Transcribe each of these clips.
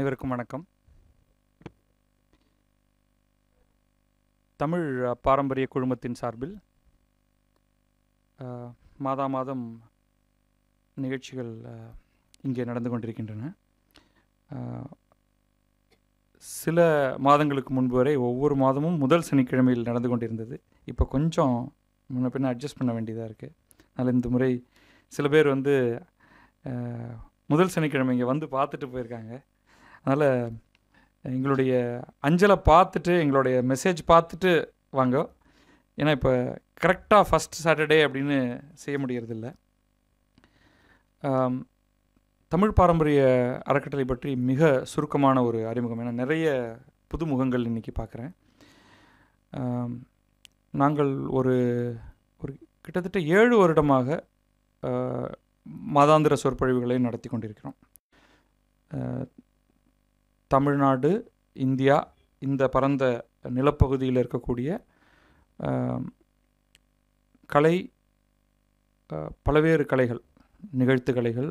அனைவருக்கும் வணக்கம் தமிழ் பாரம்பரிய குழுமத்தின் சார்பில் மாதா மாதம் நிகழ்ச்சிகள் இங்கே நடந்து கொண்டிருக்கின்றன சில மாதங்களுக்கு முன்பு வரை ஒவ்வொரு மாதமும் முதல் சனிக்கிழமையில் நடந்து கொண்டிருந்தது இப்போ கொஞ்சம் முன்ன பின்ன அட்ஜஸ்ட் பண்ண வேண்டியதாக இருக்குது அதனால் இந்த முறை சில பேர் வந்து முதல் சனிக்கிழமை இங்கே வந்து பார்த்துட்டு போயிருக்காங்க அதனால் எங்களுடைய அஞ்சலை பார்த்துட்டு எங்களுடைய மெசேஜ் பார்த்துட்டு வாங்க ஏன்னா இப்போ கரெக்டாக ஃபஸ்ட் சாட்டர்டே அப்படின்னு செய்ய முடியறதில்ல தமிழ் பாரம்பரிய அறக்கட்டளை பற்றி மிக சுருக்கமான ஒரு அறிமுகம் ஏன்னா நிறைய புதுமுகங்கள் இன்றைக்கி பார்க்குறேன் நாங்கள் ஒரு ஒரு கிட்டத்தட்ட ஏழு வருடமாக மாதாந்திர சொற்பொழிவுகளை நடத்தி கொண்டிருக்கிறோம் தமிழ்நாடு இந்தியா இந்த பரந்த நிலப்பகுதியில் இருக்கக்கூடிய கலை பல்வேறு கலைகள் நிகழ்த்து கலைகள்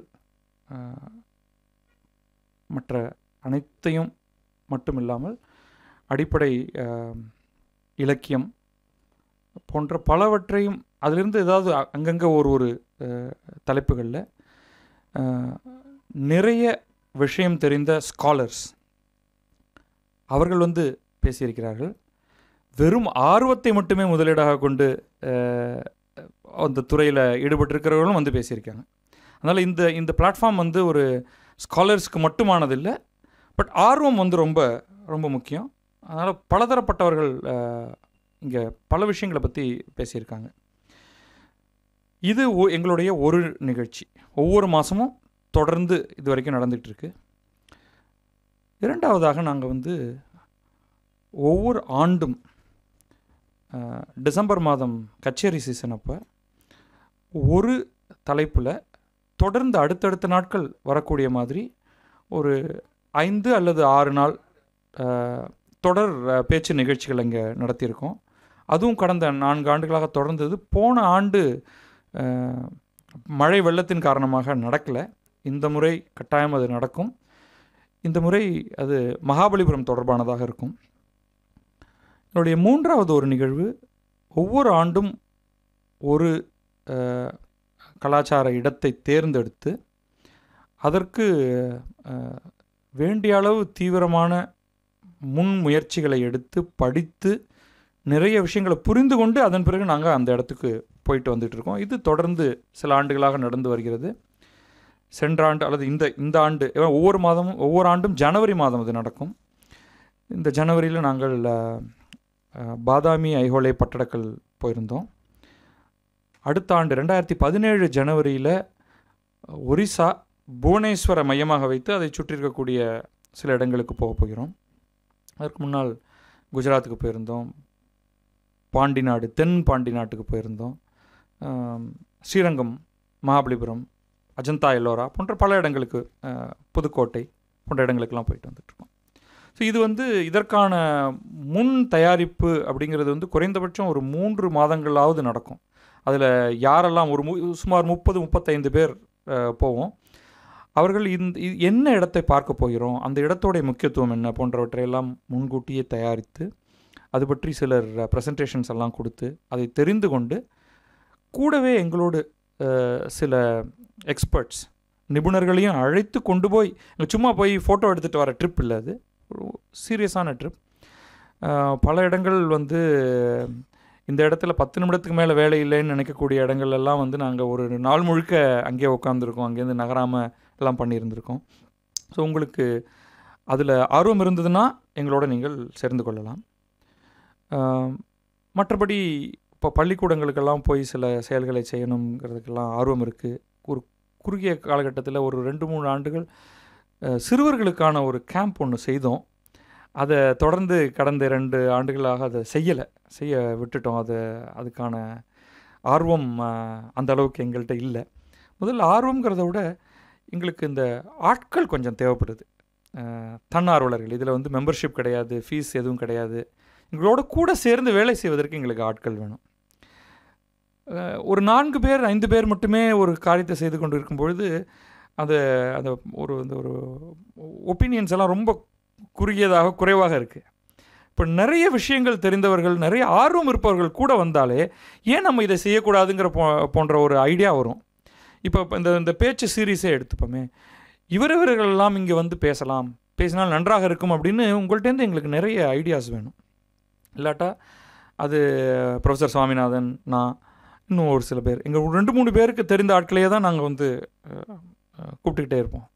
மற்ற அனைத்தையும் மட்டும் இல்லாமல் அடிப்படை இலக்கியம் போன்ற பலவற்றையும் அதிலிருந்து ஏதாவது அங்கங்கே ஒரு ஒரு தலைப்புகளில் நிறைய விஷயம் தெரிந்த ஸ்காலர்ஸ் அவர்கள் வந்து பேசியிருக்கிறார்கள் வெறும் ஆர்வத்தை மட்டுமே முதலீடாக கொண்டு அந்த துறையில் ஈடுபட்டிருக்கிறவர்களும் வந்து பேசியிருக்காங்க அதனால் இந்த இந்த பிளாட்ஃபார்ம் வந்து ஒரு ஸ்காலர்ஸ்க்கு மட்டுமானதில்லை பட் ஆர்வம் வந்து ரொம்ப ரொம்ப முக்கியம் அதனால் பலதரப்பட்டவர்கள் இங்கே பல விஷயங்களை பற்றி பேசியிருக்காங்க இது எங்களுடைய ஒரு நிகழ்ச்சி ஒவ்வொரு மாதமும் தொடர்ந்து இது வரைக்கும் நடந்துகிட்ருக்கு இரண்டாவதாக நாங்கள் வந்து ஒவ்வொரு ஆண்டும் டிசம்பர் மாதம் கச்சேரி சீசன் அப்போ ஒரு தலைப்பில் தொடர்ந்து அடுத்தடுத்த நாட்கள் வரக்கூடிய மாதிரி ஒரு ஐந்து அல்லது ஆறு நாள் தொடர் பேச்சு நிகழ்ச்சிகள் இங்கே நடத்தியிருக்கோம் அதுவும் கடந்த நான்கு ஆண்டுகளாக தொடர்ந்தது போன ஆண்டு மழை வெள்ளத்தின் காரணமாக நடக்கலை இந்த முறை கட்டாயம் அது நடக்கும் இந்த முறை அது மகாபலிபுரம் தொடர்பானதாக இருக்கும் என்னுடைய மூன்றாவது ஒரு நிகழ்வு ஒவ்வொரு ஆண்டும் ஒரு கலாச்சார இடத்தை தேர்ந்தெடுத்து அதற்கு வேண்டிய அளவு தீவிரமான முன்முயற்சிகளை எடுத்து படித்து நிறைய விஷயங்களை புரிந்து கொண்டு அதன் பிறகு நாங்கள் அந்த இடத்துக்கு போயிட்டு வந்துட்டு இருக்கோம் இது தொடர்ந்து சில ஆண்டுகளாக நடந்து வருகிறது சென்ற ஆண்டு அல்லது இந்த இந்த ஆண்டு ஒவ்வொரு மாதமும் ஒவ்வொரு ஆண்டும் ஜனவரி மாதம் அது நடக்கும் இந்த ஜனவரியில் நாங்கள் பாதாமி ஐஹோலை பட்டடக்கல் போயிருந்தோம் அடுத்த ஆண்டு ரெண்டாயிரத்தி பதினேழு ஜனவரியில் ஒரிசா புவனேஸ்வரை மையமாக வைத்து அதை சுற்றியிருக்கக்கூடிய சில இடங்களுக்கு போக போகிறோம் அதற்கு முன்னால் குஜராத்துக்கு போயிருந்தோம் பாண்டி நாடு தென் பாண்டி நாட்டுக்கு போயிருந்தோம் ஸ்ரீரங்கம் மகாபலிபுரம் அஜந்தா எல்லோரா போன்ற பல இடங்களுக்கு புதுக்கோட்டை போன்ற இடங்களுக்கெல்லாம் போயிட்டு வந்துட்டுருக்கோம் ஸோ இது வந்து இதற்கான முன் தயாரிப்பு அப்படிங்கிறது வந்து குறைந்தபட்சம் ஒரு மூன்று மாதங்களாவது நடக்கும் அதில் யாரெல்லாம் ஒரு மு சுமார் முப்பது முப்பத்தைந்து பேர் போவோம் அவர்கள் இந்த என்ன இடத்தை பார்க்க போகிறோம் அந்த இடத்தோடைய முக்கியத்துவம் என்ன போன்றவற்றையெல்லாம் முன்கூட்டியே தயாரித்து அது பற்றி சிலர் ப்ரெசன்டேஷன்ஸ் எல்லாம் கொடுத்து அதை தெரிந்து கொண்டு கூடவே எங்களோடு சில எக்ஸ்பர்ட்ஸ் நிபுணர்களையும் அழைத்து கொண்டு போய் சும்மா போய் ஃபோட்டோ எடுத்துகிட்டு வர ட்ரிப் இல்லை அது சீரியஸான ட்ரிப் பல இடங்கள் வந்து இந்த இடத்துல பத்து நிமிடத்துக்கு மேலே வேலை இல்லைன்னு நினைக்கக்கூடிய இடங்கள் எல்லாம் வந்து நாங்கள் ஒரு நாள் முழுக்க அங்கேயே உட்காந்துருக்கோம் அங்கேருந்து நகராமல் எல்லாம் பண்ணியிருந்திருக்கோம் ஸோ உங்களுக்கு அதில் ஆர்வம் இருந்ததுன்னா எங்களோட நீங்கள் சேர்ந்து கொள்ளலாம் மற்றபடி இப்போ பள்ளிக்கூடங்களுக்கெல்லாம் போய் சில செயல்களை செய்யணுங்கிறதுக்கெல்லாம் ஆர்வம் இருக்குது ஒரு குறுகிய காலகட்டத்தில் ஒரு ரெண்டு மூணு ஆண்டுகள் சிறுவர்களுக்கான ஒரு கேம்ப் ஒன்று செய்தோம் அதை தொடர்ந்து கடந்த ரெண்டு ஆண்டுகளாக அதை செய்யலை செய்ய விட்டுட்டோம் அது அதுக்கான ஆர்வம் அந்த அளவுக்கு எங்கள்கிட்ட இல்லை முதல்ல ஆர்வங்கிறத விட எங்களுக்கு இந்த ஆட்கள் கொஞ்சம் தேவைப்படுது தன்னார்வலர்கள் இதில் வந்து மெம்பர்ஷிப் கிடையாது ஃபீஸ் எதுவும் கிடையாது எங்களோட கூட சேர்ந்து வேலை செய்வதற்கு எங்களுக்கு ஆட்கள் வேணும் ஒரு நான்கு பேர் ஐந்து பேர் மட்டுமே ஒரு காரியத்தை செய்து கொண்டு இருக்கும் பொழுது அந்த அந்த ஒரு அந்த ஒரு ஒப்பீனியன்ஸ் எல்லாம் ரொம்ப குறுகியதாக குறைவாக இருக்குது இப்போ நிறைய விஷயங்கள் தெரிந்தவர்கள் நிறைய ஆர்வம் இருப்பவர்கள் கூட வந்தாலே ஏன் நம்ம இதை செய்யக்கூடாதுங்கிற போ போன்ற ஒரு ஐடியா வரும் இப்போ இந்த இந்த பேச்சு சீரீஸே எடுத்துப்போமே இவர் இங்கே வந்து பேசலாம் பேசினால் நன்றாக இருக்கும் அப்படின்னு உங்கள்கிட்டேருந்து எங்களுக்கு நிறைய ஐடியாஸ் வேணும் இல்லாட்டா அது ப்ரொஃபஸர் சுவாமிநாதன் நான் இன்னும் ஒரு சில பேர் எங்கள் ரெண்டு மூணு பேருக்கு தெரிந்த ஆட்களையே தான் நாங்கள் வந்து கூப்பிட்டுக்கிட்டே இருப்போம்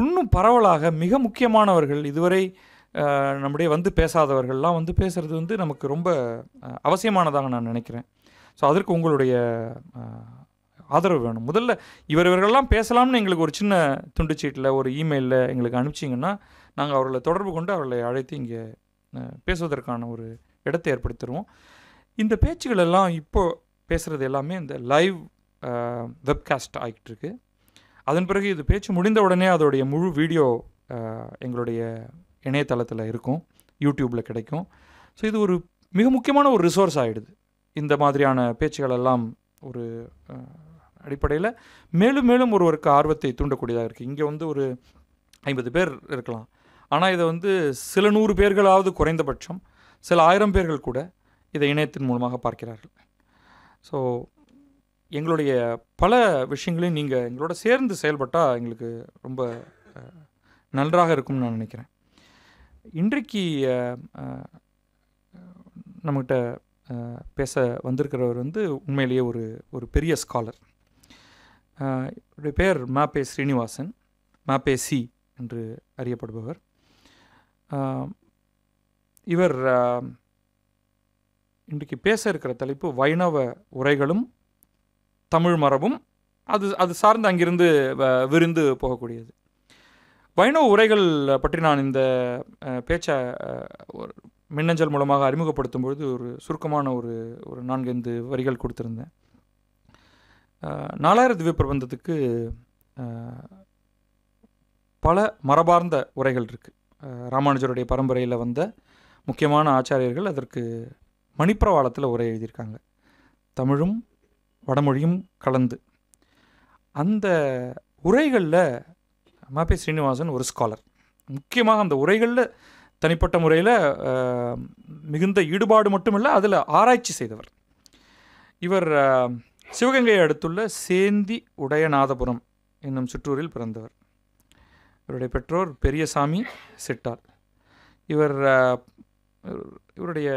இன்னும் பரவலாக மிக முக்கியமானவர்கள் இதுவரை நம்முடைய வந்து பேசாதவர்கள்லாம் வந்து பேசுகிறது வந்து நமக்கு ரொம்ப அவசியமானதாக நான் நினைக்கிறேன் ஸோ அதற்கு உங்களுடைய ஆதரவு வேணும் முதல்ல இவர் இவர்கள்லாம் பேசலாம்னு எங்களுக்கு ஒரு சின்ன துண்டுச்சீட்டில் ஒரு இமெயிலில் எங்களுக்கு அனுப்பிச்சிங்கன்னா நாங்கள் அவர்களை தொடர்பு கொண்டு அவர்களை அழைத்து இங்கே பேசுவதற்கான ஒரு இடத்தை ஏற்படுத்திடுவோம் இந்த பேச்சுகள் எல்லாம் இப்போது பேசுகிறது எல்லாமே இந்த லைவ் வெப்காஸ்ட் ஆகிட்டு இருக்கு அதன் பிறகு இது பேச்சு முடிந்த உடனே அதோடைய முழு வீடியோ எங்களுடைய இணையதளத்தில் இருக்கும் யூடியூப்பில் கிடைக்கும் ஸோ இது ஒரு மிக முக்கியமான ஒரு ரிசோர்ஸ் ஆகிடுது இந்த மாதிரியான பேச்சுகள் எல்லாம் ஒரு அடிப்படையில் மேலும் மேலும் ஒருவருக்கு ஆர்வத்தை தூண்டக்கூடியதாக இருக்குது இங்கே வந்து ஒரு ஐம்பது பேர் இருக்கலாம் ஆனால் இதை வந்து சில நூறு பேர்களாவது குறைந்தபட்சம் சில ஆயிரம் பேர்கள் கூட இதை இணையத்தின் மூலமாக பார்க்கிறார்கள் ஸோ எங்களுடைய பல விஷயங்களையும் நீங்கள் எங்களோட சேர்ந்து செயல்பட்டால் எங்களுக்கு ரொம்ப நன்றாக இருக்கும்னு நான் நினைக்கிறேன் இன்றைக்கு நம்மகிட்ட பேச வந்திருக்கிறவர் வந்து உண்மையிலேயே ஒரு ஒரு பெரிய ஸ்காலர் இவருடைய பேர் மாப்பே ஸ்ரீனிவாசன் மாப்பே சி என்று அறியப்படுபவர் இவர் இன்றைக்கு பேச இருக்கிற தலைப்பு வைணவ உரைகளும் தமிழ் மரபும் அது அது சார்ந்து அங்கிருந்து விருந்து போகக்கூடியது வைணவ உரைகள் பற்றி நான் இந்த பேச்சை மின்னஞ்சல் மூலமாக அறிமுகப்படுத்தும் பொழுது ஒரு சுருக்கமான ஒரு ஒரு நான்கைந்து வரிகள் கொடுத்துருந்தேன் நாலாயிரம் திவ்ய பிரபந்தத்துக்கு பல மரபார்ந்த உரைகள் இருக்குது ராமானுஜருடைய பரம்பரையில் வந்த முக்கியமான ஆச்சாரியர்கள் அதற்கு மணிப்பிரவாளத்தில் உரை எழுதியிருக்காங்க தமிழும் வடமொழியும் கலந்து அந்த உரைகளில் மாபி ஸ்ரீனிவாசன் ஒரு ஸ்காலர் முக்கியமாக அந்த உரைகளில் தனிப்பட்ட முறையில் மிகுந்த ஈடுபாடு மட்டுமில்லை அதில் ஆராய்ச்சி செய்தவர் இவர் சிவகங்கையை அடுத்துள்ள சேந்தி உடையநாதபுரம் என்னும் சுற்றூரில் பிறந்தவர் இவருடைய பெற்றோர் பெரியசாமி சிட்டார் இவர் இவருடைய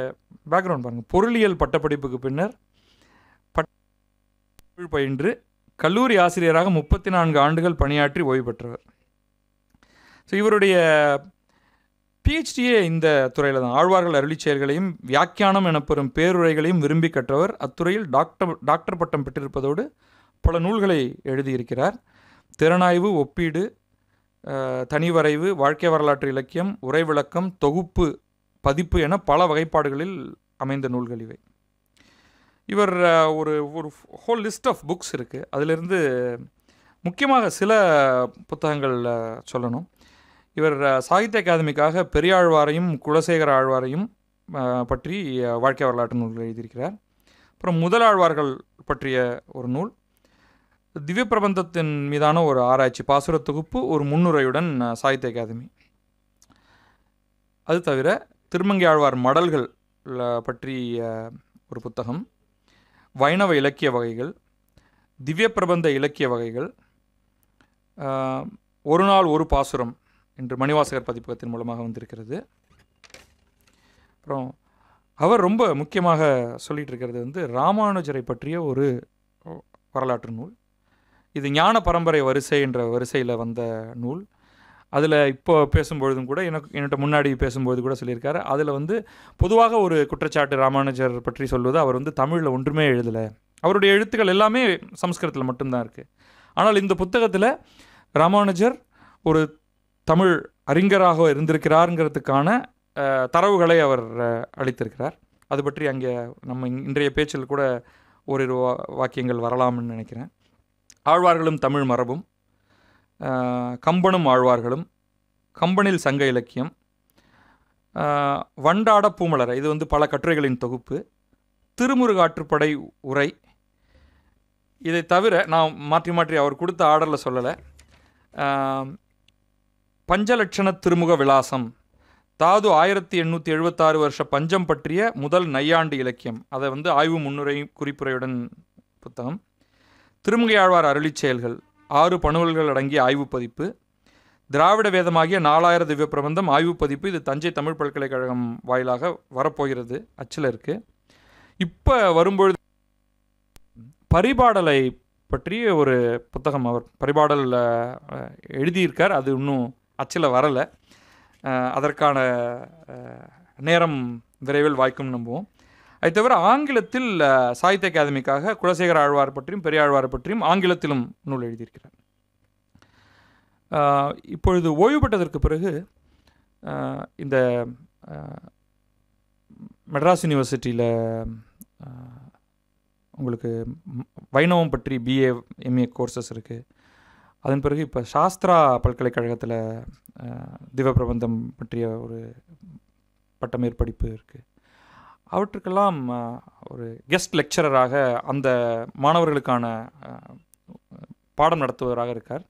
பேக்ரவுண்ட் பாருங்கள் பொருளியல் பட்டப்படிப்புக்கு பின்னர் பட் பயின்று கல்லூரி ஆசிரியராக முப்பத்தி நான்கு ஆண்டுகள் பணியாற்றி ஓய்வு பெற்றவர் ஸோ இவருடைய பிஹெச்டியே இந்த துறையில் தான் ஆழ்வார்கள் அருளி செயல்களையும் வியாக்கியானம் எனப்பெறும் பேருரைகளையும் விரும்பி கற்றவர் அத்துறையில் டாக்டர் டாக்டர் பட்டம் பெற்றிருப்பதோடு பல நூல்களை எழுதியிருக்கிறார் திறனாய்வு ஒப்பீடு தனிவரைவு வாழ்க்கை வரலாற்று இலக்கியம் உரை விளக்கம் தொகுப்பு பதிப்பு என பல வகைப்பாடுகளில் அமைந்த நூல்கள் இவை இவர் ஒரு ஒரு ஹோல் லிஸ்ட் ஆஃப் புக்ஸ் இருக்குது அதிலிருந்து முக்கியமாக சில புத்தகங்கள் சொல்லணும் இவர் சாகித்ய அகாதமிக்காக பெரியாழ்வாரையும் குலசேகர ஆழ்வாரையும் பற்றி வாழ்க்கை வரலாற்று நூல்கள் எழுதியிருக்கிறார் அப்புறம் முதலாழ்வார்கள் பற்றிய ஒரு நூல் திவ்ய பிரபந்தத்தின் மீதான ஒரு ஆராய்ச்சி பாசுர தொகுப்பு ஒரு முன்னுரையுடன் சாகித்ய அகாதமி அது தவிர திருமங்கையாழ்வார் மடல்கள் பற்றிய ஒரு புத்தகம் வைணவ இலக்கிய வகைகள் திவ்ய பிரபந்த இலக்கிய வகைகள் ஒரு நாள் ஒரு பாசுரம் என்று மணிவாசகர் பதிப்பகத்தின் மூலமாக வந்திருக்கிறது அப்புறம் அவர் ரொம்ப முக்கியமாக சொல்லிகிட்டு இருக்கிறது வந்து ராமானுஜரை பற்றிய ஒரு வரலாற்று நூல் இது ஞான பரம்பரை வரிசை என்ற வரிசையில் வந்த நூல் அதில் இப்போ பேசும்பொழுதும் கூட எனக்கு என்னட்ட முன்னாடி பேசும்போது கூட சொல்லியிருக்காரு அதில் வந்து பொதுவாக ஒரு குற்றச்சாட்டு ராமானுஜர் பற்றி சொல்வது அவர் வந்து தமிழில் ஒன்றுமே எழுதலை அவருடைய எழுத்துக்கள் எல்லாமே சம்ஸ்கிருதத்தில் மட்டும்தான் இருக்குது ஆனால் இந்த புத்தகத்தில் ராமானுஜர் ஒரு தமிழ் அறிஞராக இருந்திருக்கிறாருங்கிறதுக்கான தரவுகளை அவர் அளித்திருக்கிறார் அது பற்றி அங்கே நம்ம இன்றைய பேச்சில் கூட ஓரிரு வாக்கியங்கள் வரலாம்னு நினைக்கிறேன் ஆழ்வார்களும் தமிழ் மரபும் கம்பனும் ஆழ்வார்களும் கம்பனில் சங்க இலக்கியம் வண்டாட பூமலரை இது வந்து பல கட்டுரைகளின் தொகுப்பு திருமுருகாற்றுப்படை உரை இதை தவிர நான் மாற்றி மாற்றி அவர் கொடுத்த ஆர்டரில் சொல்லலை பஞ்சலட்சண திருமுக விலாசம் தாது ஆயிரத்தி எண்ணூற்றி எழுபத்தாறு வருஷ பஞ்சம் பற்றிய முதல் நையாண்டு இலக்கியம் அதை வந்து ஆய்வு முன்னுரை குறிப்புரையுடன் புத்தகம் திருமுகையாழ்வார் அருளிச் செயல்கள் ஆறு பணுவல்கள் அடங்கிய ஆய்வு பதிப்பு திராவிட வேதமாகிய நாலாயிரம் திவ்ய பிரபந்தம் ஆய்வு பதிப்பு இது தஞ்சை தமிழ் பல்கலைக்கழகம் வாயிலாக வரப்போகிறது அச்சில் இருக்குது இப்போ வரும்பொழுது பரிபாடலை பற்றி ஒரு புத்தகம் அவர் பரிபாடலில் எழுதியிருக்கார் அது இன்னும் அச்சில் வரலை அதற்கான நேரம் விரைவில் வாய்க்கும் நம்புவோம் அதை தவிர ஆங்கிலத்தில் சாகித்ய அகாதமிக்காக குலசேகர ஆழ்வார் பற்றியும் ஆழ்வார் பற்றியும் ஆங்கிலத்திலும் நூல் எழுதியிருக்கிறார் இப்பொழுது ஓய்வு பெற்றதற்கு பிறகு இந்த மெட்ராஸ் யூனிவர்சிட்டியில் உங்களுக்கு வைணவம் பற்றி பிஏ எம்ஏ கோர்சஸ் இருக்குது அதன் பிறகு இப்போ சாஸ்திரா பல்கலைக்கழகத்தில் திவ பிரபந்தம் பற்றிய ஒரு பட்டமேற்படிப்பு இருக்குது அவற்றுக்கெல்லாம் ஒரு கெஸ்ட் லெக்சரராக அந்த மாணவர்களுக்கான பாடம் நடத்துவராக இருக்கார்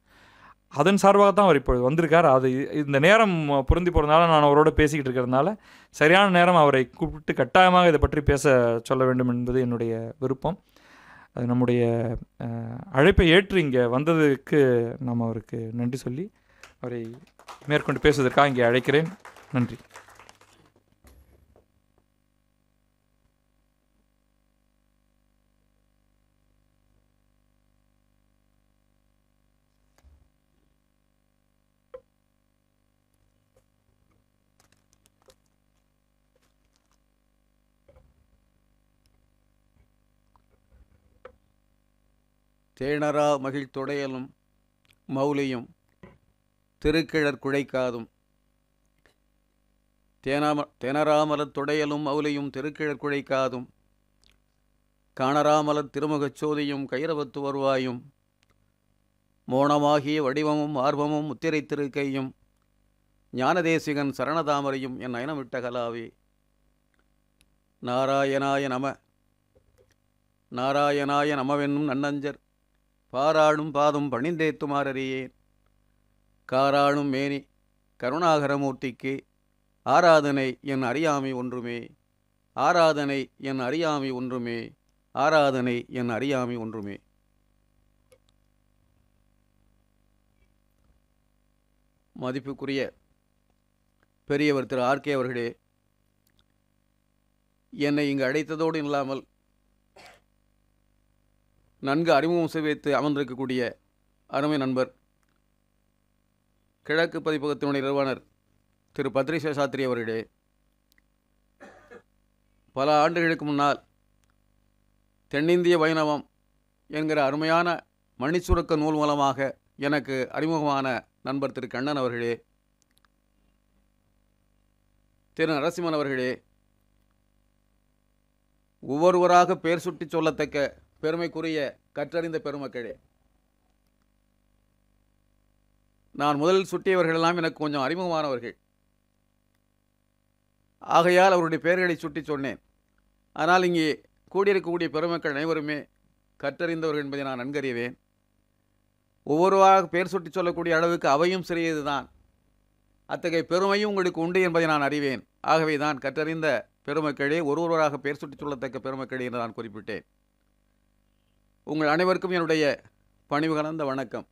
அதன் சார்பாக தான் அவர் இப்போ வந்திருக்கார் அது இந்த நேரம் பொருந்தி போகிறதுனால நான் அவரோட பேசிக்கிட்டு இருக்கிறதுனால சரியான நேரம் அவரை கூப்பிட்டு கட்டாயமாக இதை பற்றி பேச சொல்ல வேண்டும் என்பது என்னுடைய விருப்பம் அது நம்முடைய அழைப்பை ஏற்று இங்கே வந்ததுக்கு நாம் அவருக்கு நன்றி சொல்லி அவரை மேற்கொண்டு பேசுவதற்காக இங்கே அழைக்கிறேன் நன்றி தேனரா மகிழ் தொடையலும் மௌலியும் திருக்கிழற் குழைக்காதும் தேனாம தேனராமலத் தொடையலும் மௌலியும் திருக்கிழற் குழைக்காதும் காணராமலத் திருமுகச் சோதியும் கைரவத்து வருவாயும் மோனமாகிய வடிவமும் ஆர்வமும் முத்திரை திருக்கையும் ஞானதேசிகன் சரணதாமரையும் என் நயனமிட்ட கலாவே நாராயணாய நம நாராயணாய நமவென்னும் நன்னஞ்சர் பாராளும் பாதம் பணிந்தேத்துமாறறியேன் காராளும் மேனி கருணாகரமூர்த்திக்கு ஆராதனை என் அறியாமை ஒன்றுமே ஆராதனை என் அறியாமை ஒன்றுமே ஆராதனை என் அறியாமை ஒன்றுமே மதிப்புக்குரிய பெரியவர் திரு ஆர்கே அவர்களே என்னை இங்கு அழைத்ததோடு இல்லாமல் நன்கு அறிமுகம் வைத்து அமர்ந்திருக்கக்கூடிய அருமை நண்பர் கிழக்கு பதிப்பகத்தினுடைய நிறுவனர் திரு பத்ரிஷ சாத்திரி அவர்களே பல ஆண்டுகளுக்கு முன்னால் தென்னிந்திய வைணவம் என்கிற அருமையான மணிச்சுரக்க நூல் மூலமாக எனக்கு அறிமுகமான நண்பர் திரு கண்ணன் அவர்களே திரு நரசிம்மன் அவர்களே ஒவ்வொருவராக பேர் சுட்டி சொல்லத்தக்க பெருமைக்குரிய கற்றறிந்த பெருமக்களே நான் முதல் சுட்டியவர்களெல்லாம் எனக்கு கொஞ்சம் அறிமுகமானவர்கள் ஆகையால் அவருடைய பெயர்களை சுட்டி சொன்னேன் ஆனால் இங்கே கூடியிருக்கக்கூடிய பெருமக்கள் அனைவருமே கற்றறிந்தவர்கள் என்பதை நான் நன்கறிவேன் ஒவ்வொருவராக பெயர் சுட்டி சொல்லக்கூடிய அளவுக்கு அவையும் சிறியது தான் அத்தகைய பெருமையும் உங்களுக்கு உண்டு என்பதை நான் அறிவேன் ஆகவே தான் கற்றறிந்த பெருமக்களே ஒருவராக பெயர் சுட்டி சொல்லத்தக்க பெருமக்களே என்று நான் குறிப்பிட்டேன் உங்கள் அனைவருக்கும் என்னுடைய பணிவு கலந்த வணக்கம்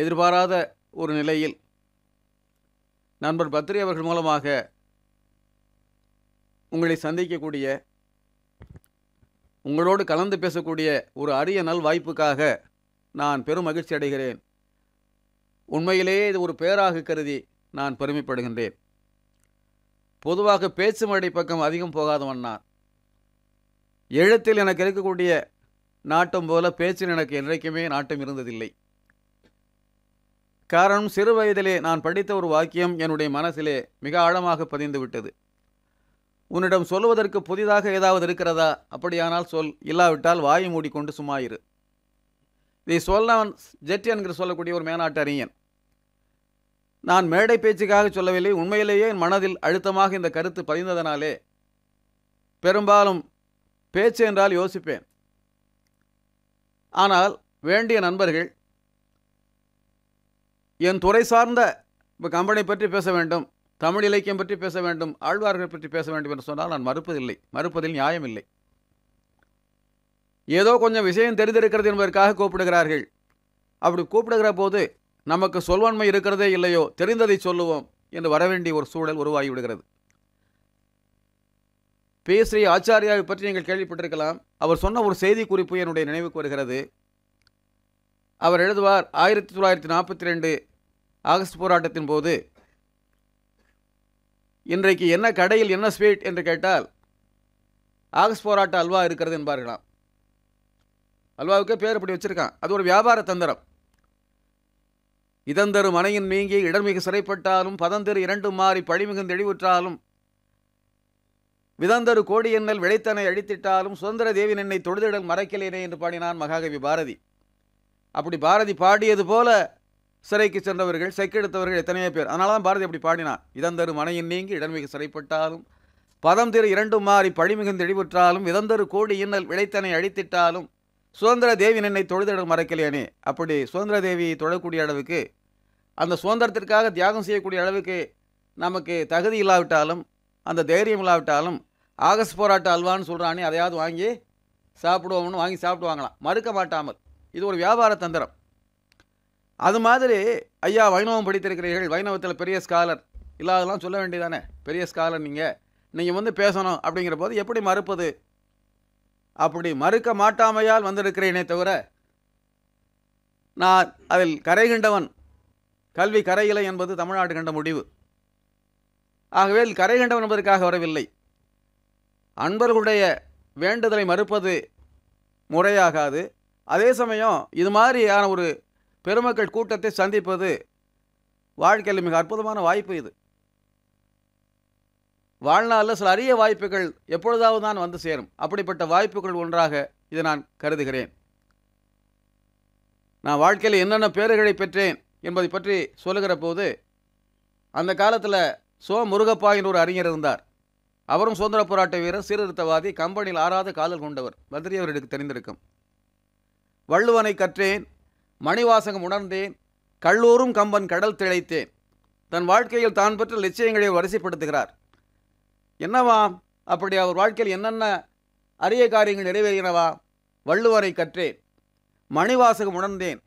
எதிர்பாராத ஒரு நிலையில் நண்பர் பத்ரி அவர்கள் மூலமாக உங்களை சந்திக்கக்கூடிய உங்களோடு கலந்து பேசக்கூடிய ஒரு அரிய நல் வாய்ப்புக்காக நான் பெரும் மகிழ்ச்சி அடைகிறேன் உண்மையிலேயே இது ஒரு பேராக கருதி நான் பெருமைப்படுகின்றேன் பொதுவாக பேச்சு மழை பக்கம் அதிகம் போகாதவன் நான் எழுத்தில் எனக்கு இருக்கக்கூடிய நாட்டம் போல பேச்சில் எனக்கு என்றைக்குமே நாட்டம் இருந்ததில்லை காரணம் சிறு வயதிலே நான் படித்த ஒரு வாக்கியம் என்னுடைய மனசிலே மிக ஆழமாக பதிந்து விட்டது உன்னிடம் சொல்வதற்கு புதிதாக ஏதாவது இருக்கிறதா அப்படியானால் சொல் இல்லாவிட்டால் வாயு மூடிக்கொண்டு சும்மாயிரு இதை சொல்லான் ஜெட் என்கிற சொல்லக்கூடிய ஒரு மேனாட்டு அறிஞன் நான் மேடை பேச்சுக்காக சொல்லவில்லை உண்மையிலேயே என் மனதில் அழுத்தமாக இந்த கருத்து பதிந்ததனாலே பெரும்பாலும் பேச்சு என்றால் யோசிப்பேன் ஆனால் வேண்டிய நண்பர்கள் என் துறை சார்ந்த இப்போ கம்பெனி பற்றி பேச வேண்டும் தமிழ் இலக்கியம் பற்றி பேச வேண்டும் ஆழ்வார்கள் பற்றி பேச வேண்டும் என்று சொன்னால் நான் மறுப்பதில்லை மறுப்பதில் நியாயம் இல்லை ஏதோ கொஞ்சம் விஷயம் தெரிந்திருக்கிறது என்பதற்காக கூப்பிடுகிறார்கள் அப்படி கூப்பிடுகிற போது நமக்கு சொல்வன்மை இருக்கிறதே இல்லையோ தெரிந்ததை சொல்லுவோம் என்று வரவேண்டிய ஒரு சூழல் உருவாகிவிடுகிறது பேசுகிற ஆச்சாரியாவை பற்றி நீங்கள் கேள்விப்பட்டிருக்கலாம் அவர் சொன்ன ஒரு செய்தி குறிப்பு என்னுடைய நினைவுக்கு வருகிறது அவர் எழுதுவார் ஆயிரத்தி தொள்ளாயிரத்தி நாற்பத்தி ரெண்டு ஆகஸ்ட் போராட்டத்தின் போது இன்றைக்கு என்ன கடையில் என்ன ஸ்வீட் என்று கேட்டால் ஆகஸ்ட் போராட்ட அல்வா இருக்கிறது என்பார்களாம் அல்வாவுக்கே பேர் இப்படி வச்சுருக்கான் அது ஒரு வியாபார தந்திரம் இதந்தரும் மனையின் நீங்கி இடர்மிகு சிறைப்பட்டாலும் பதந்தரு இரண்டு மாறி பழிமிகுந்து எழிவுற்றாலும் விதந்தரு கோடி என்னல் விளைத்தனை அழித்திட்டாலும் சுதந்திர தேவி நன்னை தொழுதிடல் மறைக்கலேனே என்று பாடினான் மகாகவி பாரதி அப்படி பாரதி பாடியது போல சிறைக்கு சென்றவர்கள் செக்கெடுத்தவர்கள் எத்தனையோ பேர் அதனால தான் பாரதி அப்படி பாடினார் விதந்தரு மனையின் நீங்கி இடமிகு சிறைப்பட்டாலும் பதம் திரு இரண்டு மாறி பழிமிகுந்து இழிவுற்றாலும் விதந்தரு கோடி இன்னல் விளைத்தனை அழித்திட்டாலும் சுதந்திர தேவி நன்னை தொழுதிடல் மறைக்கலேனே அப்படி சுதந்திர தேவி தொழக்கூடிய அளவுக்கு அந்த சுதந்திரத்திற்காக தியாகம் செய்யக்கூடிய அளவுக்கு நமக்கு தகுதி இல்லாவிட்டாலும் அந்த தைரியம் இல்லாவிட்டாலும் ஆகஸ்ட் போராட்ட அல்வான்னு சொல்கிறானே அதையாவது வாங்கி சாப்பிடுவோம்னு வாங்கி சாப்பிட்டு வாங்கலாம் மறுக்க மாட்டாமல் இது ஒரு வியாபார தந்திரம் அது மாதிரி ஐயா வைணவம் படித்திருக்கிறீர்கள் வைணவத்தில் பெரிய ஸ்காலர் இல்லாதெல்லாம் சொல்ல வேண்டியதானே பெரிய ஸ்காலர் நீங்கள் நீங்கள் வந்து பேசணும் அப்படிங்கிற போது எப்படி மறுப்பது அப்படி மறுக்க மாட்டாமையால் வந்திருக்கிறேனே தவிர நான் அதில் கரை கல்வி கரையில்லை என்பது தமிழ்நாடு கண்ட முடிவு ஆகவே கரை கண்டவன் என்பதற்காக வரவில்லை அன்பர்களுடைய வேண்டுதலை மறுப்பது முறையாகாது அதே சமயம் இது மாதிரியான ஒரு பெருமக்கள் கூட்டத்தை சந்திப்பது வாழ்க்கையில் மிக அற்புதமான வாய்ப்பு இது வாழ்நாளில் சில அரிய வாய்ப்புகள் எப்பொழுதாவது தான் வந்து சேரும் அப்படிப்பட்ட வாய்ப்புகள் ஒன்றாக இதை நான் கருதுகிறேன் நான் வாழ்க்கையில் என்னென்ன பேறுகளை பெற்றேன் என்பதை பற்றி சொல்லுகிற போது அந்த காலத்தில் சோ முருகப்பாயின் ஒரு அறிஞர் இருந்தார் அவரும் சுதந்திர போராட்ட வீரர் சீர்திருத்தவாதி கம்பெனியில் ஆறாத காதல் கொண்டவர் மந்திரி அவர்களுக்கு தெரிந்திருக்கும் வள்ளுவனை கற்றேன் மணிவாசகம் உணர்ந்தேன் கல்லூரும் கம்பன் கடல் திளைத்தேன் தன் வாழ்க்கையில் தான் பெற்ற நிச்சயங்களை வரிசைப்படுத்துகிறார் என்னவா அப்படி அவர் வாழ்க்கையில் என்னென்ன அரிய காரியங்கள் நிறைவேறினவா வள்ளுவரை கற்றேன் மணிவாசகம் உணர்ந்தேன்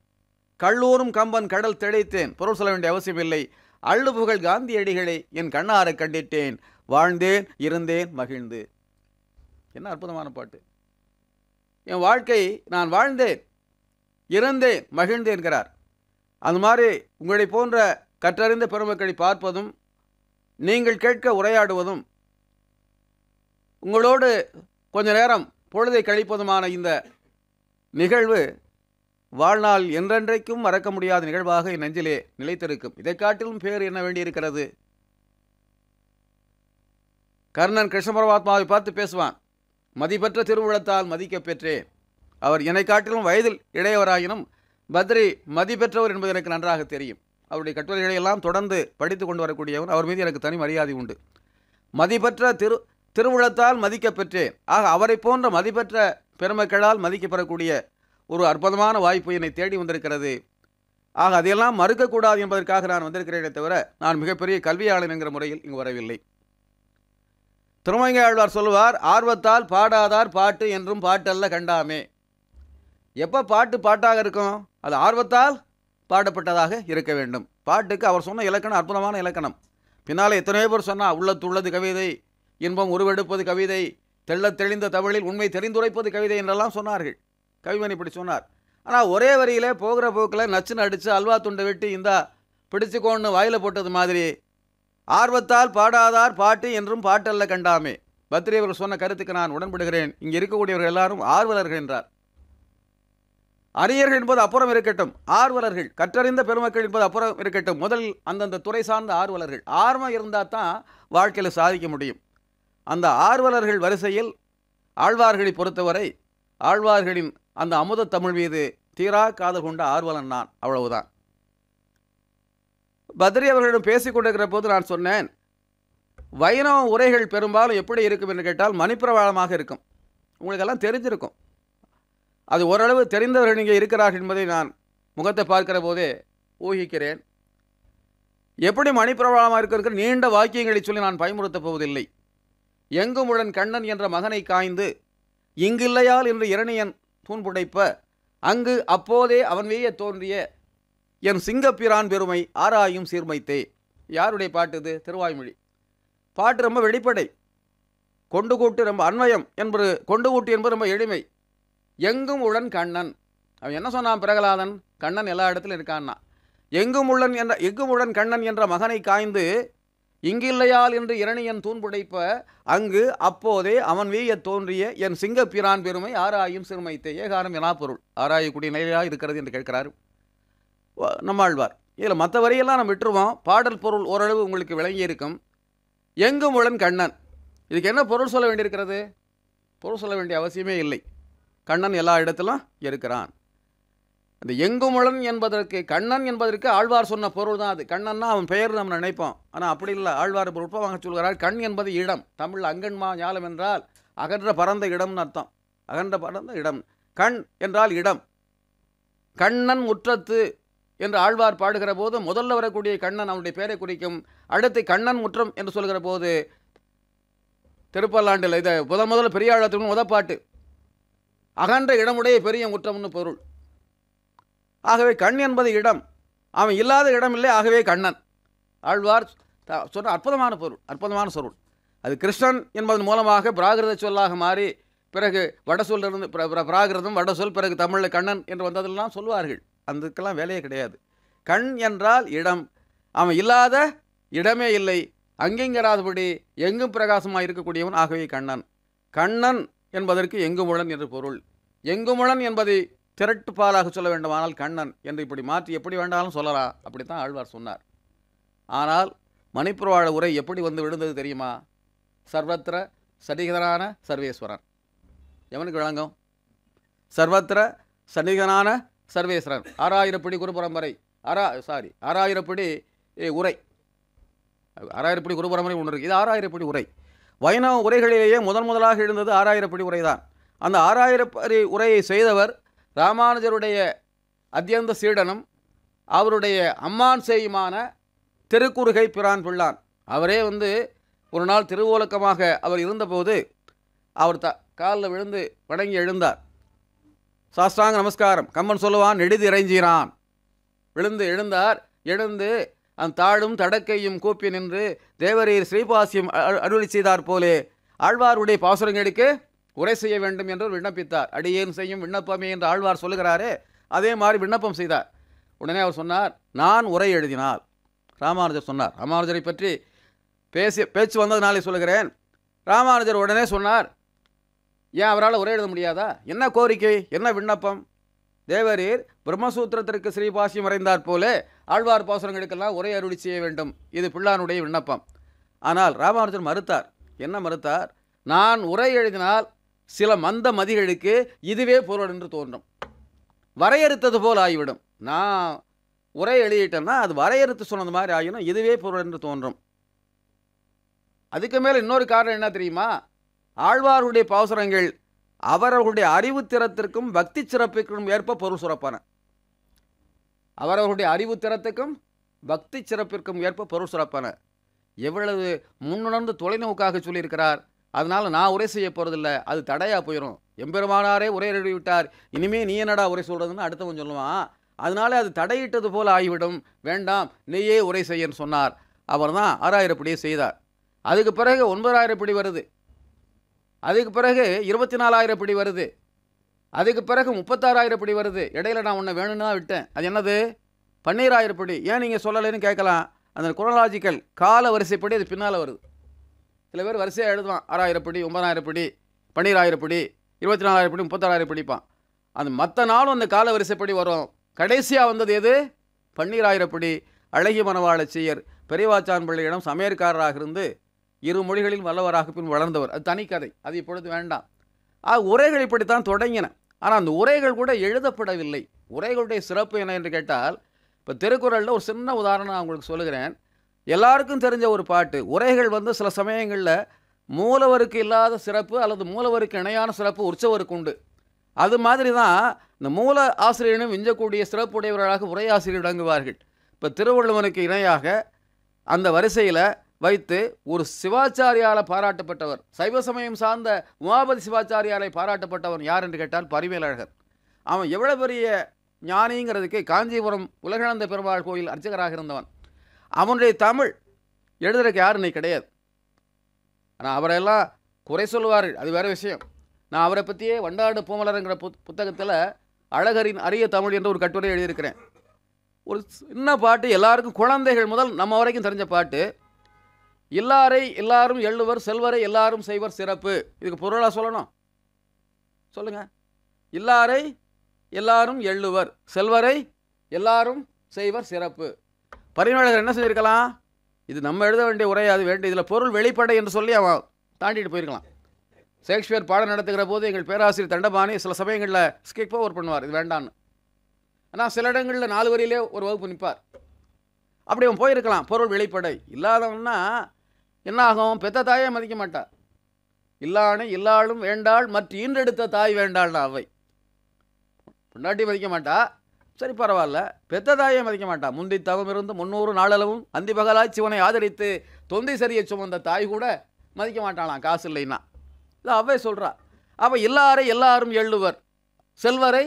கல்லூரும் கம்பன் கடல் திளைத்தேன் பொருள் சொல்ல வேண்டிய அவசியம் இல்லை அள்ளுபுகழ் காந்தியடிகளை என் கண்ணார கண்டிட்டேன் வாழ்ந்தேன் இருந்தேன் மகிழ்ந்து என்ன அற்புதமான பாட்டு என் வாழ்க்கை நான் வாழ்ந்தேன் இறந்தேன் மகிழ்ந்து என்கிறார் அது மாதிரி உங்களை போன்ற கற்றறிந்த பெருமக்களை பார்ப்பதும் நீங்கள் கேட்க உரையாடுவதும் உங்களோடு கொஞ்ச நேரம் பொழுதை கழிப்பதுமான இந்த நிகழ்வு வாழ்நாள் என்றென்றைக்கும் மறக்க முடியாத நிகழ்வாக என் நெஞ்சிலே நிலைத்திருக்கும் இதை காட்டிலும் பேர் என்ன வேண்டியிருக்கிறது கர்ணன் கிருஷ்ண பரமாத்மாவை பார்த்து பேசுவான் மதிப்பற்ற திருவுளத்தால் மதிக்க பெற்றே அவர் என்னை காட்டிலும் வயதில் இளையவராயினும் பத்ரி மதிப்பெற்றவர் என்பது எனக்கு நன்றாக தெரியும் அவருடைய கட்டுரைகளை எல்லாம் தொடர்ந்து படித்து கொண்டு வரக்கூடியவன் அவர் மீது எனக்கு தனி மரியாதை உண்டு மதிப்பற்ற திரு திருவுளத்தால் மதிக்கப்பெற்றேன் பெற்றேன் ஆக அவரை போன்ற மதிப்பற்ற பெருமக்களால் மதிக்கப்பெறக்கூடிய ஒரு அற்புதமான வாய்ப்பு என்னை தேடி வந்திருக்கிறது ஆக அதையெல்லாம் மறுக்கக்கூடாது என்பதற்காக நான் வந்திருக்கிறேனே தவிர நான் மிகப்பெரிய கல்வியாளன் என்கிற முறையில் இங்கு வரவில்லை திருமங்க ஆழ்வார் சொல்வார் ஆர்வத்தால் பாடாதார் பாட்டு என்றும் பாட்டல்ல கண்டாமே எப்போ பாட்டு பாட்டாக இருக்கும் அது ஆர்வத்தால் பாடப்பட்டதாக இருக்க வேண்டும் பாட்டுக்கு அவர் சொன்ன இலக்கணம் அற்புதமான இலக்கணம் பின்னால் எத்தனையோ பேர் சொன்னால் உள்ளத்துள்ளது கவிதை இன்பம் உருவெடுப்பது கவிதை தெள்ள தெளிந்த தமிழில் உண்மை தெரிந்துரைப்பது கவிதை என்றெல்லாம் சொன்னார்கள் கவிமணி இப்படி சொன்னார் ஆனால் ஒரே வரியில் போகிற போக்கில் நச்சுன்னு அடித்து அல்வா துண்டை வெட்டி இந்தா பிடிச்சிக்கோன்னு வாயில் போட்டது மாதிரி ஆர்வத்தால் பாடாதார் பாட்டு என்றும் பாட்டல்ல கண்டாமே பத்ரி அவர்கள் சொன்ன கருத்துக்கு நான் உடன்படுகிறேன் இங்கே இருக்கக்கூடியவர்கள் எல்லாரும் ஆர்வலர்கள் என்றார் அரியர்கள் என்பது அப்புறம் இருக்கட்டும் ஆர்வலர்கள் கற்றறிந்த பெருமக்கள் என்பது அப்புறம் இருக்கட்டும் முதல் அந்தந்த துறை சார்ந்த ஆர்வலர்கள் ஆர்வம் இருந்தால் தான் வாழ்க்கையில் சாதிக்க முடியும் அந்த ஆர்வலர்கள் வரிசையில் ஆழ்வார்களை பொறுத்தவரை ஆழ்வார்களின் அந்த அமுத தமிழ் மீது தீரா காதல் கொண்ட ஆர்வலன் நான் அவ்வளவுதான் பத்ரி அவர்களிடம் கொண்டிருக்கிற போது நான் சொன்னேன் வைணவ உரைகள் பெரும்பாலும் எப்படி இருக்கும் என்று கேட்டால் மணிப்பிரவாளமாக இருக்கும் உங்களுக்கெல்லாம் தெரிஞ்சிருக்கும் அது ஓரளவு தெரிந்தவர்கள் இங்கே இருக்கிறார்கள் என்பதை நான் முகத்தை பார்க்கிற போதே ஊகிக்கிறேன் எப்படி மணிப்பிரவாளமாக இருக்கிற நீண்ட வாக்கியங்களை சொல்லி நான் பயன்படுத்தப் போவதில்லை எங்கும் உடன் கண்ணன் என்ற மகனை காய்ந்து இங்கில்லையால் என்று இரணியன் தூண்புடைப்ப அங்கு அப்போதே அவன்வேய தோன்றிய என் சிங்கப்பிரான் பெருமை ஆராயும் சீர்மைத்தே யாருடைய பாட்டு இது திருவாய்மொழி பாட்டு ரொம்ப வெளிப்படை கொண்டு கூட்டு ரொம்ப அண்மயம் என்பது கொண்டு கூட்டு என்பது ரொம்ப எளிமை எங்கும் உடன் கண்ணன் அவன் என்ன சொன்னான் பிரகலாதன் கண்ணன் எல்லா இடத்துலையும் இருக்கான்னா எங்கும் உள்ளன் என்ற எங்கும் உடன் கண்ணன் என்ற மகனை காய்ந்து இங்கில்லையால் என்று இரணியன் தூண்புடைப்ப அங்கு அப்போதே அவன் வீய தோன்றிய என் பிரான் பெருமை ஆராயும் சிறுமைத்த ஏகாரம் என பொருள் ஆராயக்கூடிய நிலையாக இருக்கிறது என்று கேட்கிறார் நம்மாழ்வார் இதில் மற்ற வரையெல்லாம் நம்ம விட்டுருவோம் பாடல் பொருள் ஓரளவு உங்களுக்கு விளங்கி இருக்கும் எங்கும் உடன் கண்ணன் இதுக்கு என்ன பொருள் சொல்ல வேண்டியிருக்கிறது பொருள் சொல்ல வேண்டிய அவசியமே இல்லை கண்ணன் எல்லா இடத்திலும் இருக்கிறான் இந்த எங்குமுழன் என்பதற்கு கண்ணன் என்பதற்கு ஆழ்வார் சொன்ன பொருள் தான் அது கண்ணன்னா அவன் பெயர் நம்ம நினைப்போம் ஆனால் அப்படி இல்லை ஆழ்வார் உட்பவாங்க சொல்கிறார் கண் என்பது இடம் தமிழ் அங்கன்மா ஞாலம் என்றால் அகன்ற பரந்த இடம்னு அர்த்தம் அகன்ற பரந்த இடம் கண் என்றால் இடம் கண்ணன் முற்றத்து என்று ஆழ்வார் பாடுகிற போது முதல்ல வரக்கூடிய கண்ணன் அவனுடைய பெயரை குறிக்கும் அடுத்து கண்ணன் முற்றம் என்று சொல்கிற போது திருப்பல்லாண்டில் இதை முதல் முதல்ல பெரிய முதப்பாட்டு அகன்ற இடமுடைய பெரிய முற்றம்னு பொருள் ஆகவே கண் என்பது இடம் அவன் இல்லாத இடம் இல்லை ஆகவே கண்ணன் ஆழ்வார் சொன்ன அற்புதமான பொருள் அற்புதமான சொருள் அது கிருஷ்ணன் என்பதன் மூலமாக பிராகிருத சொல்லாக மாறி பிறகு வடசொல்லிருந்து பிராகிருதம் வடசொல் பிறகு தமிழில் கண்ணன் என்று வந்ததெல்லாம் சொல்வார்கள் அதுக்கெல்லாம் வேலையே கிடையாது கண் என்றால் இடம் அவன் இல்லாத இடமே இல்லை அங்கெங்கராதபடி எங்கும் பிரகாசமாக இருக்கக்கூடியவன் ஆகவே கண்ணன் கண்ணன் என்பதற்கு எங்குமுழன் என்று பொருள் எங்குமுழன் என்பதை திரட்டுப்பாலாக சொல்ல வேண்டுமானால் கண்ணன் என்று இப்படி மாற்றி எப்படி வேண்டாலும் சொல்லலாம் அப்படித்தான் ஆழ்வார் சொன்னார் ஆனால் மணிப்புரவாழ உரை எப்படி வந்து விழுந்தது தெரியுமா சர்வத்திர சடிகரான சர்வேஸ்வரன் எவனுக்கு விளங்கும் சர்வத்திர சனிகனான சர்வேஸ்வரன் ஆறாயிரப்படி குருபரம்பரை அரா சாரி ஆறாயிரப்படி உரை ஆறாயிரப்படி குரு ஒன்று இருக்குது இது ஆறாயிரப்படி உரை வைணவ உரைகளிலேயே முதன் முதலாக எழுந்தது ஆறாயிரப்படி உரை தான் அந்த ஆறாயிரப்படி உரையை செய்தவர் ராமானுஜருடைய அத்தியந்த சீடனும் அவருடைய அம்மான் செய்யுமான திருக்குறுகை பிரான் பிள்ளான் அவரே வந்து ஒரு நாள் திருவோலக்கமாக அவர் இருந்தபோது அவர் த காலில் விழுந்து வணங்கி எழுந்தார் சாஸ்திராங்க நமஸ்காரம் கம்மன் சொல்லுவான் நெடுதி இறைஞ்சிறான் விழுந்து எழுந்தார் எழுந்து அந் தாழும் தடக்கையும் கூப்பி நின்று தேவரீர் ஸ்ரீபாசியம் அருளி செய்தார் போலே ஆழ்வாருடைய பாசுரங்களுக்கு உரை செய்ய வேண்டும் என்று விண்ணப்பித்தார் அடியேன் செய்யும் விண்ணப்பமே என்று ஆழ்வார் சொல்லுகிறாரே அதே மாதிரி விண்ணப்பம் செய்தார் உடனே அவர் சொன்னார் நான் உரை எழுதினார் ராமானுஜர் சொன்னார் ராமானுஜரை பற்றி பேசி பேச்சு வந்ததுனாலே சொல்லுகிறேன் ராமானுஜர் உடனே சொன்னார் ஏன் அவரால் உரை எழுத முடியாதா என்ன கோரிக்கை என்ன விண்ணப்பம் தேவரீர் பிரம்மசூத்திரத்திற்கு ஸ்ரீபாசியம் வரைந்தாற் போல ஆழ்வார் பாசுரங்களுக்கெல்லாம் உரை அருளி செய்ய வேண்டும் இது பிள்ளானுடைய விண்ணப்பம் ஆனால் ராமானுஜர் மறுத்தார் என்ன மறுத்தார் நான் உரை எழுதினால் சில மந்த மதிகளுக்கு இதுவே பொருள் என்று தோன்றும் வரையறுத்தது போல் ஆகிவிடும் நான் உரை எழுதிட்டேன்னா அது வரையறுத்து சொன்னது மாதிரி ஆகிடும் இதுவே பொருள் என்று தோன்றும் அதுக்கு மேலே இன்னொரு காரணம் என்ன தெரியுமா ஆழ்வார்களுடைய பாசுரங்கள் அவரவர்களுடைய அறிவு திறத்திற்கும் பக்தி சிறப்பிற்கும் ஏற்ப பொருள் சுரப்பான அவரவர்களுடைய அறிவு திறத்துக்கும் பக்தி சிறப்பிற்கும் ஏற்ப பொருள் சுரப்பான எவ்வளவு முன்னுணர்ந்து தொலைநோக்காக சொல்லியிருக்கிறார் அதனால் நான் உரை செய்ய போகிறதில்ல அது தடையாக போயிடும் எம்பெருமானாரே உரை எழுதி விட்டார் இனிமே நீ என்னடா உரை சொல்கிறதுன்னு அடுத்தவன் சொல்லுவான் அதனால அது தடையிட்டது போல் ஆகிவிடும் வேண்டாம் நீயே உரை செய்யன்னு சொன்னார் அவர் தான் ஆறாயிரப்படியே செய்தார் அதுக்கு பிறகு ஒன்பதாயிரப்படி வருது அதுக்கு பிறகு இருபத்தி நாலாயிரப்படி வருது அதுக்கு பிறகு முப்பத்தாறாயிரப்படி வருது இடையில நான் உன்னை வேணும்னு தான் விட்டேன் அது என்னது பன்னீராயிரப்படி ஏன் நீங்கள் சொல்லலைன்னு கேட்கலாம் அந்த குரலாஜிக்கல் கால வரிசைப்படி அது பின்னால் வருது சில பேர் வரிசையாக எழுதுவான் ஆறாயிரம் படி ஒன்பதாயிரம் படி பன்னிராயிரம் படி இருபத்தி நாலாயிரம் படி முப்பத்தாறாயிரம் படிப்பான் அது மற்ற நாளும் அந்த கால வரிசைப்படி வரும் கடைசியாக வந்தது எது பன்னீராயிரம் படி அழகிய செய்யர் பெரியவாச்சான் பிள்ளையிடம் சமையற்காரராக இருந்து இரு மொழிகளில் வல்லவராக பின் வளர்ந்தவர் அது தனி கதை அது இப்பொழுது வேண்டாம் ஆ உரைகள் இப்படித்தான் தொடங்கின ஆனால் அந்த உரைகள் கூட எழுதப்படவில்லை உரைகளுடைய சிறப்பு என்ன என்று கேட்டால் இப்போ திருக்குறளில் ஒரு சின்ன உதாரணம் நான் உங்களுக்கு சொல்லுகிறேன் எல்லாருக்கும் தெரிஞ்ச ஒரு பாட்டு உரைகள் வந்து சில சமயங்களில் மூலவருக்கு இல்லாத சிறப்பு அல்லது மூலவருக்கு இணையான சிறப்பு உற்சவருக்கு உண்டு அது மாதிரி தான் இந்த மூல ஆசிரியனும் விஞ்சக்கூடிய சிறப்புடையவர்களாக உரை ஆசிரியர் விளங்குவார்கள் இப்போ திருவள்ளுவனுக்கு இணையாக அந்த வரிசையில் வைத்து ஒரு சிவாச்சாரியால் பாராட்டப்பட்டவர் சைவ சமயம் சார்ந்த உமாபதி சிவாச்சாரியாலை பாராட்டப்பட்டவன் யார் என்று கேட்டால் பரிமேலழகர் அவன் எவ்வளோ பெரிய ஞானிங்கிறதுக்கு காஞ்சிபுரம் உலகளந்த பெருமாள் கோயில் அர்ச்சகராக இருந்தவன் அவனுடைய தமிழ் எழுதுறதுக்கு யாரும் இன்னைக்கு கிடையாது ஆனால் அவரெல்லாம் குறை சொல்லுவார்கள் அது வேறு விஷயம் நான் அவரை பற்றியே வண்டாடு பூமலருங்கிற புத் புத்தகத்தில் அழகரின் அரிய தமிழ் என்ற ஒரு கட்டுரை எழுதியிருக்கிறேன் ஒரு சின்ன பாட்டு எல்லாருக்கும் குழந்தைகள் முதல் நம்ம வரைக்கும் தெரிஞ்ச பாட்டு எல்லாரை எல்லாரும் எள்ளுவர் செல்வரை எல்லாரும் செய்வர் சிறப்பு இதுக்கு பொருளாக சொல்லணும் சொல்லுங்கள் எல்லாரை எல்லாரும் எள்ளுவர் செல்வரை எல்லாரும் செய்வர் சிறப்பு பரிமாளர் என்ன செஞ்சிருக்கலாம் இது நம்ம எழுத வேண்டிய உரை அது வேண்டிய இதில் பொருள் வெளிப்படை என்று சொல்லி அவன் தாண்டிட்டு போயிருக்கலாம் ஷேக்ஸ்பியர் பாடம் நடத்துகிற போது எங்கள் பேராசிரியர் தண்டபாணி சில சமயங்களில் ஸ்கிப் ஓவர் பண்ணுவார் இது வேண்டான்னு ஆனால் சில இடங்களில் நாலு வரியிலே ஒரு வகுப்பு நிற்பார் அப்படி அவன் போயிருக்கலாம் பொருள் வெளிப்படை இல்லாதவன்னா என்ன ஆகும் பெத்த தாயே மதிக்க மாட்டார் இல்லானே இல்லாளும் வேண்டாள் மற்ற ஈன்றெடுத்த தாய் வேண்டாள்னா அவை பொண்டாட்டி மதிக்க மாட்டா சரி பரவாயில்ல பெத்த தாயை மதிக்க மாட்டான் முந்தி தவம் இருந்து முன்னூறு நாளளவும் அந்தி பகலாய் சிவனை ஆதரித்து தொந்தை சரியை சுமந்த தாய் கூட மதிக்க மாட்டாளாம் காசு இல்லைன்னா இல்லை அவ்வே சொல்கிறா அவள் எல்லாரை எல்லாரும் எழுவர் செல்வரை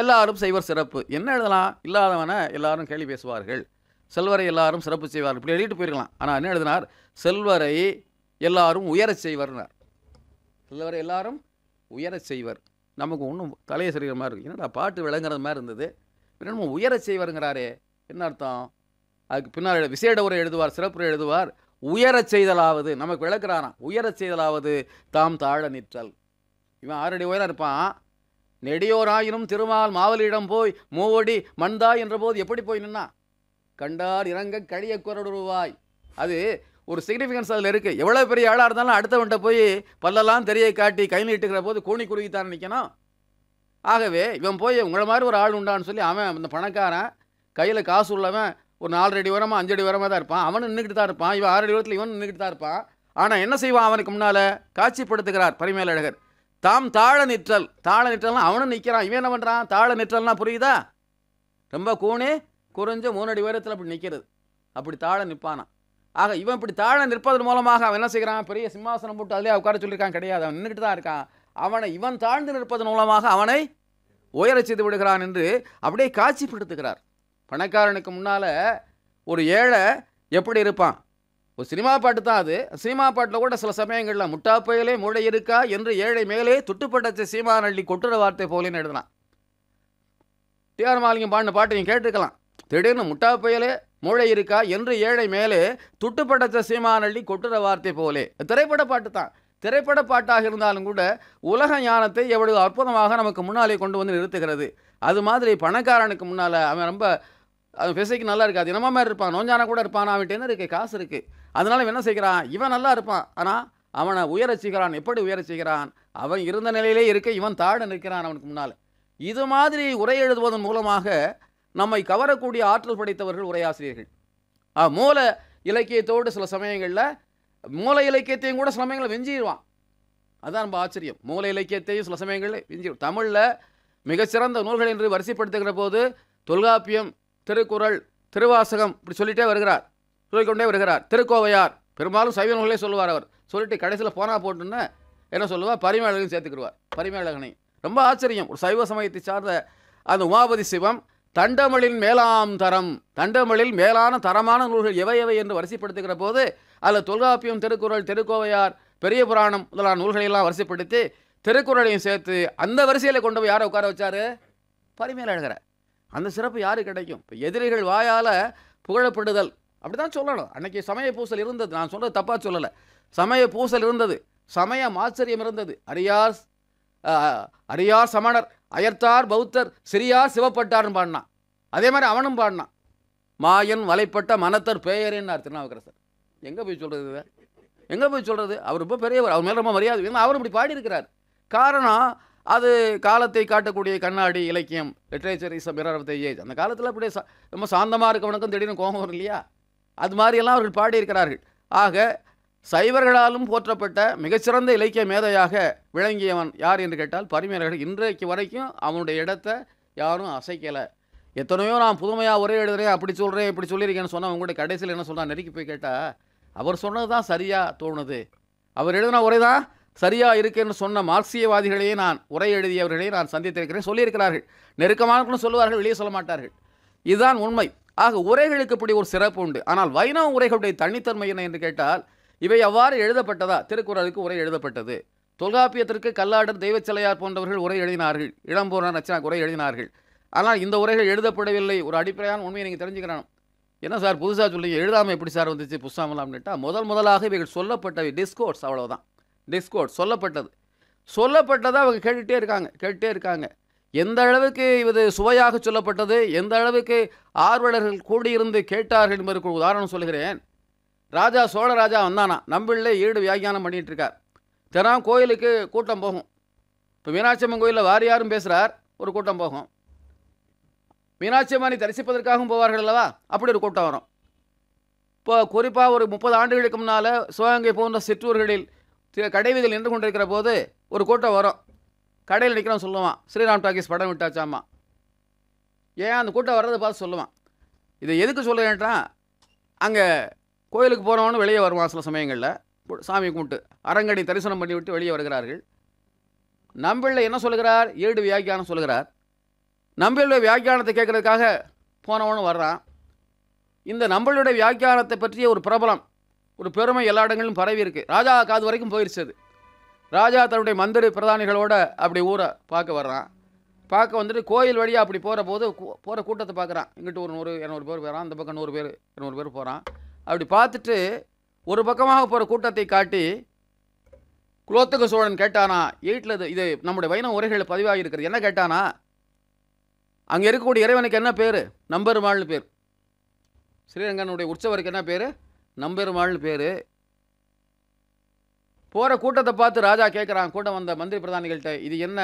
எல்லாரும் செய்வர் சிறப்பு என்ன எழுதலாம் இல்லாதவனை எல்லாரும் கேள்வி பேசுவார்கள் செல்வரை எல்லாரும் சிறப்பு செய்வார் இப்படி எழுதிட்டு போயிருக்கலாம் ஆனால் என்ன எழுதினார் செல்வரை எல்லாரும் உயரச் செய்வர்னார் செல்வரை எல்லாரும் உயரச் செய்வர் நமக்கு ஒன்றும் தலையை சரிகிற மாதிரி இருக்குது என்னடா பாட்டு விளங்குறது மாதிரி இருந்தது நம்ம உயரச் செய்வருங்கிறாரே என்ன அர்த்தம் அதுக்கு பின்னால் விசேட உரை எழுதுவார் சிறப்புரை எழுதுவார் உயரச் செய்தலாவது நமக்கு விளக்குறாராம் உயரச் செய்தலாவது தாம் தாழ நிற்றல் இவன் ஆறடி உயரம் இருப்பான் நெடியோராயினும் திருமால் மாவலியிடம் போய் மூவடி மந்தாய் என்ற போது எப்படி போய் நின்னா கண்டார் இறங்க கழிய குரடுருவாய் அது ஒரு சிக்னிஃபிகன்ஸ் அதில் இருக்குது எவ்வளோ பெரிய ஆளாக இருந்தாலும் அடுத்தவன்ட்ட போய் பல்லெல்லாம் தெரிய காட்டி கை நீட்டுக்கிற போது கோணி குறுகித்தான் நிற்கணும் ஆகவே இவன் போய் உங்களை மாதிரி ஒரு ஆள் உண்டான்னு சொல்லி அவன் அந்த பணக்காரன் கையில் காசு உள்ளவன் ஒரு நாலு அடி உரமா அஞ்சு அடி உரமாக தான் இருப்பான் அவன் நின்றுட்டு தான் இருப்பான் இவன் ஆறு அடி உரத்தில் இவன் நின்றுட்டு தான் இருப்பான் ஆனால் என்ன செய்வான் அவனுக்கு முன்னால் காட்சிப்படுத்துகிறார் பரிமேலழகர் தாம் தாழ நிற்றல் தாழ நிற்றல்னா அவனும் நிற்கிறான் இவன் என்ன பண்ணுறான் தாழ நிற்றல்னா புரியுதா ரொம்ப கூணி குறைஞ்ச மூணு அடி உயரத்தில் அப்படி நிற்கிறது அப்படி தாழ நிற்பானான் ஆக இவன் இப்படி தாழ நிற்பதன் மூலமாக அவன் என்ன செய்கிறான் பெரிய சிம்மாசனம் போட்டு அதிலே உட்கார சொல்லியிருக்கான் கிடையாது அவன் நின்றுட்டு தான் இருக்கான் அவனை இவன் தாழ்ந்து நிற்பதன் மூலமாக அவனை உயரச் செய்து விடுகிறான் என்று அப்படியே காட்சிப்படுத்துகிறார் பணக்காரனுக்கு முன்னால் ஒரு ஏழை எப்படி இருப்பான் ஒரு சினிமா பாட்டு தான் அது சினிமா பாட்டில் கூட சில சமயங்களில் முட்டா புயலே மூளை இருக்கா என்று ஏழை மேலே துட்டுப்பட்ட சீமா நள்ளி கொட்டுற வார்த்தை போலேன்னு எழுதலாம் டிஆர் மாலிங்கம் பாடின பாட்டு நீங்கள் கேட்டுருக்கலாம் திடீர்னு புயலே மூளை இருக்கா என்று ஏழை மேலே துட்டுப்படச்ச சீமானள்ளி கொட்டுற வார்த்தை போலே திரைப்பட பாட்டு தான் திரைப்பட பாட்டாக இருந்தாலும் கூட உலக ஞானத்தை எவ்வளவு அற்புதமாக நமக்கு முன்னாலே கொண்டு வந்து நிறுத்துகிறது அது மாதிரி பணக்காரனுக்கு முன்னால் அவன் ரொம்ப அது பிசைக்கு நல்லா இருக்காது இனமா மாதிரி இருப்பான் நோஞ்சான கூட இருப்பான் அவன்கிட்ட என்ன காசு இருக்குது அதனால என்ன செய்கிறான் இவன் நல்லா இருப்பான் ஆனால் அவனை உயர செய்கிறான் எப்படி உயர செய்கிறான் அவன் இருந்த நிலையிலே இருக்க இவன் தாட நிற்கிறான் அவனுக்கு முன்னால் இது மாதிரி உரை எழுதுவதன் மூலமாக நம்மை கவரக்கூடிய ஆற்றல் படைத்தவர்கள் உரையாசிரியர்கள் மூல இலக்கியத்தோடு சில சமயங்களில் மூல இலக்கியத்தையும் கூட சில சமயங்களில் வெஞ்சிடுவான் அதுதான் ரொம்ப ஆச்சரியம் மூல இலக்கியத்தையும் சில சமயங்களில் வெஞ்சிடுவோம் தமிழில் மிகச்சிறந்த நூல்கள் என்று வரிசைப்படுத்துகிற போது தொல்காப்பியம் திருக்குறள் திருவாசகம் இப்படி சொல்லிகிட்டே வருகிறார் சொல்லிக்கொண்டே வருகிறார் திருக்கோவையார் பெரும்பாலும் சைவ நூல்களே சொல்லுவார் அவர் சொல்லிட்டு கடைசியில் போனால் போட்டுன்னு என்ன சொல்லுவார் பரிமேழகன் சேர்த்துக்கிடுவார் பரிமேலகனை ரொம்ப ஆச்சரியம் ஒரு சைவ சமயத்தை சார்ந்த அந்த உமாபதி சிவம் தண்டமிழின் மேலாம் தரம் தண்டமிழில் மேலான தரமான நூல்கள் எவை எவை என்று வரிசைப்படுத்துகிற போது அதில் தொல்காப்பியம் திருக்குறள் திருக்கோவையார் பெரிய புராணம் முதலான நூல்களையெல்லாம் வரிசைப்படுத்தி திருக்குறளையும் சேர்த்து அந்த வரிசையில் கொண்டு போய் யாரை உட்கார வச்சார் பரிமையில் எழுகிற அந்த சிறப்பு யாரு கிடைக்கும் இப்போ எதிரிகள் வாயால் புகழப்படுதல் அப்படி தான் சொல்லணும் அன்றைக்கி சமய பூசல் இருந்தது நான் சொல்கிறது தப்பாக சொல்லலை சமய பூசல் இருந்தது சமயம் ஆச்சரியம் இருந்தது அரியார் அரியார் சமணர் அயர்த்தார் பௌத்தர் சிறியார் சிவப்பட்டார்னு பாடினான் அதே மாதிரி அவனும் பாடினான் மாயன் வலைப்பட்ட மனத்தர் பேயரேன்னார் திருநாவுக்கரசர் எங்கே போய் சொல்கிறது இதை எங்கே போய் சொல்கிறது அவர் ரொம்ப பெரியவர் அவர் மேலே ரொம்ப மரியாதை ஏன்னா அவர் இப்படி பாடியிருக்கிறார் காரணம் அது காலத்தை காட்டக்கூடிய கண்ணாடி இலக்கியம் literature is mirror of the age அந்த காலத்தில் அப்படியே ரொம்ப சாந்தமாக இருக்கவனுக்கும் திடீர்னு கோபம் வரும் இல்லையா அது மாதிரியெல்லாம் அவர்கள் பாடியிருக்கிறார்கள் ஆக சைவர்களாலும் போற்றப்பட்ட மிகச்சிறந்த இலக்கிய மேதையாக விளங்கியவன் யார் என்று கேட்டால் பரிமேலகர் இன்றைக்கு வரைக்கும் அவனுடைய இடத்தை யாரும் அசைக்கலை எத்தனையோ நான் புதுமையாக ஒரே எழுதுறேன் அப்படி சொல்கிறேன் இப்படி சொல்லியிருக்கேன்னு சொன்னால் அவங்கள்ட்ட கடைசியில் என்ன சொன்னால் நெருக்கி போய் கேட்டால் அவர் சொன்னது தான் சரியாக தோணுது அவர் எழுதின உரை தான் சரியாக இருக்குன்னு சொன்ன மார்க்சியவாதிகளையே நான் உரை எழுதியவர்களையும் நான் சந்தித்திருக்கிறேன் சொல்லியிருக்கிறார்கள் நெருக்கமானக்குன்னு சொல்லுவார்கள் வெளியே சொல்ல மாட்டார்கள் இதுதான் உண்மை ஆக உரைகளுக்கு இப்படி ஒரு சிறப்பு உண்டு ஆனால் வைணவ உரைகளுடைய தனித்தன்மை என்ன என்று கேட்டால் இவை எவ்வாறு எழுதப்பட்டதா திருக்குறளுக்கு உரை எழுதப்பட்டது தொல்காப்பியத்திற்கு கல்லாடர் தெய்வச்சிலையார் போன்றவர்கள் உரை எழுதினார்கள் இளம்பூரண ரச்சனா உரை எழுதினார்கள் ஆனால் இந்த உரைகள் எழுதப்படவில்லை ஒரு அடிப்படையான உண்மையை நீங்கள் தெரிஞ்சுக்கிறான் என்ன சார் புதுசாக சொல்லி எழுதாமல் எப்படி சார் வந்துச்சு புஸ்தாமலாம்னுட்டா முதல் முதலாக இவைகள் சொல்லப்பட்டவை டிஸ்கோட்ஸ் அவ்வளோதான் டிஸ்கோட்ஸ் சொல்லப்பட்டது சொல்லப்பட்டதை அவங்க கேட்டுகிட்டே இருக்காங்க கேட்டுகிட்டே இருக்காங்க எந்த அளவுக்கு இது சுவையாக சொல்லப்பட்டது எந்த அளவுக்கு ஆர்வலர்கள் கூடியிருந்து கேட்டார்கள் என்பதற்கு உதாரணம் சொல்கிறேன் ராஜா சோழ ராஜா வந்தானா நம்பிள்ளே ஈடு வியாக்கியானம் பண்ணிகிட்டு இருக்கார் தினம் கோயிலுக்கு கூட்டம் போகும் இப்போ மீனாட்சி அம்மன் கோயிலில் யாரும் பேசுகிறார் ஒரு கூட்டம் போகும் மீனாட்சி அம்மனை தரிசிப்பதற்காகவும் போவார்கள் அல்லவா அப்படி ஒரு கூட்டம் வரும் இப்போ குறிப்பாக ஒரு முப்பது ஆண்டுகளுக்கு முன்னால் சிவகங்கை போன்ற சிற்றூர்களில் கடைவிகள் நின்று கொண்டிருக்கிற போது ஒரு கூட்டம் வரும் கடையில் நிற்கிறோம் சொல்லுவான் ஸ்ரீராம் டாக்கீஸ் படம் விட்டாச்சாமா ஏன் அந்த கூட்டம் வர்றதை பார்த்து சொல்லுவான் இதை எதுக்கு சொல்லுறேன்ட்டான் அங்கே கோயிலுக்கு போகிறவனு வெளியே வருவான் சில சமயங்களில் சாமி கும்பிட்டு அரங்கடி தரிசனம் பண்ணிவிட்டு வெளியே வருகிறார்கள் நம்பிள்ளை என்ன சொல்கிறார் ஏடு வியாக்கியானம் சொல்கிறார் நம்பிள்ளை வியாக்கியானத்தை கேட்குறதுக்காக போனவனும் வர்றான் இந்த நம்மளுடைய வியாக்கியானத்தை பற்றிய ஒரு பிரபலம் ஒரு பெருமை எல்லா இடங்களிலும் பரவி இருக்குது ராஜா காது வரைக்கும் போயிருச்சு அது ராஜா தன்னுடைய மந்திரி பிரதானிகளோடு அப்படி ஊரை பார்க்க வர்றான் பார்க்க வந்துட்டு கோயில் வழியாக அப்படி போகிற போது போகிற கூட்டத்தை பார்க்குறான் இங்கிட்டு ஒரு நூறு இரநூறு பேர் போகிறான் அந்த பக்கம் நூறு பேர் இரநூறு பேர் போகிறான் அப்படி பார்த்துட்டு ஒரு பக்கமாக போகிற கூட்டத்தை காட்டி குலோத்துக சோழன் கேட்டானா எயிட்டில் இது இது நம்முடைய வைணவ உரைகளில் பதிவாகி இருக்கிறது என்ன கேட்டானா அங்கே இருக்கக்கூடிய இறைவனுக்கு என்ன பேர் நம்பெருமாள்னு பேர் ஸ்ரீரங்கனுடைய உற்சவருக்கு என்ன பேர் நம்பெருமாள்னு பேர் போகிற கூட்டத்தை பார்த்து ராஜா கேட்குறான் கூட்டம் வந்த மந்திரி பிரதானிகள்கிட்ட இது என்ன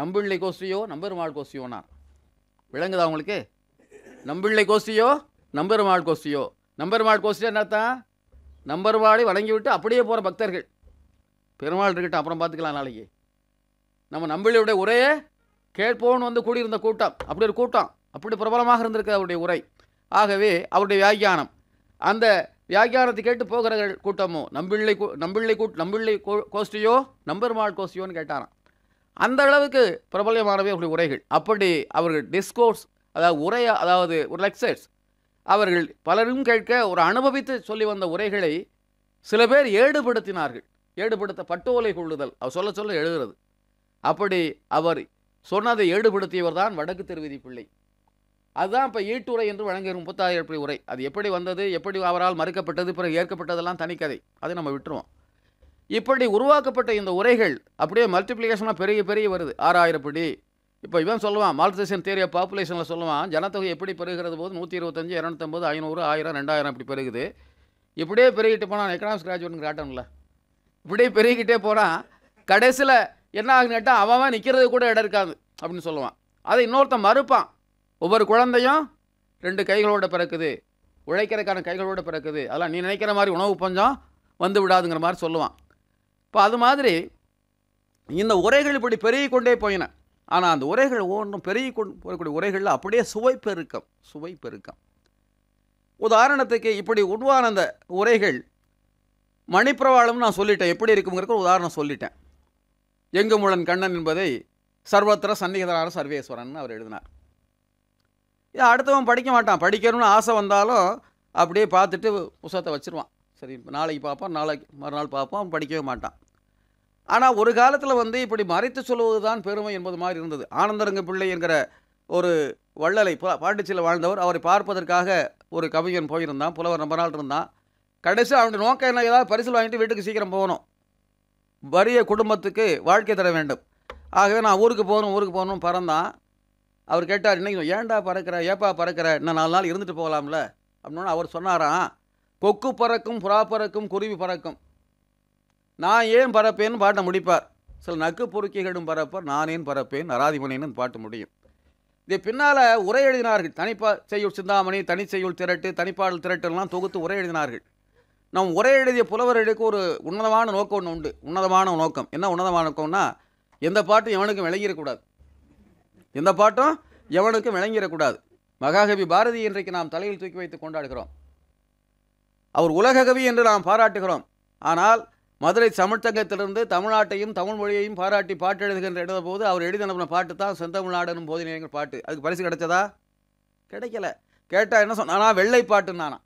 நம்பிள்ளை கோஷ்டியோ நம்பெருமாள் கோஷ்டியோனா விளங்குதா அவங்களுக்கு நம்பிள்ளை கோஷ்டியோ நம்பெருமாள் கோஷ்டியோ நம்பெருமாள் கோஷ்டி என்னத்தான் நம்பெருமாளை வணங்கிவிட்டு அப்படியே போகிற பக்தர்கள் பெருமாள் இருக்கட்டும் அப்புறம் பார்த்துக்கலாம் நாளைக்கு நம்ம நம்பளுடைய உரையே கேட்போன்னு வந்து கூடியிருந்த கூட்டம் அப்படி ஒரு கூட்டம் அப்படி பிரபலமாக இருந்திருக்கு அவருடைய உரை ஆகவே அவருடைய வியாக்கியானம் அந்த வியாக்கியானத்தை கேட்டு போகிறவர்கள் கூட்டமோ நம்பிள்ளை நம்பிள்ளை கூட் நம்பிள்ளை கோஷ்டியோ நம்பெருமாள் கோஷ்டியோன்னு கேட்டாராம் அந்த அளவுக்கு பிரபலமானவை அவருடைய உரைகள் அப்படி அவர்கள் டிஸ்கோர்ஸ் அதாவது உரையா அதாவது ஒரு லெக்சர்ஸ் அவர்கள் பலரும் கேட்க ஒரு அனுபவித்து சொல்லி வந்த உரைகளை சில பேர் ஏடுபடுத்தினார்கள் ஏடுபடுத்த பட்டோலை கொள்ளுதல் அவர் சொல்ல சொல்ல எழுதுறது அப்படி அவர் சொன்னதை ஏடுபடுத்தியவர் தான் வடக்கு திருவிதி பிள்ளை அதுதான் இப்போ ஈட்டுரை என்று வழங்கிய முப்பத்தாயிரம் எப்படி உரை அது எப்படி வந்தது எப்படி அவரால் மறுக்கப்பட்டது பிறகு ஏற்கப்பட்டதெல்லாம் தனிக்கதை அதை நம்ம விட்டுருவோம் இப்படி உருவாக்கப்பட்ட இந்த உரைகள் அப்படியே மல்டிப்ளிகேஷனாக பெரிய பெரிய வருது ஆறாயிரப்படி இப்போ இவன் சொல்லுவான் மால்தேசியன் தேரிய பாப்புலேஷனில் சொல்லுவான் ஜனத்தொகை எப்படி பெருகிறது போது நூற்றி இருபத்தஞ்சு இரநூத்தம்பது ஐநூறு ஆயிரம் ரெண்டாயிரம் இப்படி பெருகுது இப்படியே பெருகிட்டு போனான் எக்கனாமிக்ஸ் கிராஜுவேட்டுங்கிற ஆட்டம்ல இப்படியே பெருகிக்கிட்டே போனால் கடைசியில் என்ன ஆகுன்னு கேட்டால் அவன் நிற்கிறது கூட இடம் இருக்காது அப்படின்னு சொல்லுவான் அதை இன்னொருத்தன் மறுப்பான் ஒவ்வொரு குழந்தையும் ரெண்டு கைகளோட பிறக்குது உழைக்கிறதுக்கான கைகளோட பிறக்குது அதெல்லாம் நீ நினைக்கிற மாதிரி உணவு பஞ்சம் வந்து விடாதுங்கிற மாதிரி சொல்லுவான் இப்போ அது மாதிரி இந்த உரைகள் இப்படி பெருகிக்கொண்டே போயினேன் ஆனால் அந்த உரைகள் ஒவ்வொன்றும் பெருகி கொண்டு போகக்கூடிய உரைகளில் அப்படியே சுவை பெருக்கம் சுவை பெருக்கம் உதாரணத்துக்கு இப்படி உருவான அந்த உரைகள் மணிப்பிரவாளம் நான் சொல்லிட்டேன் எப்படி இருக்குங்கிறக்கு உதாரணம் சொல்லிட்டேன் எங்குமுழன் கண்ணன் என்பதை சர்வத்திர சன்னிகதார சர்வேஸ்வரன் அவர் எழுதினார் இது அடுத்தவன் படிக்க மாட்டான் படிக்கணும்னு ஆசை வந்தாலும் அப்படியே பார்த்துட்டு புஸ்தகத்தை வச்சுருவான் சரி நாளைக்கு பார்ப்பான் நாளைக்கு மறுநாள் பார்ப்பான் அவன் படிக்கவே மாட்டான் ஆனால் ஒரு காலத்தில் வந்து இப்படி மறைத்து சொல்வது தான் பெருமை என்பது மாதிரி இருந்தது ஆனந்தரங்க பிள்ளை என்கிற ஒரு வள்ளலை பாண்டிச்சியில் வாழ்ந்தவர் அவரை பார்ப்பதற்காக ஒரு கவிஞன் போயிருந்தான் புலவர் ரொம்ப நாள் இருந்தான் கடைசி அவனுடைய நோக்கம் என்ன ஏதாவது பரிசு வாங்கிட்டு வீட்டுக்கு சீக்கிரம் போகணும் வறிய குடும்பத்துக்கு வாழ்க்கை தர வேண்டும் ஆகவே நான் ஊருக்கு போகணும் ஊருக்கு போகணும் பறந்தான் அவர் கேட்டார் இன்னைக்கு ஏன்டா பறக்கிற ஏப்பா பறக்கிற இன்னும் நாலு நாள் இருந்துட்டு போகலாம்ல அப்படின்னா அவர் சொன்னாராம் கொக்கு பறக்கும் புறா பறக்கும் குருவி பறக்கும் நான் ஏன் பரப்பேன்னு பாட்டை முடிப்பார் சில நக்கு பொறுக்கிகளிடம் நான் நானேன் பரப்பேன் நராதிமனேன்னு பாட்டு முடியும் இது பின்னால் உரை எழுதினார்கள் தனிப்பா செய்யுள் சிந்தாமணி தனி செய்யுள் திரட்டு தனிப்பாடல் திரட்டுலாம் தொகுத்து உரை எழுதினார்கள் நம் உரை எழுதிய புலவர்களுக்கு ஒரு உன்னதமான நோக்கம் ஒன்று உண்டு உன்னதமான நோக்கம் என்ன உன்னதமான நோக்கம்னா எந்த பாட்டும் எவனுக்கும் விளங்கிடக்கூடாது எந்த பாட்டும் எவனுக்கும் விளங்கிடக்கூடாது மகாகவி பாரதி இன்றைக்கு நாம் தலையில் தூக்கி வைத்து கொண்டாடுகிறோம் அவர் உலககவி என்று நாம் பாராட்டுகிறோம் ஆனால் மதுரை தமிழ்த்தங்கத்திலிருந்து தமிழ்நாட்டையும் தமிழ் மொழியையும் பாராட்டி பாட்டு எழுதுகின்ற எழுத போது அவர் எழுதி அனுப்பின பாட்டு தான் செந்தமிழ்நாடுன்னு போதினியங்கள் பாட்டு அதுக்கு பரிசு கிடைச்சதா கிடைக்கல கேட்டால் என்ன சொன்னானா வெள்ளை பாட்டுன்னு நானா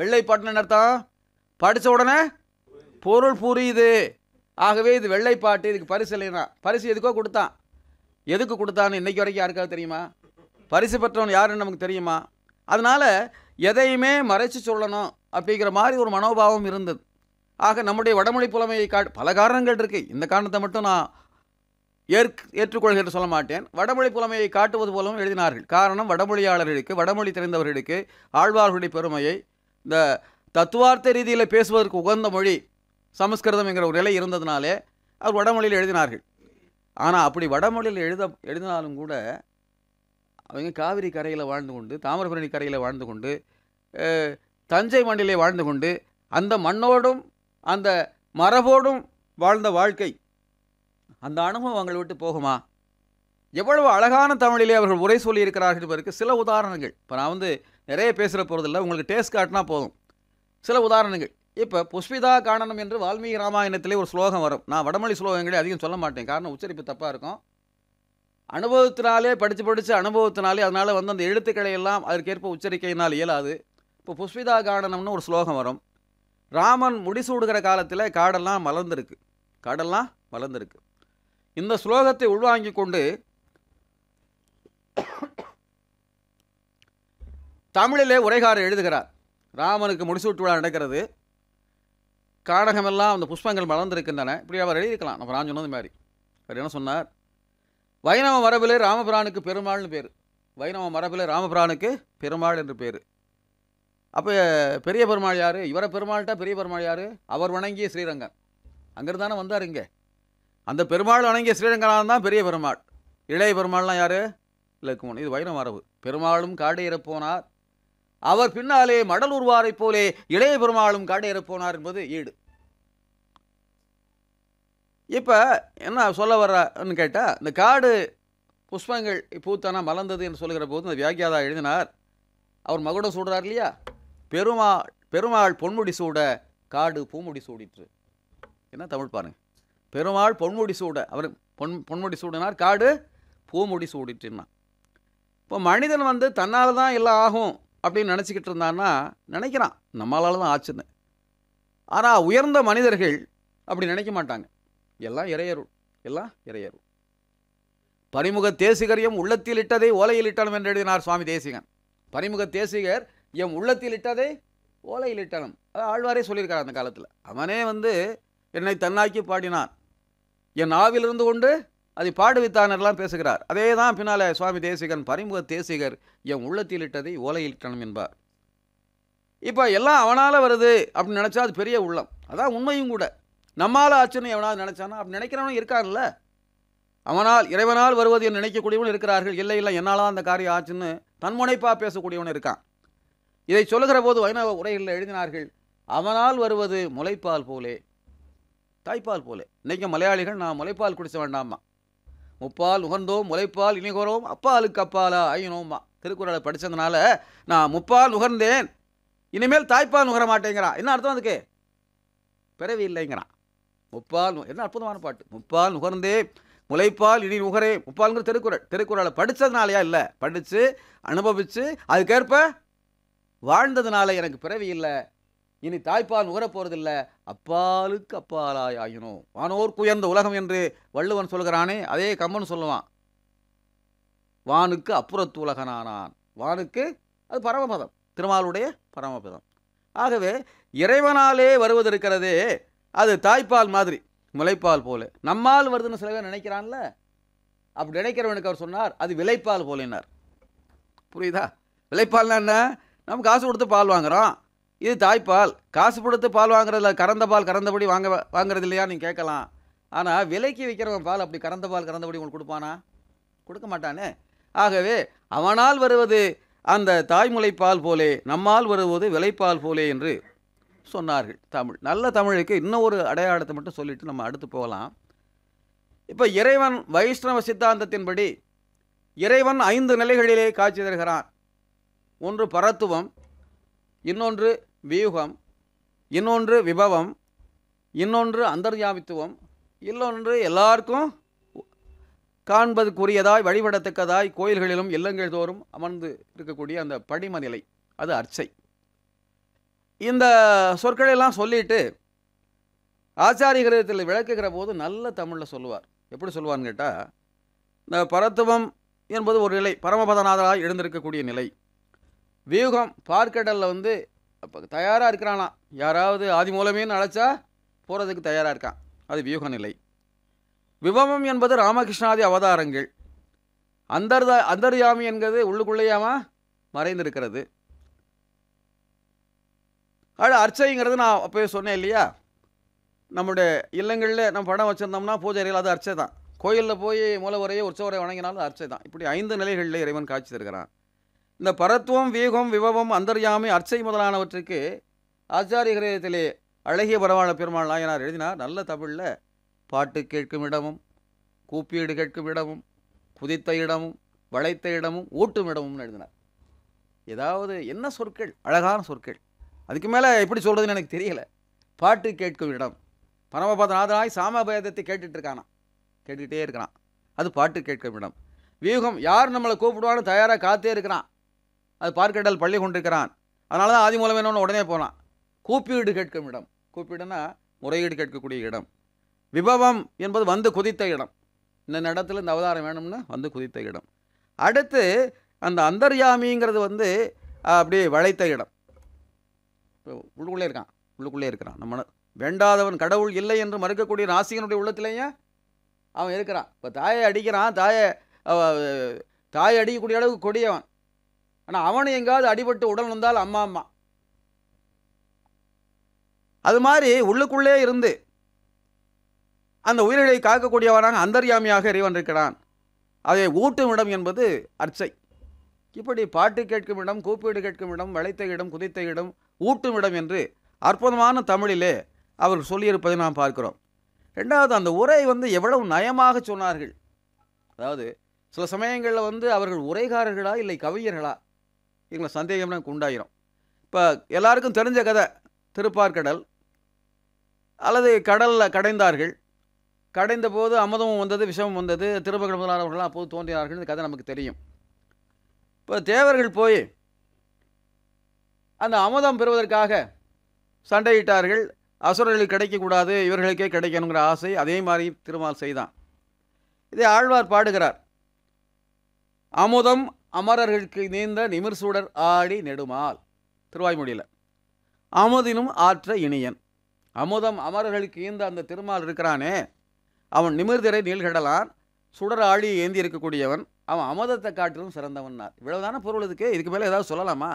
வெள்ளை பாட்டுன்னு அர்த்தம் படித்த உடனே பொருள் புரியுது ஆகவே இது வெள்ளை பாட்டு இதுக்கு பரிசு இல்லைனா பரிசு எதுக்கோ கொடுத்தான் எதுக்கு கொடுத்தான்னு இன்றைக்கி வரைக்கும் யாருக்காவது தெரியுமா பரிசு பெற்றவன் யாருன்னு நமக்கு தெரியுமா அதனால் எதையுமே மறைச்சு சொல்லணும் அப்படிங்கிற மாதிரி ஒரு மனோபாவம் இருந்தது ஆக நம்முடைய வடமொழி புலமையை காட்டு பல காரணங்கள் இருக்குது இந்த காரணத்தை மட்டும் நான் ஏற் ஏற்றுக்கொள்கிறேன் சொல்ல மாட்டேன் வடமொழி புலமையை காட்டுவது போலவும் எழுதினார்கள் காரணம் வடமொழியாளர்களுக்கு வடமொழி தெரிந்தவர்களுக்கு ஆழ்வார்களுடைய பெருமையை இந்த தத்துவார்த்த ரீதியில் பேசுவதற்கு உகந்த மொழி சமஸ்கிருதம் என்கிற ஒரு நிலை இருந்ததுனாலே அவர் வடமொழியில் எழுதினார்கள் ஆனால் அப்படி வடமொழியில் எழுத எழுதினாலும் கூட அவங்க காவிரி கரையில் வாழ்ந்து கொண்டு தாமிரபரணி கரையில் வாழ்ந்து கொண்டு தஞ்சை மண்ணிலே வாழ்ந்து கொண்டு அந்த மண்ணோடும் அந்த மரபோடும் வாழ்ந்த வாழ்க்கை அந்த அனுபவம் அவங்களை விட்டு போகுமா எவ்வளவு அழகான தமிழிலே அவர்கள் உரை சொல்லியிருக்கிறார்கள் பிறகு சில உதாரணங்கள் இப்போ நான் வந்து நிறைய பேசுகிற போகிறதில்ல உங்களுக்கு டேஸ்ட் காட்டினா போதும் சில உதாரணங்கள் இப்போ புஷ்பிதா காணனம் என்று வால்மீகி ராமாயணத்திலே ஒரு ஸ்லோகம் வரும் நான் வடமொழி ஸ்லோகங்களே அதிகம் சொல்ல மாட்டேன் காரணம் உச்சரிப்பு தப்பாக இருக்கும் அனுபவத்தினாலே படித்து படித்து அனுபவத்தினாலே அதனால் வந்து அந்த எழுத்துக்களை எல்லாம் அதற்கேற்ப உச்சரிக்கையினால் இயலாது இப்போ புஷ்பிதா காணனம்னு ஒரு ஸ்லோகம் வரும் ராமன் முடிசூடுகிற காலத்தில் காடெல்லாம் மலர்ந்துருக்கு காடெல்லாம் மலர்ந்துருக்கு இந்த ஸ்லோகத்தை உள்வாங்கி கொண்டு தமிழிலே உரைகாரை எழுதுகிறார் ராமனுக்கு முடிசூட்டு விழா நடக்கிறது காடகமெல்லாம் அந்த புஷ்பங்கள் மலர்ந்திருக்கின்றன இப்படி அவர் எழுதியிருக்கலாம் நம்ம ராம் சொன்னது மாதிரி அவர் என்ன சொன்னார் வைணவ மரபிலே ராமபிரானுக்கு பெருமாள்னு பேர் வைணவ மரபில் ராமபிரானுக்கு பெருமாள் என்று பேர் அப்போ பெரிய பெருமாள் யார் இவரை பெருமாள்கிட்ட பெரிய பெருமாள் யார் அவர் வணங்கிய ஸ்ரீரங்கம் அங்கேருந்து தானே வந்தார் இங்கே அந்த பெருமாள் வணங்கிய ஸ்ரீரங்கனாக தான் பெரிய பெருமாள் இளைய பெருமாள்லாம் யார் இலக்குமன் இது வைர மரபு பெருமாளும் இறப்போனார் அவர் பின்னாலே மடல் உருவாரைப் போலே இளைய பெருமாளும் இறப்போனார் என்பது ஈடு இப்போ என்ன சொல்ல வர்றன்னு கேட்டால் இந்த காடு புஷ்பங்கள் பூத்தானா மலர்ந்தது என்று சொல்லுகிற போது இந்த வியாக்கியாதா எழுதினார் அவர் மகுடம் சூடுறார் இல்லையா பெருமாள் பெருமாள் பொன்முடி சூட காடு பூமுடி சூடிற்று என்ன தமிழ் பாருங்க பெருமாள் பொன்முடி சூட அவர் பொன் பொன்முடி சூடினார் காடு பூமுடி சூடிட்டுன்னா இப்போ மனிதன் வந்து தன்னால் தான் எல்லாம் ஆகும் அப்படின்னு நினச்சிக்கிட்டு இருந்தான்னா நினைக்கிறான் நம்மளால் தான் ஆச்சுன்னு ஆனால் உயர்ந்த மனிதர்கள் அப்படி நினைக்க மாட்டாங்க எல்லாம் இறையருள் எல்லாம் இறையருள் பரிமுக தேசிகரையும் உள்ளத்தில் இட்டதை ஓலையில் இட்டனும் என்று எழுதினார் சுவாமி தேசிகன் பரிமுக தேசிகர் என் உள்ளத்தில் இட்டதை ஓலையில் இட்டனம் அது ஆழ்வாரே சொல்லியிருக்கார் அந்த காலத்தில் அவனே வந்து என்னை தன்னாக்கி பாடினான் என் ஆவிலிருந்து கொண்டு அதை பாடுவித்தானர்லாம் பேசுகிறார் அதே தான் பின்னால் சுவாமி தேசிகன் பறிமுக தேசிகர் என் உள்ளத்தில் இட்டதை ஓலையில் இட்டனம் என்பார் இப்போ எல்லாம் அவனால் வருது அப்படின்னு நினச்சா அது பெரிய உள்ளம் அதான் உண்மையும் கூட நம்மால் ஆச்சுன்னு எவனாவது நினச்சானா அப்படி நினைக்கிறவனும் இருக்கான்ல அவனால் இறைவனால் வருவது என்று நினைக்கக்கூடியவனும் இருக்கிறார்கள் இல்லை இல்லை என்னால் அந்த காரியம் ஆச்சுன்னு தன்முனைப்பாக பேசக்கூடியவன் இருக்கான் இதை சொல்லுகிற போது வைணவ உரைகளில் எழுதினார்கள் அவனால் வருவது முளைப்பால் போலே தாய்ப்பால் போலே இன்றைக்கும் மலையாளிகள் நான் முளைப்பால் குடிச்ச வேண்டாமா முப்பால் நுகர்ந்தோம் முளைப்பால் இனிகோரோம் அப்பாலுக்கு அப்பாலா ஐயனோம்மா திருக்குறளை படித்ததுனால நான் முப்பால் நுகர்ந்தேன் இனிமேல் தாய்ப்பால் நுகர மாட்டேங்கிறான் என்ன அர்த்தம் அதுக்கு பிறவி இல்லைங்கிறான் முப்பால் என்ன அற்புதமான பாட்டு முப்பால் நுகர்ந்தே முளைப்பால் இனி நுகரே முப்பாலுங்கிற திருக்குறள் திருக்குறளை படித்ததுனாலையா இல்லை படித்து அனுபவித்து அதுக்கேற்ப வாழ்ந்ததுனால எனக்கு பிறவி இல்லை இனி தாய்ப்பால் நுகரப்போறதில்ல அப்பாலுக்கு அப்பாலாய் ஆயினும் வானோர் குயர்ந்த உலகம் என்று வள்ளுவன் சொல்கிறானே அதே கம்மன் சொல்லுவான் வானுக்கு அப்புறத்து உலகனானான் வானுக்கு அது பரமபதம் திருமாலுடைய பரமபதம் ஆகவே இறைவனாலே வருவது இருக்கிறதே அது தாய்ப்பால் மாதிரி முளைப்பால் போல நம்மால் வருதுன்னு சில பேர் நினைக்கிறான்ல அப்படி நினைக்கிறவனுக்கு அவர் சொன்னார் அது விளைப்பால் போலினார் புரியுதா விளைப்பால்னா என்ன நம்ம காசு கொடுத்து பால் வாங்குகிறோம் இது தாய்ப்பால் காசு கொடுத்து பால் வாங்குறதில்ல கறந்த பால் கறந்தபடி வாங்க வாங்குறது இல்லையா நீங்கள் கேட்கலாம் ஆனால் விலைக்கு விற்கிறவன் பால் அப்படி கறந்த பால் கறந்தபடி உங்களுக்கு கொடுப்பானா கொடுக்க மாட்டானே ஆகவே அவனால் வருவது அந்த தாய்மொழி பால் போலே நம்மால் வருவது விலைப்பால் போலே என்று சொன்னார்கள் தமிழ் நல்ல தமிழுக்கு இன்னும் ஒரு அடையாளத்தை மட்டும் சொல்லிவிட்டு நம்ம அடுத்து போகலாம் இப்போ இறைவன் வைஷ்ணவ சித்தாந்தத்தின்படி இறைவன் ஐந்து நிலைகளிலே காட்சி தருகிறான் ஒன்று பரத்துவம் இன்னொன்று வியூகம் இன்னொன்று விபவம் இன்னொன்று அந்தர்யாமித்துவம் இன்னொன்று எல்லாருக்கும் காண்பதுக்குரியதாய் வழிபடத்தக்கதாய் கோயில்களிலும் இல்லங்கள் தோறும் அமர்ந்து இருக்கக்கூடிய அந்த படிமநிலை அது அர்ச்சை இந்த சொற்களெல்லாம் சொல்லிட்டு ஆச்சாரியகிரகத்தில் விளக்குகிற போது நல்ல தமிழில் சொல்லுவார் எப்படி சொல்லுவான்னு கேட்டால் இந்த பரத்துவம் என்பது ஒரு நிலை பரமபதநாதராக எழுந்திருக்கக்கூடிய நிலை வியூகம் பார்க்கடலில் வந்து அப்போ தயாராக இருக்கிறானா யாராவது ஆதி மூலமே அழைச்சா போகிறதுக்கு தயாராக இருக்கான் அது வியூக நிலை விபமம் என்பது ராமகிருஷ்ணாதி அவதாரங்கள் அந்தர்த அந்தர்யாமி என்கிறது உள்ளுக்குள்ளேயாமா மறைந்திருக்கிறது அது அர்ச்சைங்கிறது நான் அப்போயே சொன்னேன் இல்லையா நம்முடைய இல்லங்களில் நம்ம படம் வச்சுருந்தோம்னா பூஜைகள் அது அர்ச்சை தான் கோயிலில் போய் மூலவரையே உற்சவரை வணங்கினாலும் அர்ச்சை தான் இப்படி ஐந்து நிலைகளில் இறைவன் காட்சி தருகிறான் இந்த பரத்துவம் வியூகம் விபவம் அந்தர்யாமை அர்ச்சை முதலானவற்றுக்கு ஆச்சாரியகிரகத்திலே அழகிய பரவாயில்ல பெருமாள் நாயனார் எழுதினார் நல்ல தமிழில் பாட்டு கேட்கும் இடமும் கூப்பீடு கேட்கும் இடமும் குதித்த இடமும் வளைத்த இடமும் ஊட்டும் இடமும்னு எழுதினார் ஏதாவது என்ன சொற்கள் அழகான சொற்கள் அதுக்கு மேலே எப்படி சொல்கிறதுன்னு எனக்கு தெரியலை பாட்டு கேட்கும் இடம் நாதனாய் சாமபேதத்தை கேட்டுட்டு இருக்கானா கேட்டுக்கிட்டே இருக்கிறான் அது பாட்டு கேட்கும் இடம் வியூகம் யார் நம்மளை கூப்பிடுவான்னு தயாராக காத்தே இருக்கிறான் அது பார்க்கடல் பள்ளி கொண்டிருக்கிறான் அதனால தான் ஆதி மூலம் என்ன உடனே போனான் கூப்பீடு கேட்கும் இடம் கூப்பீடுனா முறையீடு கேட்கக்கூடிய இடம் விபவம் என்பது வந்து குதித்த இடம் இந்த இடத்துல இந்த அவதாரம் வேணும்னா வந்து குதித்த இடம் அடுத்து அந்த அந்தர்யாமிங்கிறது வந்து அப்படியே வளைத்த இடம் இப்போ உள்ளுக்குள்ளே இருக்கான் உள்ளுக்குள்ளே இருக்கிறான் நம்ம வேண்டாதவன் கடவுள் இல்லை என்று மறுக்கக்கூடிய ராசிகனுடைய உள்ளத்திலேயே அவன் இருக்கிறான் இப்போ தாயை அடிக்கிறான் தாயை தாயை அடிக்கக்கூடிய அளவுக்கு கொடியவன் ஆனால் அவனை எங்காவது அடிபட்டு உடல் வந்தால் அம்மா அம்மா அது மாதிரி உள்ளுக்குள்ளே இருந்து அந்த உயிர்களை காக்கக்கூடியவனாக அந்தர்யாமியாக இறைவன் இருக்கிறான் அதை ஊட்டும் இடம் என்பது அர்ச்சை இப்படி பாட்டு கேட்கும் இடம் கூப்பீடு கேட்கும் இடம் வளைத்த இடம் குதித்த இடம் ஊட்டும் இடம் என்று அற்புதமான தமிழிலே அவர் சொல்லியிருப்பதை நாம் பார்க்கிறோம் ரெண்டாவது அந்த உரை வந்து எவ்வளவு நயமாக சொன்னார்கள் அதாவது சில சமயங்களில் வந்து அவர்கள் உரைகாரர்களா இல்லை கவிஞர்களா எங்களை சந்தேகம் உண்டாயிரும் இப்போ எல்லாருக்கும் தெரிஞ்ச கதை திருப்பார்கடல் அல்லது கடலில் கடைந்தார்கள் கடைந்த போது அமுதமும் வந்தது விஷமும் வந்தது திருமகன் முதலானவர்கள்லாம் அப்போது தோன்றினார்கள் கதை நமக்கு தெரியும் இப்போ தேவர்கள் போய் அந்த அமுதம் பெறுவதற்காக சண்டையிட்டார்கள் அசுரர்களுக்கு கிடைக்கக்கூடாது இவர்களுக்கே கிடைக்கணுங்கிற ஆசை அதே மாதிரி திருமால் செய்தான் இதை ஆழ்வார் பாடுகிறார் அமுதம் அமரர்களுக்கு நீந்த நிமிர் சூடர் ஆடி நெடுமால் திருவாய்மொழியில் அமுதினும் ஆற்ற இனியன் அமுதம் அமரர்களுக்கு ஈந்த அந்த திருமால் இருக்கிறானே அவன் நிமிர்திரை நீள்கடலான் சுடர் ஆழி ஏந்தி இருக்கக்கூடியவன் அவன் அமுதத்தை காட்டிலும் சிறந்தவன்னார் இவ்வளவுதான பொருள் இதுக்கு இதுக்கு மேலே ஏதாவது சொல்லலாமா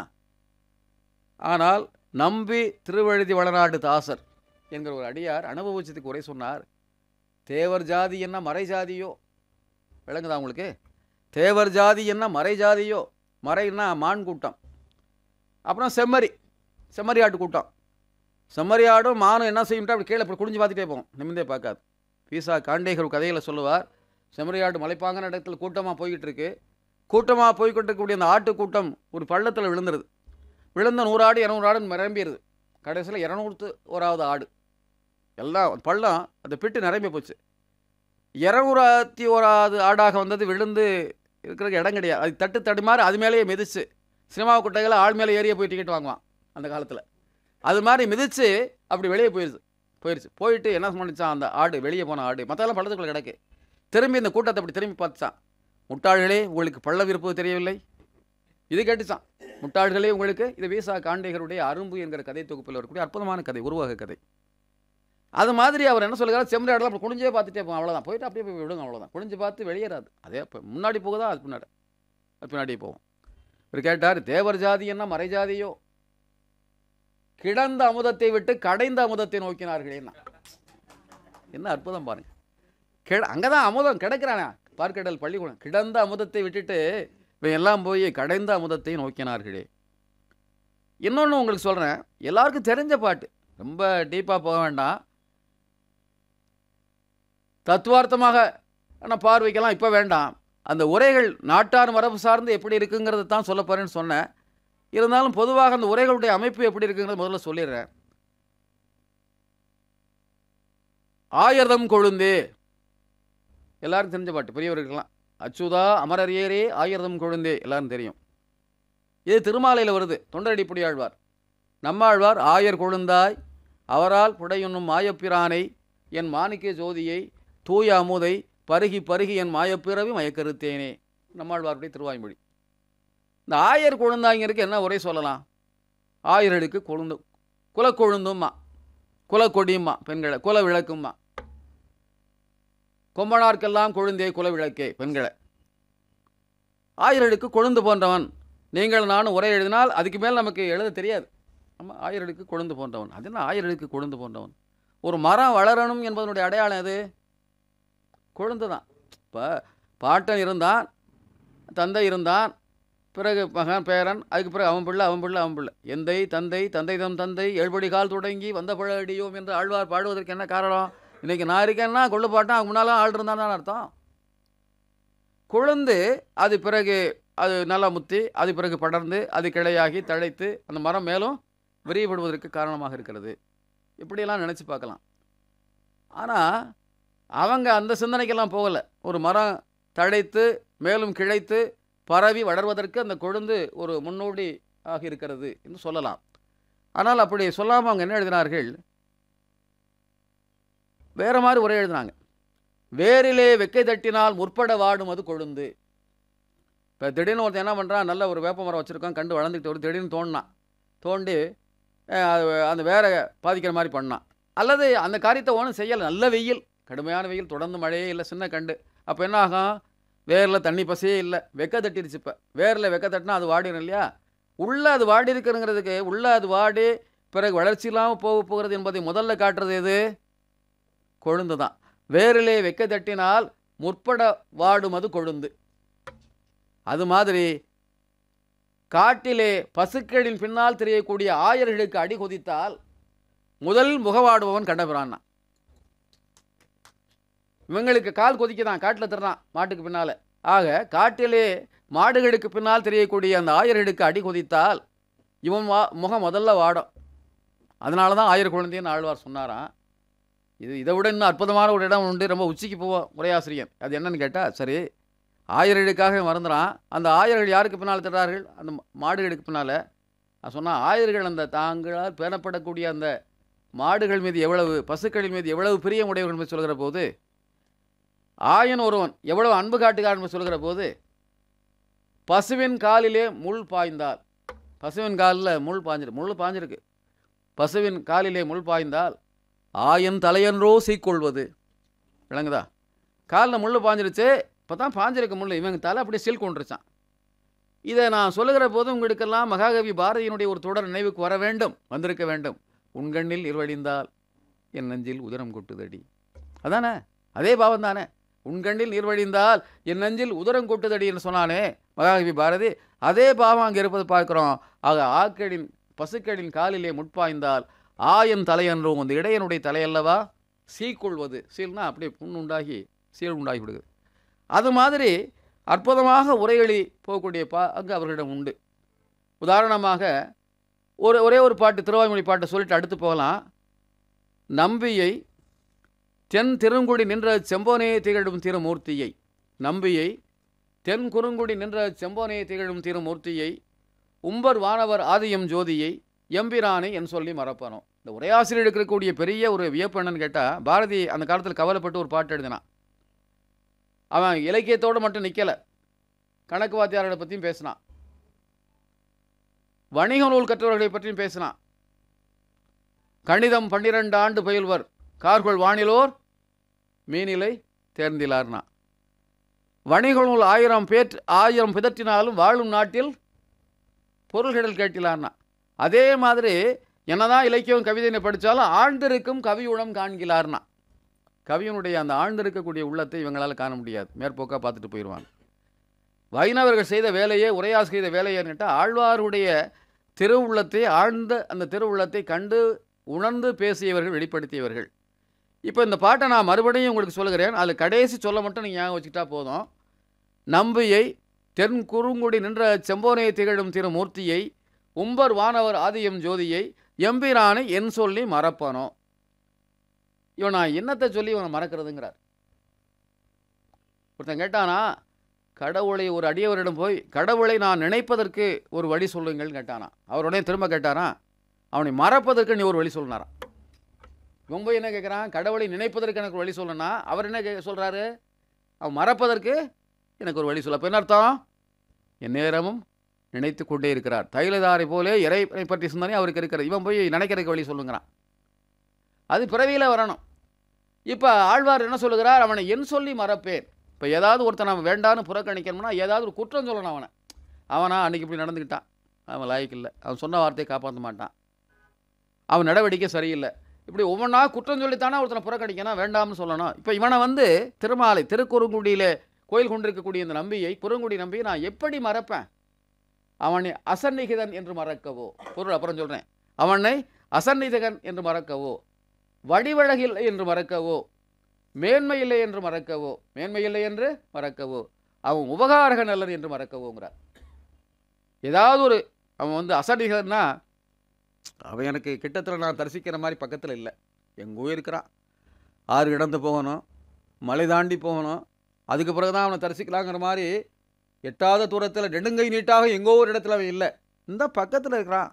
ஆனால் நம்பி திருவழுதி வளநாடு தாசர் என்கிற ஒரு அடியார் அனுபவிச்சதுக்கு உரை சொன்னார் தேவர் ஜாதி என்ன மறை ஜாதியோ விளங்குதா உங்களுக்கு தேவர் ஜாதி என்ன மறை ஜாதியோ மறைன்னா மான் கூட்டம் அப்புறம் செம்மறி செம்மறி ஆட்டு கூட்டம் செம்மறி ஆடும் மானும் என்ன செய்யும் அப்படி கீழே இப்படி குடிஞ்சு பார்த்துட்டே போவோம் நிமிந்தே பார்க்காது பீசா காண்டேகர் கதையில் சொல்லுவார் செம்மறி ஆடு மலைப்பாங்கிற இடத்துல கூட்டமாக போய்கிட்டு இருக்கு கூட்டமாக போய்கிட்டு இருக்கக்கூடிய அந்த ஆட்டு கூட்டம் ஒரு பள்ளத்தில் விழுந்துருது விழுந்த நூறு ஆடு இரநூறு ஆடுன்னு நிரம்பிடுது கடைசியில் இரநூறுத்து ஓராவது ஆடு எல்லாம் பள்ளம் அந்த பிட்டு நிரம்பி போச்சு இரநூறாத்தி ஓராவது ஆடாக வந்தது விழுந்து இருக்கிறதுக்கு இடம் கிடையாது அது தட்டு தடுமாறு அது மேலேயே மிதிச்சு சினிமா குட்டைகளை ஆள் மேலே ஏறிய போய் டிக்கெட் வாங்குவான் அந்த காலத்தில் அது மாதிரி மிதிச்சு அப்படி வெளியே போயிடுச்சு போயிடுச்சு போயிட்டு என்ன பண்ணிச்சான் அந்த ஆடு வெளியே போன ஆடு மற்றெல்லாம் பள்ளத்துக்குள்ளே கிடக்கு திரும்பி இந்த கூட்டத்தை அப்படி திரும்பி பார்த்துச்சான் முட்டாள்களே உங்களுக்கு பள்ள விருப்பம் தெரியவில்லை இது கேட்டுச்சான் முட்டாள்களே உங்களுக்கு இது வீசா காண்டிகருடைய அரும்பு என்கிற கதை தொகுப்பில் வரக்கூடிய அற்புதமான கதை உருவாக கதை அது மாதிரி அவர் என்ன சொல்லுறாரு செம்மறி ஆடலாம் அப்படி குடிஞ்சே பார்த்துட்டே போகும் அவ்வளோதான் போயிட்டு அப்படியே போய் விடுங்க அவ்வளோதான் குடிஞ்சு பார்த்து வெளியேறாது அதே இப்போ முன்னாடி போகுதா அது பின்னாடி அது பின்னாடி போவோம் இவர் கேட்டார் தேவர் என்ன மறை ஜாதியோ கிடந்த அமுதத்தை விட்டு கடைந்த அமுதத்தை நோக்கினார்களே என்ன அற்புதம் பாருங்க கிட அங்கே தான் அமுதம் கிடைக்கிறானா பார்க்கடல் பள்ளிக்கூடம் கிடந்த அமுதத்தை விட்டுட்டு இவன் எல்லாம் போய் கடைந்த அமுதத்தை நோக்கினார்களே இன்னொன்று உங்களுக்கு சொல்கிறேன் எல்லாருக்கும் தெரிஞ்ச பாட்டு ரொம்ப டீப்பாக போக வேண்டாம் தத்துவார்த்தமாக ஆனால் பார்வைக்கெல்லாம் இப்போ வேண்டாம் அந்த உரைகள் நாட்டார் மரபு சார்ந்து எப்படி இருக்குங்கிறது தான் சொல்ல போகிறேன்னு சொன்னேன் இருந்தாலும் பொதுவாக அந்த உரைகளுடைய அமைப்பு எப்படி இருக்குங்கிறத முதல்ல சொல்லிடுறேன் ஆயர்தம் கொழுந்து எல்லாருக்கும் தெரிஞ்ச பாட்டு பெரியவர்களுக்கெல்லாம் அச்சுதா அமரரியரே ஆயிரதம் கொழுந்தே எல்லாரும் தெரியும் இது திருமாலையில் வருது தொண்டரடி ஆழ்வார் நம்மாழ்வார் ஆயர் கொழுந்தாய் அவரால் புடையுண்ணும் மாயப்பிரானை என் மாணிக்க ஜோதியை தூய அமுதை பருகி பருகி என் மாயப்பிறவி மயக்கருத்தேனே நம்மாழ்வாருடைய திருவாய்மொழி இந்த ஆயர் குழந்தாங்கருக்கு என்ன உரை சொல்லலாம் ஆயர்களுக்கு கொழுந்து குலக்கொழுந்தும்மா குலக்கொடியும்மா பெண்களை குல விளக்கும்மா கொம்பனார்க்கெல்லாம் கொழுந்தே விளக்கே பெண்களை ஆயர்களுக்கு கொழுந்து போன்றவன் நீங்கள் நானும் உரை எழுதினால் அதுக்கு மேல் நமக்கு எழுத தெரியாது நம்ம ஆயர்களுக்கு கொழுந்து போன்றவன் அது என்ன ஆயர்களுக்கு கொழுந்து போன்றவன் ஒரு மரம் வளரணும் என்பதனுடைய அடையாளம் அது குழந்தை தான் இப்போ பாட்டன் இருந்தான் தந்தை இருந்தான் பிறகு மகன் பேரன் அதுக்கு பிறகு அவன் பிள்ளை அவன் பிள்ளை அவன் பிள்ளை எந்தை தந்தை தந்தை தம் தந்தை எழுபடி கால் தொடங்கி வந்த அடியோம் என்று ஆழ்வார் பாடுவதற்கு என்ன காரணம் இன்றைக்கி நான் இருக்கேன்னா கொள்ளு பாட்டான் அவங்க முன்னால் ஆள் இருந்தான் தான் அர்த்தம் குழந்து அது பிறகு அது நல்லா முத்தி அது பிறகு படர்ந்து அது கிளையாகி தழைத்து அந்த மரம் மேலும் விரியப்படுவதற்கு காரணமாக இருக்கிறது இப்படியெல்லாம் நினச்சி பார்க்கலாம் ஆனால் அவங்க அந்த சிந்தனைக்கெல்லாம் போகலை ஒரு மரம் தழைத்து மேலும் கிழைத்து பரவி வளர்வதற்கு அந்த கொழுந்து ஒரு முன்னோடி ஆகி இருக்கிறது என்று சொல்லலாம் ஆனால் அப்படி சொல்லாமல் அவங்க என்ன எழுதினார்கள் வேறு மாதிரி உரை எழுதினாங்க வேரிலே வெக்கை தட்டினால் முற்பட வாடும் அது கொழுந்து இப்போ திடீர்னு ஒருத்தர் என்ன பண்ணுறான் நல்ல ஒரு வேப்ப மரம் வச்சுருக்கான் கண்டு வளர்ந்துக்கிட்டு ஒரு திடீர்னு தோணினான் தோண்டி அது அந்த வேற பாதிக்கிற மாதிரி பண்ணான் அல்லது அந்த காரியத்தை ஒன்றும் செய்யலை நல்ல வெயில் கடுமையான வெயில் தொடர்ந்து மழையே இல்லை சின்ன கண்டு அப்போ என்ன ஆகும் வேரில் தண்ணி பசியே இல்லை வெக்க தட்டிடுச்சு இப்போ வேரில் வெக்க தட்டினா அது வாடிடும் இல்லையா உள்ளே அது வாடி இருக்கிறங்கிறதுக்கு உள்ளே அது வாடி பிறகு வளர்ச்சி இல்லாமல் போக போகிறது என்பதை முதல்ல காட்டுறது எது கொழுந்து தான் வேரிலே வெக்க தட்டினால் முற்பட வாடும் அது கொழுந்து அது மாதிரி காட்டிலே பசுக்களின் பின்னால் தெரியக்கூடிய ஆயர்களுக்கு அடி கொதித்தால் முதல் முகவாடுபவன் கண்டபிரான்னா இவங்களுக்கு கால் கொதிக்க தான் காட்டில் திருறான் மாட்டுக்கு பின்னால் ஆக காட்டிலே மாடுகளுக்கு பின்னால் தெரியக்கூடிய அந்த ஆயர்களுக்கு அடி கொதித்தால் இவன் வா முகம் முதல்ல வாடும் அதனால தான் ஆயர் குழந்தைன்னு ஆழ்வார் சொன்னாரான் இது இதை விட இன்னும் அற்புதமான ஒரு இடம் உண்டு ரொம்ப உச்சிக்கு போவோம் உரையாசிரியர் அது என்னன்னு கேட்டால் சரி ஆயர்களுக்காக மறந்துறான் அந்த ஆயர்கள் யாருக்கு பின்னால் திடுறார்கள் அந்த மாடுகளுக்கு பின்னால் சொன்னால் ஆயர்கள் அந்த தாங்களால் பேணப்படக்கூடிய அந்த மாடுகள் மீது எவ்வளவு பசுக்களின் மீது எவ்வளவு பிரியம் உடையவர்கள் சொல்கிற போது ஆயன் ஒருவன் எவ்வளவு அன்பு காட்டுக்காரன் சொல்கிற போது பசுவின் காலிலே முள் பாய்ந்தால் பசுவின் காலில் முள் பாய்ஞ்சிருக்கு முள் பாய்ஞ்சிருக்கு பசுவின் காலிலே முள் பாய்ந்தால் ஆயன் தலையன்றோ சீக்கொள்வது விளங்குதா காலில் முள் பாஞ்சிருச்சு இப்போ தான் பாஞ்சிருக்க முள் இவங்க தலை அப்படியே சீல் கொண்டுருச்சான் இதை நான் சொல்லுகிற போது உங்களுக்கெல்லாம் மகாகவி பாரதியினுடைய ஒரு தொடர் நினைவுக்கு வர வேண்டும் வந்திருக்க வேண்டும் உன்கண்ணில் இருவழிந்தால் என் நெஞ்சில் உதரம் கொட்டுதடி அதானே அதே பாவம் தானே உன் கண்ணில் நீர் வழிந்தால் என் நஞ்சில் உதரம் கொட்டுதடி என்று சொன்னானே மகாகவி பாரதி அதே பாவம் அங்கே இருப்பது பார்க்குறோம் ஆக ஆக்களின் பசுக்களின் காலிலே முட்பாய்ந்தால் ஆயன் தலையன்றும் அந்த இடையனுடைய தலையல்லவா சீக்கொள்வது சீல்னா அப்படியே புண் உண்டாகி சீல் உண்டாகி விடுது அது மாதிரி அற்புதமாக உரைகளி போகக்கூடிய பா அங்கு அவர்களிடம் உண்டு உதாரணமாக ஒரு ஒரே ஒரு பாட்டு திருவாய்மொழி பாட்டை சொல்லிட்டு அடுத்து போகலாம் நம்பியை தென் திருங்குடி நின்ற செம்போனே திகழும் திருமூர்த்தியை நம்பியை தென் குறுங்குடி நின்ற செம்போனே திகழும் திருமூர்த்தியை உம்பர் வானவர் ஆதியம் ஜோதியை எம்பிரானை என் சொல்லி மறப்பனும் இந்த உரையாசிரியர் இருக்கக்கூடிய பெரிய ஒரு வியப்பு என்னன்னு கேட்டால் பாரதி அந்த காலத்தில் கவலைப்பட்டு ஒரு பாட்டு எழுதினான் அவன் இலக்கியத்தோடு மட்டும் நிற்கலை கணக்கு வாத்தியார்களை பற்றியும் பேசினான் வணிக நூல் கற்றவர்களை பற்றியும் பேசினான் கணிதம் பன்னிரெண்டு ஆண்டு பயில்வர் கார்கொள் வானிலோர் மீனிலை தேர்ந்திலார்னா வணிகநூல் ஆயிரம் பேர் ஆயிரம் பிதற்றினாலும் வாழும் நாட்டில் பொருள்கடல் கேட்டிலார்னா அதே மாதிரி என்னதான் இலக்கியம் கவிதையினை படித்தாலும் ஆழ்ந்திருக்கும் கவியுணம் காண்கிறார்னா கவியனுடைய அந்த ஆழ்ந்திருக்கக்கூடிய உள்ளத்தை இவங்களால் காண முடியாது மேற்போக்காக பார்த்துட்டு போயிடுவாங்க வைணவர்கள் செய்த வேலையே உரையா செய்த வேலையேன்னுட்டு ஆழ்வாருடைய திருவுள்ளத்தை ஆழ்ந்த அந்த திருவுள்ளத்தை கண்டு உணர்ந்து பேசியவர்கள் வெளிப்படுத்தியவர்கள் இப்போ இந்த பாட்டை நான் மறுபடியும் உங்களுக்கு சொல்லுகிறேன் அதில் கடைசி சொல்ல மட்டும் நீங்கள் ஞாபகம் வச்சுக்கிட்டா போதும் நம்பியை தென் குறுங்குடி நின்ற செம்போனையை திகழும் திருமூர்த்தியை உம்பர் வானவர் ஆதியம் ஜோதியை எம்பிரானை என் சொல்லி மறப்பனோ இவன் நான் என்னத்தை சொல்லி இவனை மறக்கிறதுங்கிறார் ஒருத்தன் கேட்டானா கடவுளை ஒரு அடியவரிடம் போய் கடவுளை நான் நினைப்பதற்கு ஒரு வழி சொல்லுங்கள்னு கேட்டானா அவருடனே திரும்ப கேட்டானா அவனை மறப்பதற்கு நீ ஒரு வழி சொல்லினாரான் இவன் போய் என்ன கேட்குறான் கடவுளை நினைப்பதற்கு எனக்கு ஒரு வழி சொல்லணும்னா அவர் என்ன கே சொல்கிறாரு அவன் மறப்பதற்கு எனக்கு ஒரு வழி சொல்ல அப்போ என்ன அர்த்தம் என் நேரமும் நினைத்து கொண்டே இருக்கிறார் தைலதாரை போலே இறை பற்றி சிந்தனை அவருக்கு இருக்கிறது இவன் போய் நினைக்கிறதுக்கு வழி சொல்லுங்கிறான் அது பிறவியில் வரணும் இப்போ ஆழ்வார் என்ன சொல்லுகிறார் அவனை என் சொல்லி மறப்பேன் இப்போ ஏதாவது ஒருத்தன் அவன் வேண்டான்னு புறக்கணிக்கணும்னா ஏதாவது ஒரு குற்றம் சொல்லணும் அவனை அவனா அன்னைக்கு இப்படி நடந்துக்கிட்டான் அவன் லாய்க்கு இல்லை அவன் சொன்ன வார்த்தையை காப்பாற்ற மாட்டான் அவன் நடவடிக்கை சரியில்லை இப்படி ஒவ்வொன்றா குற்றம் சொல்லித்தானே ஒருத்தனை புறக்கணிக்கணும் வேண்டாம்னு சொல்லணும் இப்போ இவனை வந்து திருமாலை திருக்குறுங்குடியில் கோயில் கொண்டிருக்கக்கூடிய இந்த நம்பியை குறுங்குடி நம்பியை நான் எப்படி மறப்பேன் அவனை அசன்னிகிதன் என்று மறக்கவோ பொருள் அப்புறம் சொல்கிறேன் அவனை அசன்னிதகன் என்று மறக்கவோ வடிவழகில்லை என்று மறக்கவோ மேன்மையில்லை என்று மறக்கவோ மேன்மையில்லை என்று மறக்கவோ அவன் உபகாரக நல்லன் என்று மறக்கவோங்கிறார் ஏதாவது ஒரு அவன் வந்து அசன்னிகன்னா அவன் எனக்கு கிட்டத்தில் நான் தரிசிக்கிற மாதிரி பக்கத்தில் இல்லை ஊர் இருக்கிறான் ஆறு இடந்து போகணும் மலை தாண்டி போகணும் அதுக்கு பிறகு தான் அவனை தரிசிக்கலாங்கிற மாதிரி எட்டாவது தூரத்தில் நெடுங்கை நீட்டாக எங்கோ ஒரு இடத்துல அவன் இல்லை இந்த பக்கத்தில் இருக்கிறான்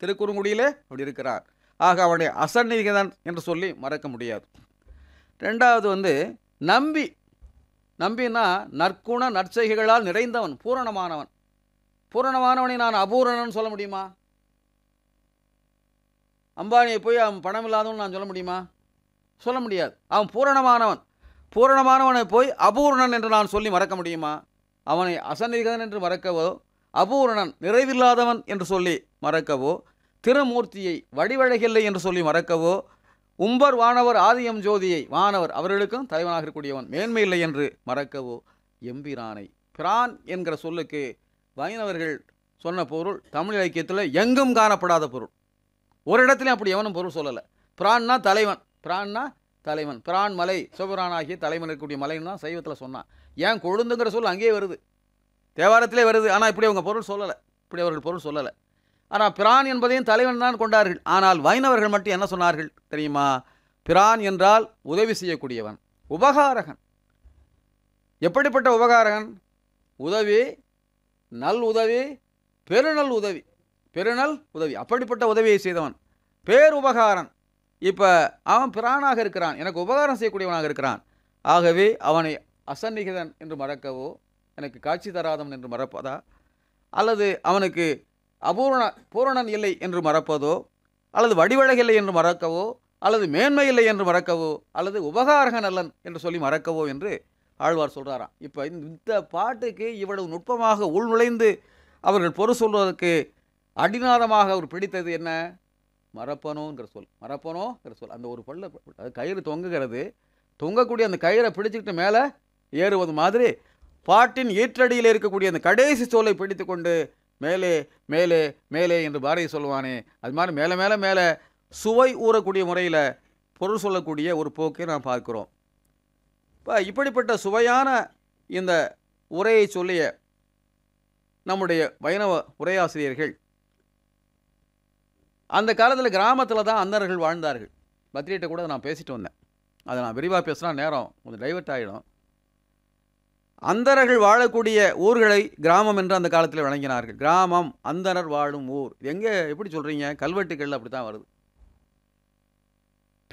திருக்குறுங்குடியில் அப்படி இருக்கிறான் ஆக அவனுடைய அசன்னிகதான் என்று சொல்லி மறக்க முடியாது ரெண்டாவது வந்து நம்பி நம்பினா நற்குண நற்செய்கைகளால் நிறைந்தவன் பூரணமானவன் பூரணமானவனை நான் அபூரணன்னு சொல்ல முடியுமா அம்பானியை போய் அவன் பணம் இல்லாதவன் நான் சொல்ல முடியுமா சொல்ல முடியாது அவன் பூரணமானவன் பூரணமானவனை போய் அபூரணன் என்று நான் சொல்லி மறக்க முடியுமா அவனை அசநிகன் என்று மறக்கவோ அபூரணன் நிறைவில்லாதவன் என்று சொல்லி மறக்கவோ திருமூர்த்தியை வடிவழகில்லை என்று சொல்லி மறக்கவோ உம்பர் வானவர் ஆதியம் ஜோதியை வானவர் அவர்களுக்கும் தலைவனாக இருக்கக்கூடியவன் மேன்மையில்லை என்று மறக்கவோ எம்பிரானை பிரான் என்கிற சொல்லுக்கு வைணவர்கள் சொன்ன பொருள் தமிழ் இலக்கியத்தில் எங்கும் காணப்படாத பொருள் ஒரு இடத்துலையும் அப்படி எவனும் பொருள் சொல்லலை பிரான்னா தலைவன் பிரான்னா தலைவன் பிரான் மலை ஆகிய தலைவன் இருக்கக்கூடிய மலைன்னு தான் சைவத்தில் சொன்னான் ஏன் கொழுந்துங்கிற சொல் அங்கேயே வருது தேவாரத்திலே வருது ஆனால் இப்படி அவங்க பொருள் சொல்லலை இப்படி அவர்கள் பொருள் சொல்லலை ஆனால் பிரான் என்பதையும் தலைவன் தான் கொண்டார்கள் ஆனால் வைணவர்கள் மட்டும் என்ன சொன்னார்கள் தெரியுமா பிரான் என்றால் உதவி செய்யக்கூடியவன் உபகாரகன் எப்படிப்பட்ட உபகாரகன் உதவி நல் உதவி பெருநல் உதவி பெருநல் உதவி அப்படிப்பட்ட உதவியை செய்தவன் பேர் உபகாரன் இப்போ அவன் பிரானாக இருக்கிறான் எனக்கு உபகாரம் செய்யக்கூடியவனாக இருக்கிறான் ஆகவே அவனை அசன்னிகிதன் என்று மறக்கவோ எனக்கு காட்சி தராதவன் என்று மறப்பதா அல்லது அவனுக்கு அபூரண பூரணன் இல்லை என்று மறப்பதோ அல்லது வடிவழகு இல்லை என்று மறக்கவோ அல்லது மேன்மை இல்லை என்று மறக்கவோ அல்லது உபகாரக நலன் என்று சொல்லி மறக்கவோ என்று ஆழ்வார் சொல்கிறாராம் இப்போ இந்த பாட்டுக்கு இவ்வளவு நுட்பமாக உள்நுழைந்து அவர்கள் பொறு சொல்வதற்கு அடிநாதமாக அவர் பிடித்தது என்ன மரப்பனோங்கிற சொல் மரப்பனோங்கிற சொல் அந்த ஒரு பல்ல அது கயிறு தொங்குகிறது தொங்கக்கூடிய அந்த கயிறை பிடிச்சிக்கிட்டு மேலே ஏறுவது மாதிரி பாட்டின் ஈற்றடியில் இருக்கக்கூடிய அந்த கடைசி சோலை பிடித்து கொண்டு மேலே மேலே மேலே என்று பாரதி சொல்லுவானே அது மாதிரி மேலே மேலே மேலே சுவை ஊறக்கூடிய முறையில் பொருள் சொல்லக்கூடிய ஒரு போக்கை நாம் பார்க்குறோம் இப்போ இப்படிப்பட்ட சுவையான இந்த உரையை சொல்லிய நம்முடைய வைணவ உரையாசிரியர்கள் அந்த காலத்தில் கிராமத்தில் தான் அன்னர்கள் வாழ்ந்தார்கள் பத்திரிகிட்ட கூட நான் பேசிட்டு வந்தேன் அதை நான் விரிவாக பேசினா நேரம் கொஞ்சம் டைவெர்ட் ஆகிடும் அந்தரர்கள் வாழக்கூடிய ஊர்களை கிராமம் என்று அந்த காலத்தில் வழங்கினார்கள் கிராமம் அந்தனர் வாழும் ஊர் எங்கே எப்படி சொல்கிறீங்க கல்வெட்டுகள் அப்படி தான் வருது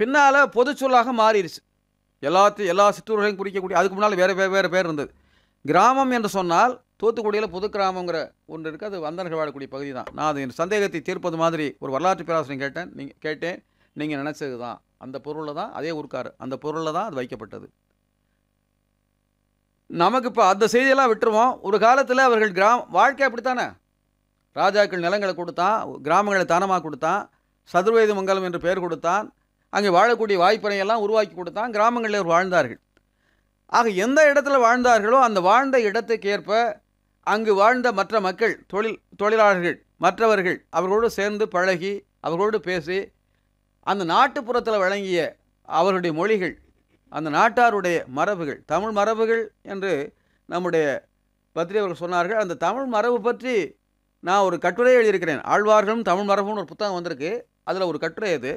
பின்னால் பொது சொல்லாக மாறிடுச்சு எல்லாத்தையும் எல்லா சிற்றூர்களையும் குறிக்கக்கூடிய அதுக்கு முன்னால் வேறு வேறு வேறு பேர் இருந்தது கிராமம் என்று சொன்னால் தூத்துக்குடியில் புது கிராமங்கிற ஒன்று இருக்குது அது வந்தனர்கள் வாழக்கூடிய பகுதி தான் நான் அது சந்தேகத்தை தீர்ப்பது மாதிரி ஒரு வரலாற்று பேராசிரியர் கேட்டேன் நீங்கள் கேட்டேன் நீங்கள் நினச்சது தான் அந்த பொருளில் தான் அதே ஊருக்கார் அந்த பொருளில் தான் அது வைக்கப்பட்டது நமக்கு இப்போ அந்த செய்தியெல்லாம் விட்டுருவோம் ஒரு காலத்தில் அவர்கள் கிராம வாழ்க்கை அப்படித்தானே ராஜாக்கள் நிலங்களை கொடுத்தான் கிராமங்களை தானமாக கொடுத்தான் சதுர்வேதி மங்கலம் என்று பெயர் கொடுத்தான் அங்கே வாழக்கூடிய வாய்ப்பினையெல்லாம் உருவாக்கி கொடுத்தான் கிராமங்களில் வாழ்ந்தார்கள் ஆக எந்த இடத்துல வாழ்ந்தார்களோ அந்த வாழ்ந்த இடத்துக்கேற்ப அங்கு வாழ்ந்த மற்ற மக்கள் தொழில் தொழிலாளர்கள் மற்றவர்கள் அவர்களோடு சேர்ந்து பழகி அவர்களோடு பேசி அந்த நாட்டுப்புறத்தில் வழங்கிய அவர்களுடைய மொழிகள் அந்த நாட்டாருடைய மரபுகள் தமிழ் மரபுகள் என்று நம்முடைய பத்திரி அவர்கள் சொன்னார்கள் அந்த தமிழ் மரபு பற்றி நான் ஒரு கட்டுரை எழுதியிருக்கிறேன் ஆழ்வார்களும் தமிழ் மரபுன்னு ஒரு புத்தகம் வந்திருக்கு அதில் ஒரு கட்டுரை அது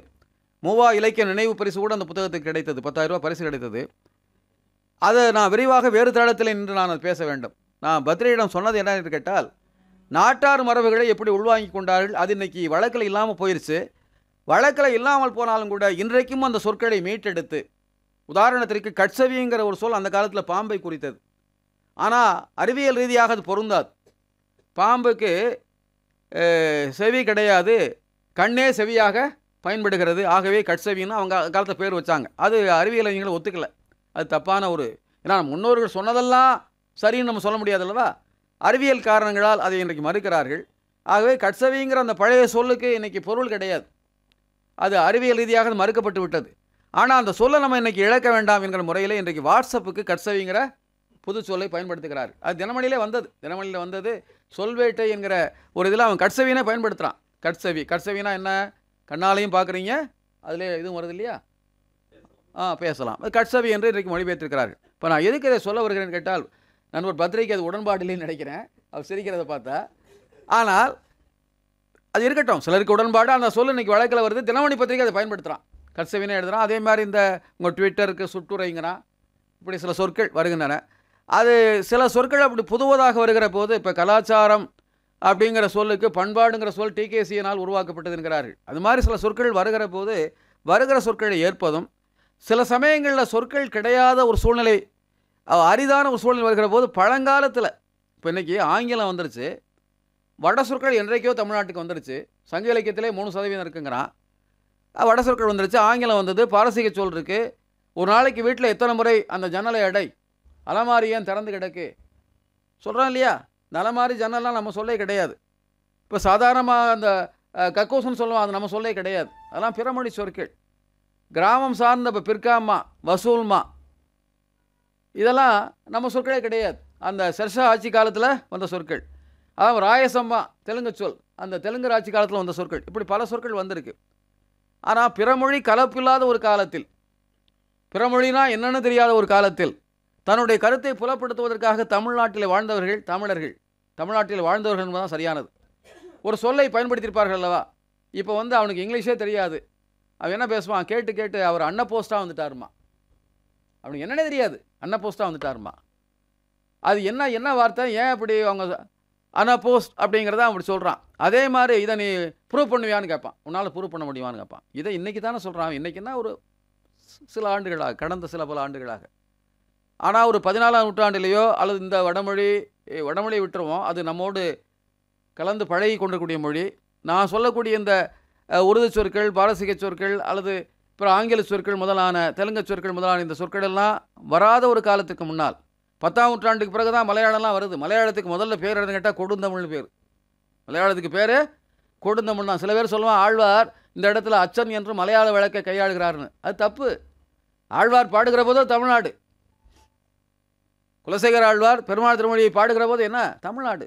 மூவா இலக்கிய நினைவு பரிசு கூட அந்த புத்தகத்துக்கு கிடைத்தது பத்தாயிரரூபா பரிசு கிடைத்தது அதை நான் விரிவாக வேறு தளத்தில் நின்று நான் பேச வேண்டும் நான் பத்ரியிடம் சொன்னது என்ன கேட்டால் நாட்டார் மரபுகளை எப்படி உள்வாங்கி கொண்டார்கள் அது இன்றைக்கி வழக்கில் இல்லாமல் போயிடுச்சு வழக்கில் இல்லாமல் போனாலும் கூட இன்றைக்கும் அந்த சொற்களை மீட்டெடுத்து உதாரணத்திற்கு கட்சவிங்கிற ஒரு சொல் அந்த காலத்தில் பாம்பை குறித்தது ஆனால் அறிவியல் ரீதியாக அது பொருந்தாது பாம்புக்கு செவி கிடையாது கண்ணே செவியாக பயன்படுகிறது ஆகவே கட்சவின்னு அவங்க காலத்தை பேர் வச்சாங்க அது அறிவியல் அறிஞர்கள் ஒத்துக்கலை அது தப்பான ஒரு ஏன்னா முன்னோர்கள் சொன்னதெல்லாம் சரின்னு நம்ம சொல்ல முடியாது அல்லவா அறிவியல் காரணங்களால் அதை இன்றைக்கு மறுக்கிறார்கள் ஆகவே கட்சவிங்கிற அந்த பழைய சொல்லுக்கு இன்றைக்கி பொருள் கிடையாது அது அறிவியல் ரீதியாக மறுக்கப்பட்டு விட்டது ஆனால் அந்த சொல்லை நம்ம இன்றைக்கி இழக்க வேண்டாம் என்கிற முறையில் இன்றைக்கு வாட்ஸ்அப்புக்கு கட்சவிங்கிற புது சொல்லை பயன்படுத்துகிறார் அது தினமணியிலே வந்தது தினமணியில் வந்தது சொல்வேட்டை என்கிற ஒரு இதில் அவன் கட்சவினே பயன்படுத்துகிறான் கட்சவி கட்சவினா என்ன கண்ணாலையும் பார்க்குறீங்க அதில் இதுவும் வருது இல்லையா ஆ பேசலாம் அது கட்சவி என்று இன்றைக்கு மொழிபெயர்த்திருக்கிறார்கள் இப்போ நான் எதுக்கு இதை சொல்ல வருகிறேன்னு கேட்டால் நண்பர் பத்திரிக்கை அது உடன்பாடு நினைக்கிறேன் அவர் சிரிக்கிறத பார்த்தா ஆனால் அது இருக்கட்டும் சிலருக்கு உடன்பாடு அந்த சொல் இன்றைக்கி வழக்கில் வருது தினமணி பத்திரிக்கை அதை பயன்படுத்துகிறான் கட்சவினை எழுதுகிறான் அதே மாதிரி இந்த உங்கள் ட்விட்டருக்கு சுற்றுரைங்கிறான் இப்படி சில சொற்கள் வருகின்றன அது சில சொற்கள் அப்படி புதுவதாக வருகிற போது இப்போ கலாச்சாரம் அப்படிங்கிற சொல்லுக்கு பண்பாடுங்கிற சொல் டிகேசியினால் உருவாக்கப்பட்டது என்கிறார்கள் அது மாதிரி சில சொற்கள் வருகிற போது வருகிற சொற்களை ஏற்பதும் சில சமயங்களில் சொற்கள் கிடையாத ஒரு சூழ்நிலை அரிதான ஒரு சூழல் வருகிற போது பழங்காலத்தில் இப்போ இன்றைக்கி ஆங்கிலம் வந்துருச்சு வட சொற்கள் என்றைக்கோ தமிழ்நாட்டுக்கு வந்துருச்சு சங்க இலக்கியத்திலே மூணு சதவீதம் இருக்குங்கிறான் வட சொற்கள் வந்துருச்சு ஆங்கிலம் வந்தது பாரசீக சொல் இருக்குது ஒரு நாளைக்கு வீட்டில் எத்தனை முறை அந்த ஜன்னலை எடை அலமாரி ஏன் திறந்து கிடக்கு சொல்கிறான் இல்லையா இந்த அலமாரி ஜன்னல்லாம் நம்ம சொல்லே கிடையாது இப்போ சாதாரணமாக அந்த கக்கோசன் சொல்லுவோம் அது நம்ம சொல்லே கிடையாது அதெல்லாம் பிறமொழி சொற்கள் கிராமம் சார்ந்த இப்போ பிற்காமா வசூல்மா இதெல்லாம் நம்ம சொற்களே கிடையாது அந்த செர்ஷா ஆட்சி காலத்தில் வந்த சொற்கள் அதாவது ராயசம்மா தெலுங்கு சொல் அந்த தெலுங்கு ஆட்சி காலத்தில் வந்த சொற்கள் இப்படி பல சொற்கள் வந்திருக்கு ஆனால் பிறமொழி கலப்பில்லாத ஒரு காலத்தில் பிறமொழினா என்னென்னு தெரியாத ஒரு காலத்தில் தன்னுடைய கருத்தை புலப்படுத்துவதற்காக தமிழ்நாட்டில் வாழ்ந்தவர்கள் தமிழர்கள் தமிழ்நாட்டில் வாழ்ந்தவர்கள் தான் சரியானது ஒரு சொல்லை பயன்படுத்தியிருப்பார்கள் அல்லவா இப்போ வந்து அவனுக்கு இங்கிலீஷே தெரியாது அவன் என்ன பேசுவான் கேட்டு கேட்டு அவர் போஸ்ட்டாக வந்துட்டாருமா அவனுக்கு என்னன்னே தெரியாது அண்ணா போஸ்ட்டாக வந்துட்டாருமா அது என்ன என்ன வார்த்தை ஏன் இப்படி அவங்க அண்ணா போஸ்ட் அப்படிங்கிறத அப்படி சொல்கிறான் அதே மாதிரி இதை நீ ப்ரூவ் பண்ணுவியான்னு கேட்பான் உன்னால் ப்ரூவ் பண்ண முடியுமான்னு கேட்பான் இதை இன்றைக்கி தானே சொல்கிறான் இன்றைக்கின்னா ஒரு சில ஆண்டுகளாக கடந்த சில பல ஆண்டுகளாக ஆனால் ஒரு பதினாலாம் நூற்றாண்டிலேயோ அல்லது இந்த வடமொழி வடமொழியை விட்டுருவோம் அது நம்மோடு கலந்து பழகி கொண்டிருக்கூடிய மொழி நான் சொல்லக்கூடிய இந்த உருது சொற்கள் பாரசீக சொற்கள் அல்லது அப்புறம் ஆங்கில சொற்கள் முதலான தெலுங்கு சொற்கள் முதலான இந்த சொற்கள் எல்லாம் வராத ஒரு காலத்துக்கு முன்னால் பத்தாம் நூற்றாண்டுக்கு பிறகு தான் மலையாளம்லாம் வருது மலையாளத்துக்கு முதல்ல பேர் எடுத்து கேட்டால் கொடுந்தமிழ் பேர் மலையாளத்துக்கு பேர் கொடுந்தமிழ் தான் சில பேர் சொல்லுவான் ஆழ்வார் இந்த இடத்துல அச்சன் என்று மலையாள வழக்கை கையாளுகிறார்னு அது தப்பு ஆழ்வார் பாடுகிற போதோ தமிழ்நாடு குலசேகர் ஆழ்வார் பெருமாள் திருமொழியை பாடுகிற போது என்ன தமிழ்நாடு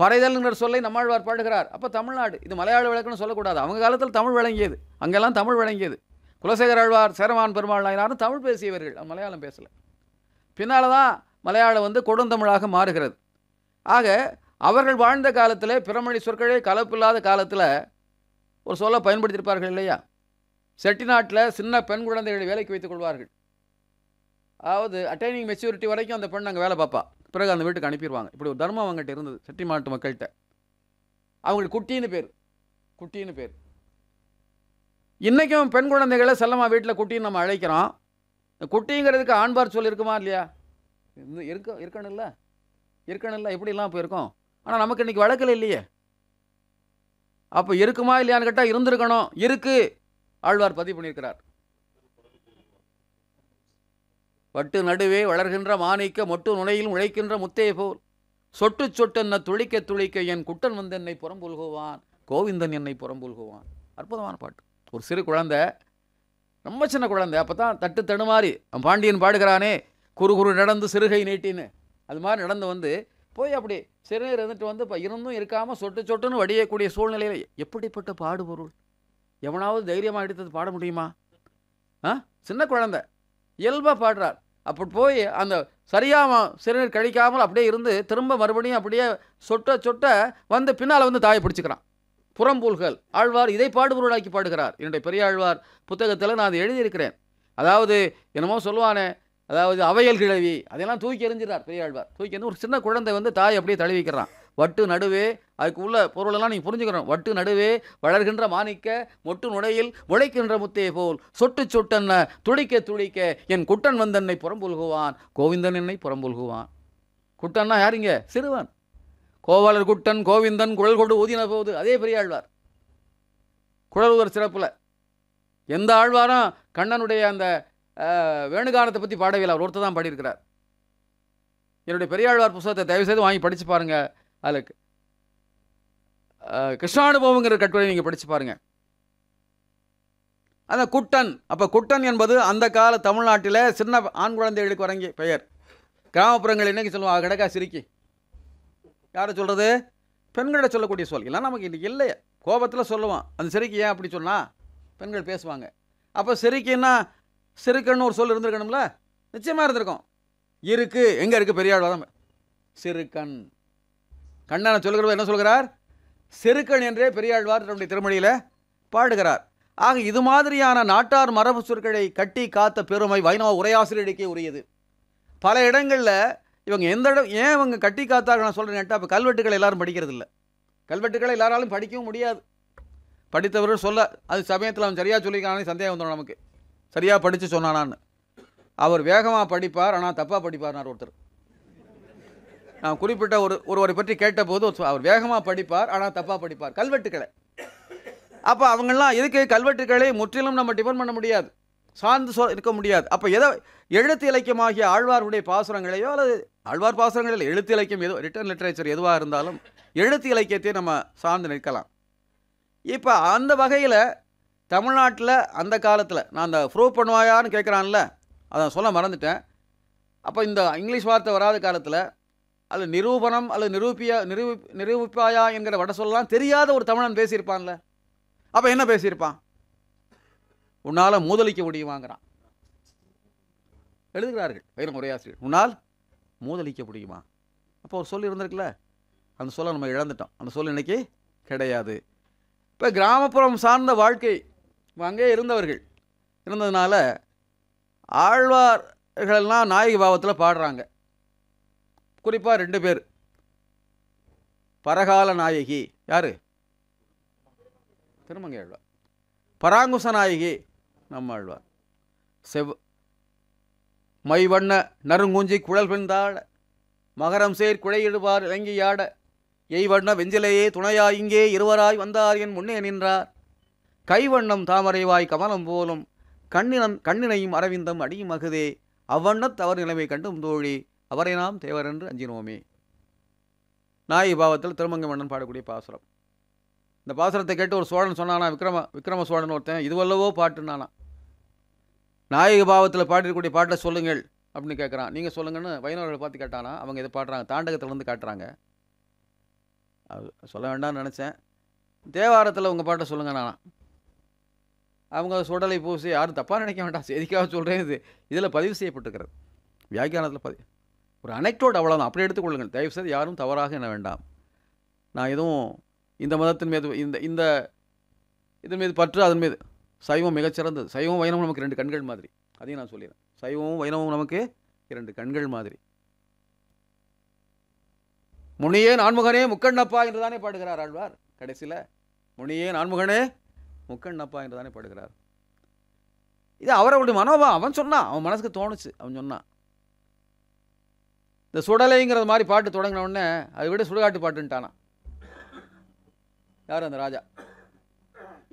பறைதல்ங்கிற சொல்லை நம்மாழ்வார் பாடுகிறார் அப்போ தமிழ்நாடு இது மலையாள விளக்குன்னு சொல்லக்கூடாது அவங்க காலத்தில் தமிழ் விளங்கியது அங்கெல்லாம் தமிழ் விளங்கியது குலசேகர் ஆழ்வார் சேரமான் பெருமாள் நாயனாரும் தமிழ் பேசியவர்கள் மலையாளம் பேசலை பின்னால் தான் மலையாளம் வந்து கொடுந்தமிழாக மாறுகிறது ஆக அவர்கள் வாழ்ந்த காலத்தில் பிறமொழி சொற்களே கலப்பில்லாத காலத்தில் ஒரு சொல்ல பயன்படுத்தியிருப்பார்கள் இல்லையா செட்டிநாட்டில் சின்ன பெண் குழந்தைகளை வேலைக்கு வைத்துக் கொள்வார்கள் அதாவது அட்டைனிங் மெச்சூரிட்டி வரைக்கும் அந்த பெண் அங்கே வேலை பார்ப்பா பிறகு அந்த வீட்டுக்கு அனுப்பிடுவாங்க இப்படி ஒரு தர்மம் அவங்ககிட்ட இருந்தது மாவட்ட மக்கள்கிட்ட அவங்களுக்கு குட்டின்னு பேர் குட்டின்னு பேர் இன்றைக்கும் பெண் குழந்தைகளை செல்லமாக வீட்டில் குட்டின்னு நம்ம அழைக்கிறோம் குட்டிங்கிறதுக்கு ஆண்பார் சொல் இருக்குமா இல்லையா இருக்க இருக்கணும் இருக்கணும் இல்லை இப்படிலாம் போயிருக்கோம் ஆனால் நமக்கு இன்றைக்கி வழக்கில் இல்லையே அப்போ இருக்குமா இல்லையான்னு கேட்டால் இருந்திருக்கணும் இருக்குது ஆழ்வார் பதிவு பண்ணியிருக்கிறார் பட்டு நடுவே வளர்கின்ற மாணிக்க மொட்டு நுழையில் உழைக்கின்ற முத்தையை போல் சொட்டு என்ன துளிக்க துளிக்க என் குட்டன் வந்து என்னை புறம்புல்குவான் கோவிந்தன் என்னை புறம்புல்குவான் அற்புதமான பாட்டு ஒரு சிறு குழந்தை ரொம்ப சின்ன குழந்தை அப்போ தான் தட்டு தடுமாறி பாண்டியன் பாடுகிறானே குறு குறு நடந்து சிறுகை நீட்டின்னு அது மாதிரி நடந்து வந்து போய் அப்படி சிறுநீர் இருந்துட்டு வந்து இப்போ இருந்தும் இருக்காமல் சொட்டு சொட்டுன்னு வடியக்கூடிய சூழ்நிலையில் எப்படிப்பட்ட பாடுபொருள் எவனாவது தைரியமாக எடுத்தது பாட முடியுமா ஆ சின்ன குழந்தை இயல்பாக பாடுறார் அப்படி போய் அந்த சரியாக சிறுநீர் கழிக்காமல் அப்படியே இருந்து திரும்ப மறுபடியும் அப்படியே சொட்ட சொட்ட வந்து பின்னால் வந்து தாயை பிடிச்சிக்கிறான் புறம்பூல்கள் ஆழ்வார் இதை பாடுபொருளாக்கி பாடுகிறார் என்னுடைய பெரிய ஆழ்வார் புத்தகத்தில் நான் அதை எழுதியிருக்கிறேன் அதாவது என்னமோ சொல்லுவானே அதாவது அவையல் கிழவி அதெல்லாம் தூக்கி பெரிய பெரியாழ்வார் தூக்கி எறிஞ்சு ஒரு சின்ன குழந்தை வந்து தாய் அப்படியே தழுவிக்கிறான் வட்டு நடுவே அதுக்கு உள்ள பொருளெல்லாம் நீங்கள் புரிஞ்சுக்கிறோம் வட்டு நடுவே வளர்கின்ற மாணிக்க மொட்டு நுடையில் உழைக்கின்ற முத்தையை போல் சொட்டு சொட்டென்ன துடிக்க துடிக்க என் குட்டன் வந்தன்னை புறம்புல்குவான் கோவிந்தன் என்னை புறம்புல்குவான் குட்டன்னா யாருங்க சிறுவன் கோவாளர் குட்டன் கோவிந்தன் குழல் கொண்டு ஊதின போகுது அதே பெரிய ஆழ்வார் குழல் ஒரு சிறப்பில் எந்த ஆழ்வாரும் கண்ணனுடைய அந்த வேணுகானத்தை பற்றி பாடவில்லை அவர் ஒருத்தர் தான் பாடியிருக்கிறார் என்னுடைய பெரியாழ்வார் புஸ்தகத்தை தயவுசெய்து வாங்கி படித்து பாருங்கள் அதுக்கு கிருஷ்ணானுபவங்கிற கட்டுரை நீங்கள் படித்து பாருங்கள் அந்த குட்டன் அப்போ குட்டன் என்பது அந்த கால தமிழ்நாட்டில் சின்ன ஆண் குழந்தைகளுக்கு வரங்கி பெயர் கிராமப்புறங்கள் இன்றைக்கி சொல்லுவாங்க கிடக்கா சிரிக்கி யாரை சொல்கிறது பெண்களிட சொல்லக்கூடிய சொல் இல்லை நமக்கு இன்றைக்கி இல்லை கோபத்தில் சொல்லுவோம் அந்த செருக்கு ஏன் அப்படி சொன்னால் பெண்கள் பேசுவாங்க அப்போ செருக்கின்னா சிறுக்குன்னு ஒரு சொல் இருந்திருக்கணும்ல நிச்சயமாக இருந்திருக்கும் இருக்குது எங்கே இருக்குது பெரியாழ்வா தான் சிறுக்கண் கண்ணனை சொல்கிறவர் என்ன சொல்கிறார் செருக்கன் என்றே பெரியாழ்வார் தன்னுடைய திருமணியில் பாடுகிறார் ஆக இது மாதிரியான நாட்டார் மரபு சொற்களை கட்டி காத்த பெருமை வைணவ உரையாசிரியடிக்கே உரியது பல இடங்களில் இவங்க எந்த இடம் ஏன் இவங்க கட்டி காத்தார்கள் நான் சொல்கிறேன் அப்போ கல்வெட்டுக்களை எல்லாரும் படிக்கிறது இல்லை கல்வெட்டுக்களை எல்லாராலும் படிக்கவும் முடியாது படித்தவர்கள் சொல்ல அது சமயத்தில் அவன் சரியாக சொல்லியிருக்கானே சந்தேகம் வந்துடும் நமக்கு சரியாக படித்து சொன்னானான்னு அவர் வேகமாக படிப்பார் ஆனால் தப்பாக படிப்பார்னார் ஒருத்தர் நான் குறிப்பிட்ட ஒரு ஒருவரை பற்றி கேட்டபோது அவர் வேகமாக படிப்பார் ஆனால் தப்பாக படிப்பார் கல்வெட்டுக்களை அப்போ அவங்கெல்லாம் எதுக்கு கல்வெட்டுக்களை முற்றிலும் நம்ம டிபெண்ட் பண்ண முடியாது சார்ந்து சொ இருக்க முடியாது அப்போ எதோ எழுத்து இலக்கியமாகிய ஆழ்வாருடைய பாசுரங்களையோ அல்லது ஆழ்வார் பாசனங்களில் எழுத்து இலக்கியம் எது ரிட்டன் லிட்ரேச்சர் எதுவாக இருந்தாலும் எழுத்து இலக்கியத்தை நம்ம சார்ந்து நிற்கலாம் இப்போ அந்த வகையில் தமிழ்நாட்டில் அந்த காலத்தில் நான் அந்த ப்ரூவ் பண்ணுவாயான்னு கேட்குறான்ல அதை சொல்ல மறந்துட்டேன் அப்போ இந்த இங்கிலீஷ் வார்த்தை வராத காலத்தில் அது நிரூபணம் அல்லது நிரூபிய நிரூபி நிரூபிப்பாயா என்கிற வட சொல்லலாம் தெரியாத ஒரு தமிழன் பேசியிருப்பான்ல அப்போ என்ன பேசியிருப்பான் உன்னால் மூதலிக்க முடியுமாங்கிறான் எழுதுகிறார்கள் வைரம் உரையாசிரியர் உன்னால் மூதலிக்க முடியுமா அப்போ ஒரு சொல் இருந்திருக்குல்ல அந்த சொல்லை நம்ம இழந்துட்டோம் அந்த சொல் இன்றைக்கி கிடையாது இப்போ கிராமப்புறம் சார்ந்த வாழ்க்கை அங்கே இருந்தவர்கள் இருந்ததுனால ஆழ்வார்களெல்லாம் நாயகி பாவத்தில் பாடுறாங்க குறிப்பாக ரெண்டு பேர் பரகால நாயகி யார் திருமங்கை ஆழ்வார் பராங்குச நாயகி நம்ம ஆழ்வார் செவ் மை வண்ண நறுங்குஞ்சி குழல் பின்தாட மகரம் சேர் குழையிடுவார் இலங்கையாட எய்வண்ண வெஞ்சிலையே துணையாய் இங்கே இருவராய் வந்தார் என் முன்னே நின்றார் கைவண்ணம் தாமரைவாய் கமலம் போலும் கண்ணினம் கண்ணினையும் அரவிந்தம் அடியும் மகுதே அவ்வண்ணத் தவறு நிலைமை கண்டும் தோழி அவரை நாம் தேவர் என்று அஞ்சினோமே நாய் பாவத்தில் திருமங்க மன்னன் பாடக்கூடிய பாசுரம் இந்த பாசுரத்தை கேட்டு ஒரு சோழன் சொன்னானா விக்ரம விக்ரம சோழன் ஒருத்தன் இதுவல்லவோ பாட்டுனானா நாயக பாவத்தில் பாடிருக்கக்கூடிய பாட்டை சொல்லுங்கள் அப்படின்னு கேட்குறான் நீங்கள் சொல்லுங்கன்னு வைணவர்களை பார்த்து கேட்டானா அவங்க இதை பாடுறாங்க தாண்டகத்துலேருந்து காட்டுறாங்க அது சொல்ல வேண்டாம்னு நினச்சேன் தேவாரத்தில் உங்கள் பாட்டை சொல்லுங்க நானா அவங்க சுடலை பூசி யாரும் தப்பாக நினைக்க வேண்டாம் செய்திக்காக சொல்கிறேன் இது இதில் பதிவு செய்யப்பட்டுருக்கிறது வியாக்கியானத்தில் பதிவு ஒரு அனெக்டோட் அவ்வளோதான் அப்படி எடுத்துக்கொள்ளுங்கள் தயவு செய்து யாரும் தவறாக என்ன வேண்டாம் நான் எதுவும் இந்த மதத்தின் மீது இந்த இந்த இதன் மீது பற்று அதன் மீது சைவம் மிகச்சிறந்தது சைவம் வைணவம் நமக்கு ரெண்டு கண்கள் மாதிரி அதையும் நான் சொல்லிடுறேன் சைவமும் வைணவமும் நமக்கு இரண்டு கண்கள் மாதிரி முனியே நான்முகனே முக்கண்ணப்பா என்று தானே பாடுகிறார் ஆழ்வார் கடைசியில் முனியே நான்முகனே முக்கண்ணப்பா என்று தானே பாடுகிறார் இது அவரவருடைய மனோபா அவன் சொன்னான் அவன் மனசுக்கு தோணுச்சு அவன் சொன்னான் இந்த சுடலைங்கிறது மாதிரி பாட்டு தொடங்கின உடனே அதை விட சுடுகாட்டு பாட்டுன்ட்டானா யார் அந்த ராஜா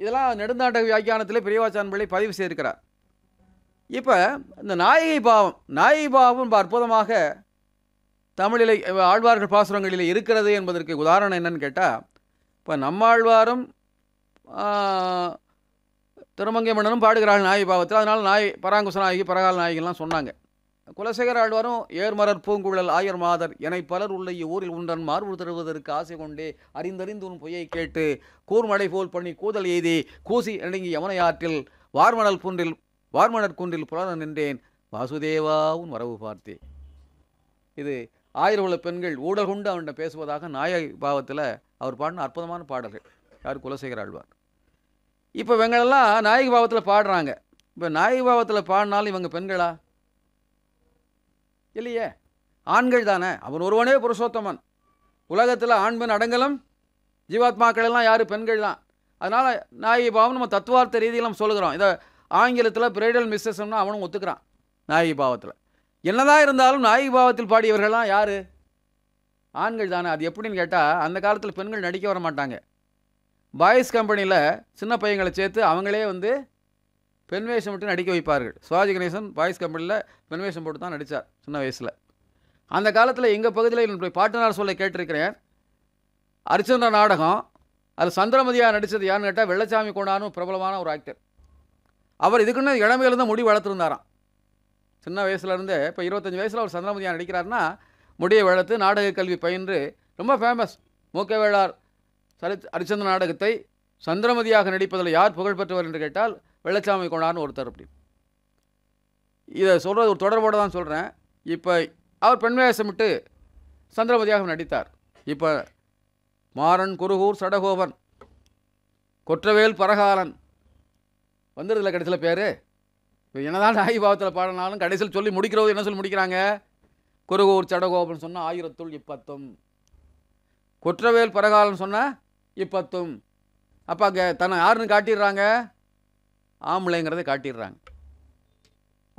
இதெல்லாம் நெடுந்தாண்ட வியாக்கியானத்தில் பெரியவாச்சான் பிள்ளை பதிவு செய்திருக்கிறார் இப்போ இந்த நாயகி பாவம் நாயகி பாவம் அற்புதமாக தமிழில் ஆழ்வார்கள் பாசுரங்களில் இருக்கிறது என்பதற்கு உதாரணம் என்னன்னு கேட்டால் இப்போ நம்மாழ்வாரும் திருமங்கை மன்னனும் பாடுகிறார்கள் நாயகி பாவத்தில் அதனால் நாய் பராங்குச நாயகி பரகால நாயகிலாம் சொன்னாங்க குலசேகர ஆழ்வாரும் ஏர்மரர் பூங்குழல் ஆயர் மாதர் என பலர் உள்ள இவ்வூரில் உண்டன் மார்பு தருவதற்கு ஆசை கொண்டே அறிந்தறிந்து உன் பொய்யை கேட்டு கூர்மலை போல் பண்ணி கூதல் எய்தி கூசி நடுங்கி ஆற்றில் வார்மணல் குன்றில் வார்மணர் குன்றில் புலன நின்றேன் வாசுதேவா உன் வரவு பார்த்தே இது ஆயிரம் உள்ள பெண்கள் ஊடல் கொண்டு அவன்கிட்ட பேசுவதாக நாய பாவத்தில் அவர் பாடின அற்புதமான பாடல்கள் யார் குலசேகர ஆழ்வார் இப்போ இவங்களெல்லாம் நாயகி பாவத்தில் பாடுறாங்க இப்போ நாயகி பாவத்தில் பாடினாலும் இவங்க பெண்களா இல்லையே ஆண்கள் தானே அவன் ஒருவனே புருஷோத்தமன் உலகத்தில் ஆண் பெண் அடங்கலும் ஜீவாத்மாக்கள் எல்லாம் யார் பெண்கள் தான் அதனால் நாயகி பாவம் நம்ம தத்துவார்த்த ரீதியில் சொல்லுகிறோம் இதை ஆங்கிலத்தில் பிரைடல் மிஸ்ஸஸ்ன்னு அவனும் ஒத்துக்கிறான் நாயகி பாவத்தில் என்னதான் இருந்தாலும் நாயகி பாவத்தில் பாடியவர்கள்லாம் யார் ஆண்கள் தானே அது எப்படின்னு கேட்டால் அந்த காலத்தில் பெண்கள் நடிக்க வர மாட்டாங்க பாய்ஸ் கம்பெனியில் சின்ன பையங்களை சேர்த்து அவங்களே வந்து பெண் வேஷம் விட்டு நடிக்க வைப்பார்கள் சிவாஜி கணேசன் பாய்ஸ் கம்பெனியில் பெண் வேஷம் போட்டு தான் நடித்தார் சின்ன வயசில் அந்த காலத்தில் எங்கள் பகுதியில் என்னுடைய பாட்டனார் சொல்ல கேட்டிருக்கிறேன் அரிச்சந்திர நாடகம் அது சந்திரமதியாக நடித்தது யாருன்னு கேட்டால் வெள்ளச்சாமி கொண்டானும் பிரபலமான ஒரு ஆக்டர் அவர் இதுக்குன்னு இளமையிலேருந்து முடி வளர்த்துருந்தாராம் சின்ன வயசுலேருந்தே இப்போ இருபத்தஞ்சி வயசில் அவர் சந்திரமதியாக நடிக்கிறாருன்னா முடியை வளர்த்து நாடக கல்வி பயின்று ரொம்ப ஃபேமஸ் மூக்கவேளார் சரி அரிச்சந்திர நாடகத்தை சந்திரமதியாக நடிப்பதில் யார் புகழ் பெற்றவர் என்று கேட்டால் வெள்ளச்சாமி கொண்டார்னு ஒருத்தர் அப்படி இதை சொல்கிறது ஒரு தொடர்போடு தான் சொல்கிறேன் இப்போ அவர் பெண் வேஷமிட்டு சந்திரபதியாக நடித்தார் இப்போ மாறன் குருகூர் சடகோபன் கொற்றவேல் பரகாலன் வந்துடுதுல கடைசியில் பேர் இப்போ என்னதான் ஆயி பாவத்தில் பாடினாலும் கடைசியில் சொல்லி முடிக்கிறவங்க என்ன சொல்லி முடிக்கிறாங்க குருகூர் சடகோபன் சொன்னால் ஆயிரத்துள் இப்பத்தும் கொற்றவேல் பரகாலன் சொன்ன இப்பத்தும் அப்போ அங்கே தன்னை யாருன்னு காட்டிடுறாங்க ஆம்பளைங்கிறத காட்டிடுறாங்க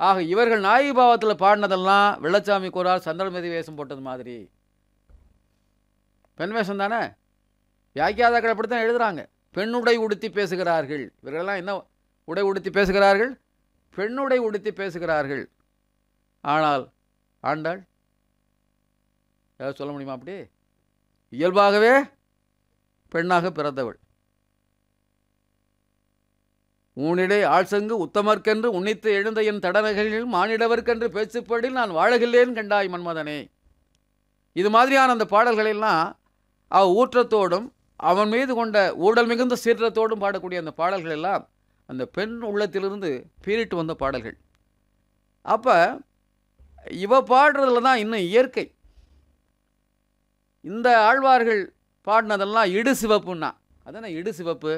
ஆக இவர்கள் நாயகி பாவத்தில் பாடினதெல்லாம் வெள்ளச்சாமி கூறால் சந்திரமதி வேஷம் போட்டது மாதிரி பெண் வேஷம் தானே வியாக்கியாதாக்கள் அப்படி தான் எழுதுகிறாங்க பெண்ணுடை உடுத்தி பேசுகிறார்கள் இவர்களெல்லாம் என்ன உடை உடுத்தி பேசுகிறார்கள் பெண்ணுடை உடுத்தி பேசுகிறார்கள் ஆனால் ஆண்டாள் ஏதாவது சொல்ல முடியுமா அப்படி இயல்பாகவே பெண்ணாக பிறந்தவள் ஊனிடை ஆழ்சங்கு உத்தமர்க்கென்று உன்னித்து எழுந்த என் தடனகைகளில் மானிடவர்க்கென்று பேச்சுப்படில் நான் வாழகில்லேன் கண்டாய் மன்மதனே இது மாதிரியான அந்த பாடல்களெல்லாம் அவ ஊற்றத்தோடும் அவன் மீது கொண்ட ஊடல் மிகுந்த சீற்றத்தோடும் பாடக்கூடிய அந்த பாடல்கள் எல்லாம் அந்த பெண் உள்ளத்திலிருந்து பீரிட்டு வந்த பாடல்கள் அப்போ இவ பாடுறதுல தான் இன்னும் இயற்கை இந்த ஆழ்வார்கள் பாடினதெல்லாம் இடு சிவப்புன்னா அதானே இடு சிவப்பு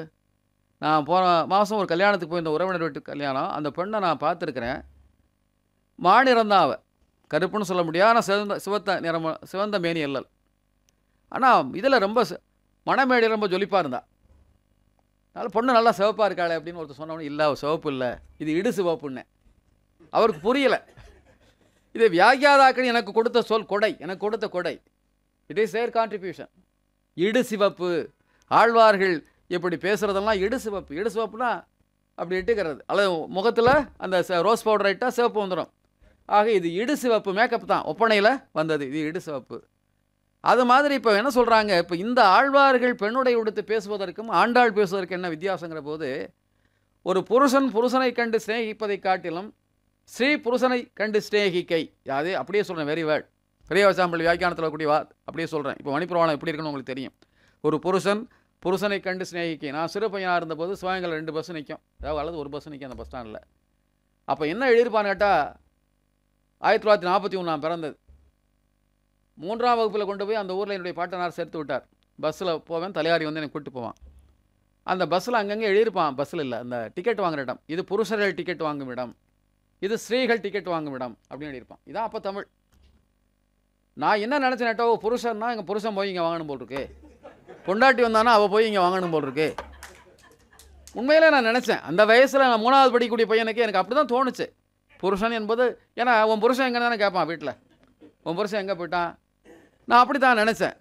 நான் போன மாதம் ஒரு கல்யாணத்துக்கு போயிருந்த உறவினர் வீட்டு கல்யாணம் அந்த பெண்ணை நான் பார்த்துருக்குறேன் மாநிறம் தான் அவள் கருப்புன்னு சொல்ல முடியாது ஆனால் சிவந்த சிவத்த நிறம் சிவந்த மேனி எல்லல் ஆனால் இதில் ரொம்ப மனமேடி ரொம்ப ஜொலிப்பாக இருந்தா அதனால் பொண்ணு நல்லா சிவப்பாக இருக்காளே அப்படின்னு ஒருத்தர் சொன்னவொன்னே இல்லை அவள் சிவப்பு இல்லை இது இடு சிவப்புன்னு அவருக்கு புரியலை இது வியாகியாதாக்கன் எனக்கு கொடுத்த சொல் கொடை எனக்கு கொடுத்த கொடை இட் இஸ் சேர் கான்ட்ரிபியூஷன் இடு சிவப்பு ஆழ்வார்கள் இப்படி பேசுகிறதெல்லாம் இடு சிவப்பு இடு சிவப்புனா அப்படி இட்டுக்கிறது அல்லது முகத்தில் அந்த ரோஸ் பவுடர் ஐட்டாக சிவப்பு வந்துடும் ஆக இது இடு சிவப்பு மேக்கப் தான் ஒப்பனையில் வந்தது இது இடு சிவப்பு அது மாதிரி இப்போ என்ன சொல்கிறாங்க இப்போ இந்த ஆழ்வார்கள் பெண்ணுடை உடுத்து பேசுவதற்கும் ஆண்டாள் பேசுவதற்கு என்ன வித்தியாசங்கிற போது ஒரு புருஷன் புருஷனை கண்டு சிநேகிப்பதை காட்டிலும் ஸ்ரீ புருஷனை கண்டு சிநேகிக்கை அது அப்படியே சொல்கிறேன் வெரி வேர்ட் பெரிய சாம்பிள் வியாக்கியானத்தில் கூடிய வா அப்படியே சொல்கிறேன் இப்போ மணிப்புரவாளம் எப்படி இருக்குன்னு உங்களுக்கு தெரியும் ஒரு புருஷன் புருஷனை கண்டு ஸ்நேகிக்க நான் சிறு பையனாக இருந்தபோது சிவகங்கையில் ரெண்டு பஸ் நிற்கும் ஏதாவது அல்லது ஒரு பஸ் நிற்கும் அந்த பஸ் ஸ்டாண்டில் அப்போ என்ன எழுதியிருப்பான்னு கேட்டால் ஆயிரத்தி தொள்ளாயிரத்தி நாற்பத்தி ஒன்று நான் பிறந்தது மூன்றாம் வகுப்பில் கொண்டு போய் அந்த ஊரில் என்னுடைய பாட்டனார் சேர்த்து விட்டார் பஸ்ஸில் போவேன் தலையாரி வந்து எனக்கு கூப்பிட்டு போவான் அந்த பஸ்ஸில் அங்கங்கே எழுதியிருப்பான் பஸ்ஸில் இல்லை அந்த டிக்கெட் வாங்குற இடம் இது புருஷர்கள் டிக்கெட் வாங்கும் இடம் இது ஸ்ரீகள் டிக்கெட் வாங்கும் இடம் அப்படின்னு எழுதியிருப்பான் இதான் அப்போ தமிழ் நான் என்ன நினச்சேன் நேட்டோ புருஷன்னா எங்கள் புருஷன் போய் இங்கே வாங்கணும் போல் இருக்கு பொண்டாட்டி வந்தானா அவள் போய் இங்கே வாங்கணும் போல் இருக்கு உண்மையிலே நான் நினச்சேன் அந்த வயசில் நான் மூணாவது படிக்கக்கூடிய பையனுக்கு எனக்கு அப்படி தான் தோணுச்சு புருஷன் என்பது ஏன்னா உன் புருஷன் எங்கே தானே கேட்பான் வீட்டில் உன் புருஷன் எங்கே போயிட்டான் நான் அப்படி தான் நினச்சேன்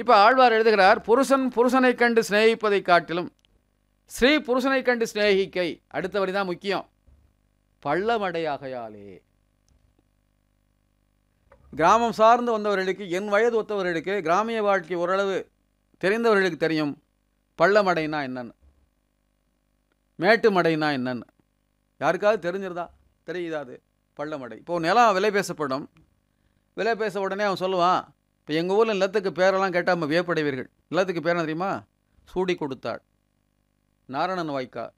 இப்போ ஆழ்வார் எழுதுகிறார் புருஷன் புருஷனை கண்டு சிநேகிப்பதை காட்டிலும் ஸ்ரீ புருஷனை கண்டு சிநேகிக்கை அடுத்த வரி தான் முக்கியம் பள்ளமடையாகையாலே கிராமம் சார்ந்து வந்தவர்களுக்கு என் வயது ஒத்தவர்களுக்கு கிராமிய வாழ்க்கை ஓரளவு தெரிந்தவர்களுக்கு தெரியும் பள்ளமடைனா என்னன்னு மேட்டு மடைனா என்னன்னு யாருக்காவது தெரிஞ்சிருந்தா தெரியுதா அது பள்ளமடை இப்போது நிலம் விலை பேசப்படும் விலை பேச உடனே அவன் சொல்லுவான் இப்போ எங்கள் ஊரில் நிலத்துக்கு பேரெல்லாம் கேட்டால் நம்ம வியப்படைவீர்கள் நிலத்துக்கு பேர் தெரியுமா சூடி கொடுத்தாள் நாரணன் வாய்க்கால்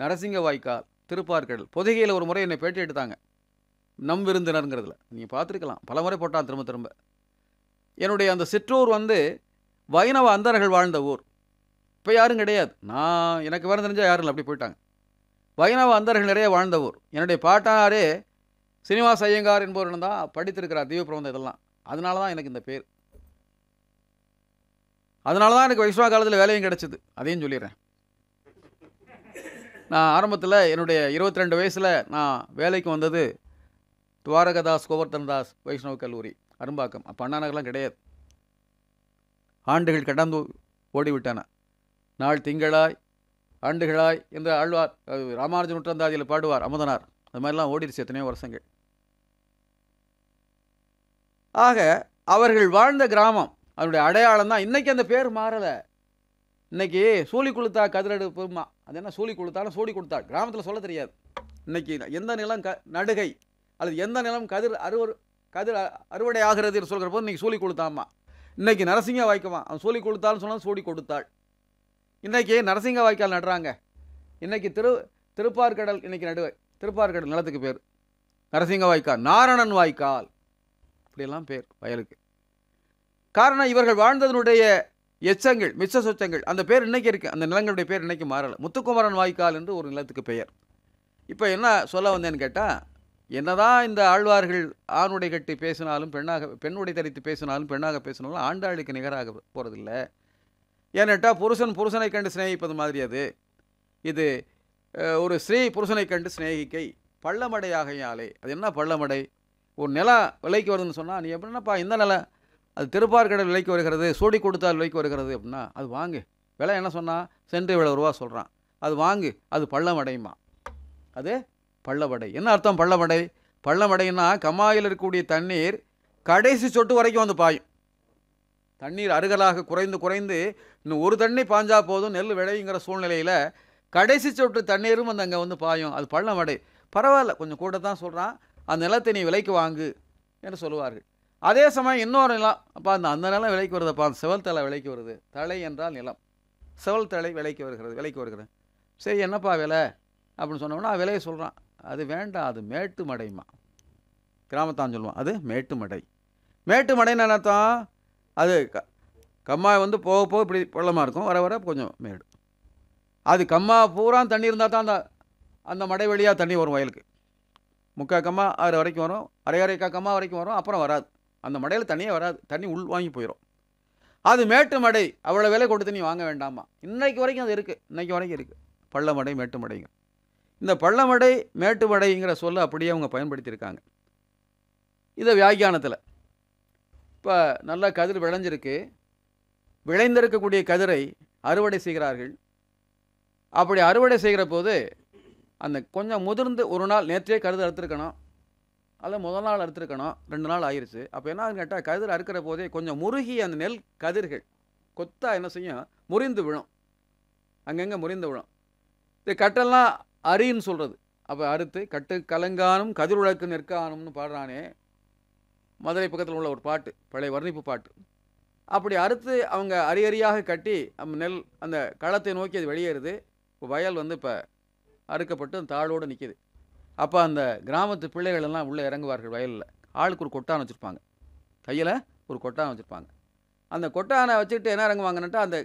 நரசிங்க வாய்க்கால் திருப்பார்கடல் பொதிகையில் ஒரு முறை என்னை பேட்டி எடுத்தாங்க நம் விருந்தினருங்கிறதுல நீங்கள் பார்த்துருக்கலாம் பல முறை போட்டான் திரும்ப திரும்ப என்னுடைய அந்த சிற்றூர் வந்து வைணவ அந்தர்கள் வாழ்ந்த ஊர் இப்போ யாரும் கிடையாது நான் எனக்கு வேறு தெரிஞ்சால் யாரும் அப்படி போயிட்டாங்க வைணவ அந்தர்கள் நிறைய வாழ்ந்த ஊர் என்னுடைய பாட்டாரே சீனிவாச ஐயங்கார் என்பவர்கள் தான் படித்திருக்கிறார் தீப பிரபந்தம் இதெல்லாம் அதனால தான் எனக்கு இந்த பேர் அதனால தான் எனக்கு வைஷ்ணவ காலத்தில் வேலையும் கிடச்சிது அதையும் சொல்லிடுறேன் நான் ஆரம்பத்தில் என்னுடைய இருபத்தி ரெண்டு வயசில் நான் வேலைக்கு வந்தது துவாரகதாஸ் கோவர்தன் தாஸ் வைஷ்ணவ கல்லூரி அரும்பாக்கம் அப்போ அண்ணா கிடையாது ஆண்டுகள் கடந்து ஓடிவிட்டன நாள் திங்களாய் ஆண்டுகளாய் என்று ஆழ்வார் ராமானுஜ நூற்றந்தாதியில் பாடுவார் அமுதனார் அது மாதிரிலாம் ஓடிடுச்சு எத்தனையோ வருஷங்கள் ஆக அவர்கள் வாழ்ந்த கிராமம் அதனுடைய அடையாளம் தான் இன்றைக்கி அந்த பேர் மாறலை இன்றைக்கி சூழி கொளுத்தா கதிரெடுப்புமா அது என்ன சூழி கொளுத்தாலும் சூடி கொடுத்தா கிராமத்தில் சொல்ல தெரியாது இன்றைக்கி எந்த நிலம் க நடுகை அல்லது எந்த நிலம் கதிர் அறுவர் கதிர் அறுவடை ஆகிறதுன்னு சொல்கிற போது இன்றைக்கி சூழி கொளுத்தாமா இன்றைக்கி நரசிங்க வாய்க்குவான் அவன் சொல்லி கொடுத்தான்னு சொன்னால் சோடி கொடுத்தாள் இன்றைக்கி நரசிங்க வாய்க்கால் நடுறாங்க இன்றைக்கி திரு திருப்பார்கடல் இன்றைக்கி நடுவை திருப்பார்கடல் நிலத்துக்கு பேர் நரசிங்க வாய்க்கால் நாரணன் வாய்க்கால் இப்படியெல்லாம் பேர் வயலுக்கு காரணம் இவர்கள் வாழ்ந்ததனுடைய எச்சங்கள் மிச்ச சொச்சங்கள் அந்த பேர் இன்றைக்கி இருக்குது அந்த நிலங்களுடைய பேர் இன்றைக்கி மாறலை முத்துக்குமரன் வாய்க்கால் என்று ஒரு நிலத்துக்கு பெயர் இப்போ என்ன சொல்ல வந்தேன்னு கேட்டால் என்னதான் இந்த ஆழ்வார்கள் ஆணுடை கட்டி பேசினாலும் பெண்ணாக பெண்ணுடை தரித்து பேசினாலும் பெண்ணாக பேசினாலும் ஆண்டாளுக்கு நிகராக போகிறதில்ல ஏனெட்டால் புருஷன் புருஷனை கண்டு சிநேகிப்பது மாதிரி அது இது ஒரு ஸ்ரீ புருஷனை கண்டு சிநேகிக்கை பள்ளமடையாகையாலே அது என்ன பள்ளமடை ஒரு நிலா விலைக்கு வருதுன்னு சொன்னால் நீ எப்படின்னாப்பா இந்த நிலம் அது திருப்பார்கடல் விலைக்கு வருகிறது சூடி கொடுத்தால் விலைக்கு வருகிறது அப்படின்னா அது வாங்கு விலை என்ன சொன்னால் சென்று இவ்வளோ ரூபா சொல்கிறான் அது வாங்கு அது பள்ளமடையுமா அது பள்ளவடை என்ன அர்த்தம் பள்ளவடை பள்ளமடைன்னா கம்மாயில் இருக்கக்கூடிய தண்ணீர் கடைசி சொட்டு வரைக்கும் வந்து பாயும் தண்ணீர் அருகலாக குறைந்து குறைந்து இன்னும் ஒரு தண்ணி பாஞ்சா போதும் நெல் விளையுங்கிற சூழ்நிலையில் கடைசி சொட்டு தண்ணீரும் வந்து அங்கே வந்து பாயும் அது பள்ளமடை பரவாயில்ல கொஞ்சம் கூட தான் சொல்கிறான் அந்த நிலத்தை நீ விலைக்கு வாங்கு என்று சொல்லுவார்கள் அதே சமயம் இன்னொரு நிலம் அப்போ அந்த அந்த நிலம் விலைக்கு வருதுப்பா அந்த செவல் தலை விலைக்கு வருது தலை என்றால் நிலம் செவல் தலை விலைக்கு வருகிறது விலைக்கு வருகிறது சரி என்னப்பா விலை அப்படின்னு சொன்னோம்னா விலையை சொல்கிறான் அது வேண்டாம் அது மேட்டு மடைமா கிராமத்தான் சொல்லுவான் அது மேட்டு மடை மேட்டு மடைன்னு என்னத்தான் அது க கம்மாய் வந்து போக போக இப்படி பள்ளமாக இருக்கும் வர வர கொஞ்சம் மேடு அது கம்மா பூரா தண்ணி இருந்தால் தான் அந்த அந்த மடை வழியாக தண்ணி வரும் வயலுக்கு முக்கால் கம்மா ஆறு வரைக்கும் வரும் அரை அரைக்கா கம்மா வரைக்கும் வரும் அப்புறம் வராது அந்த மடையில் தண்ணியே வராது தண்ணி உள் வாங்கி போயிடும் அது மேட்டு மடை அவ்வளோ விலை கொடுத்து நீ வாங்க வேண்டாமா இன்றைக்கு வரைக்கும் அது இருக்குது இன்றைக்கு வரைக்கும் இருக்குது பள்ளமடை மேட்டு மடைங்க இந்த பள்ளமடை மேட்டுமடைங்கிற சொல்ல அப்படியே அவங்க பயன்படுத்தியிருக்காங்க இதை வியாக்கியானத்தில் இப்போ நல்லா கதிர் விளைஞ்சிருக்கு விளைந்திருக்கக்கூடிய கதிரை அறுவடை செய்கிறார்கள் அப்படி அறுவடை செய்கிற போது அந்த கொஞ்சம் முதிர்ந்து ஒரு நாள் நேற்றையே கருது அறுத்துருக்கணும் அல்ல முதல் நாள் அறுத்துருக்கணும் ரெண்டு நாள் ஆயிடுச்சு அப்போ என்ன கேட்டால் கதிர் அறுக்கிற போதே கொஞ்சம் முருகி அந்த நெல் கதிர்கள் கொத்தா என்ன செய்யும் முறிந்து விழும் அங்கங்கே முறிந்து விழும் இது கட்டெல்லாம் அரின்னு சொல்கிறது அப்போ அறுத்து கட்டு கலங்கானும் கதிர் நிற்கானும்னு பாடுறானே மதுரை பக்கத்தில் உள்ள ஒரு பாட்டு பழைய வர்ணிப்பு பாட்டு அப்படி அறுத்து அவங்க அரியறியாக கட்டி அந்த நெல் அந்த களத்தை நோக்கி அது வெளியேறுது இப்போ வயல் வந்து இப்போ அறுக்கப்பட்டு அந்த தாளோடு நிற்கிது அப்போ அந்த கிராமத்து பிள்ளைகள் எல்லாம் உள்ளே இறங்குவார்கள் வயலில் ஆளுக்கு ஒரு கொட்டான் வச்சுருப்பாங்க கையில் ஒரு கொட்டான் வச்சுருப்பாங்க அந்த கொட்டானை வச்சுக்கிட்டு என்ன இறங்குவாங்கன்னுட்டா அந்த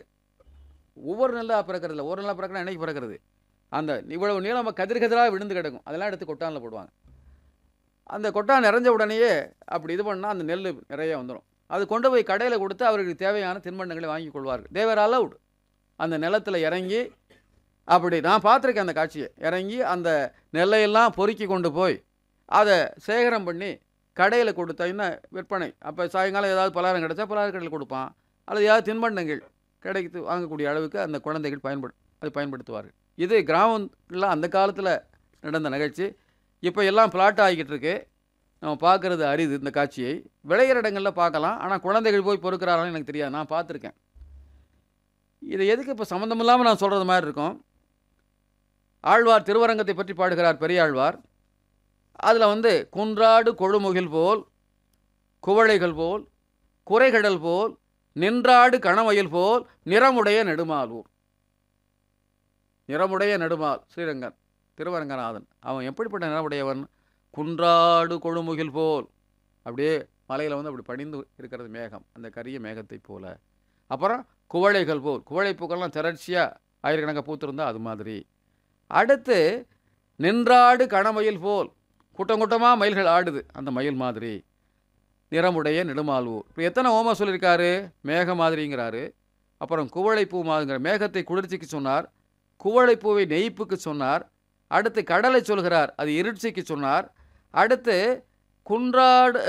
ஒவ்வொரு நல்லா பிறக்கிறதுல ஒரு நெல்லாக பிறக்கிறா என்னைக்கு பிறக்கிறது அந்த இவ்வளவு நீளம் கதிர் கதிராக விழுந்து கிடக்கும் அதெல்லாம் எடுத்து கொட்டானில் போடுவாங்க அந்த கொட்டான் நிறைஞ்ச உடனேயே அப்படி இது பண்ணால் அந்த நெல் நிறைய வந்துடும் அது கொண்டு போய் கடையில் கொடுத்து அவர்களுக்கு தேவையான தின்பண்டங்களை வாங்கி கொள்வார்கள் தேவர் அலவுட் அந்த நிலத்தில் இறங்கி அப்படி நான் பார்த்துருக்கேன் அந்த காட்சியை இறங்கி அந்த நெல்லையெல்லாம் பொறுக்கி கொண்டு போய் அதை சேகரம் பண்ணி கடையில் கொடுத்தீங்கன்னா விற்பனை அப்போ சாயங்காலம் ஏதாவது பலகாரம் கிடச்சா பலகார கடையில் கொடுப்பான் அல்லது ஏதாவது தின்பண்டங்கள் கிடைத்து வாங்கக்கூடிய அளவுக்கு அந்த குழந்தைகள் பயன்படு அது பயன்படுத்துவார்கள் இது கிராமத்தில் அந்த காலத்தில் நடந்த நிகழ்ச்சி இப்போ எல்லாம் பிளாட் ஆகிக்கிட்டு இருக்கு நம்ம பார்க்குறது அரிது இந்த காட்சியை விளையிற இடங்களில் பார்க்கலாம் ஆனால் குழந்தைகள் போய் பொறுக்கிறாரான்னு எனக்கு தெரியாது நான் பார்த்துருக்கேன் இது எதுக்கு இப்போ சம்மந்தம் இல்லாமல் நான் சொல்கிறது மாதிரி இருக்கும் ஆழ்வார் திருவரங்கத்தை பற்றி பாடுகிறார் பெரியாழ்வார் அதில் வந்து குன்றாடு கொழுமுகில் போல் குவளைகள் போல் குறைகடல் போல் நின்றாடு கணவயல் போல் நிறமுடைய நெடுமாலூர் நிறமுடைய நெடுமால் ஸ்ரீரங்கன் திருவரங்கநாதன் அவன் எப்படிப்பட்ட நிறமுடையவன் குன்றாடு கொழுமுகில் போல் அப்படியே மலையில் வந்து அப்படி பணிந்து இருக்கிறது மேகம் அந்த கரிய மேகத்தை போல அப்புறம் குவளைகள் போல் குவளை பூக்கள்லாம் திரட்சியாக ஆயிரக்கணக்காக பூத்திருந்தா அது மாதிரி அடுத்து நின்றாடு கணமயில் போல் கூட்டம் கூட்டமாக மயில்கள் ஆடுது அந்த மயில் மாதிரி நிறமுடைய ஊர் இப்போ எத்தனை ஓமா சொல்லியிருக்காரு மேக மாதிரிங்கிறாரு அப்புறம் குவளைப்பூ மாதிரிங்கிற மேகத்தை குளிர்ச்சிக்கு சொன்னார் குவளைப்பூவை நெய்ப்புக்கு சொன்னார் அடுத்து கடலை சொல்கிறார் அது இருட்சிக்கு சொன்னார் அடுத்து குன்றாடு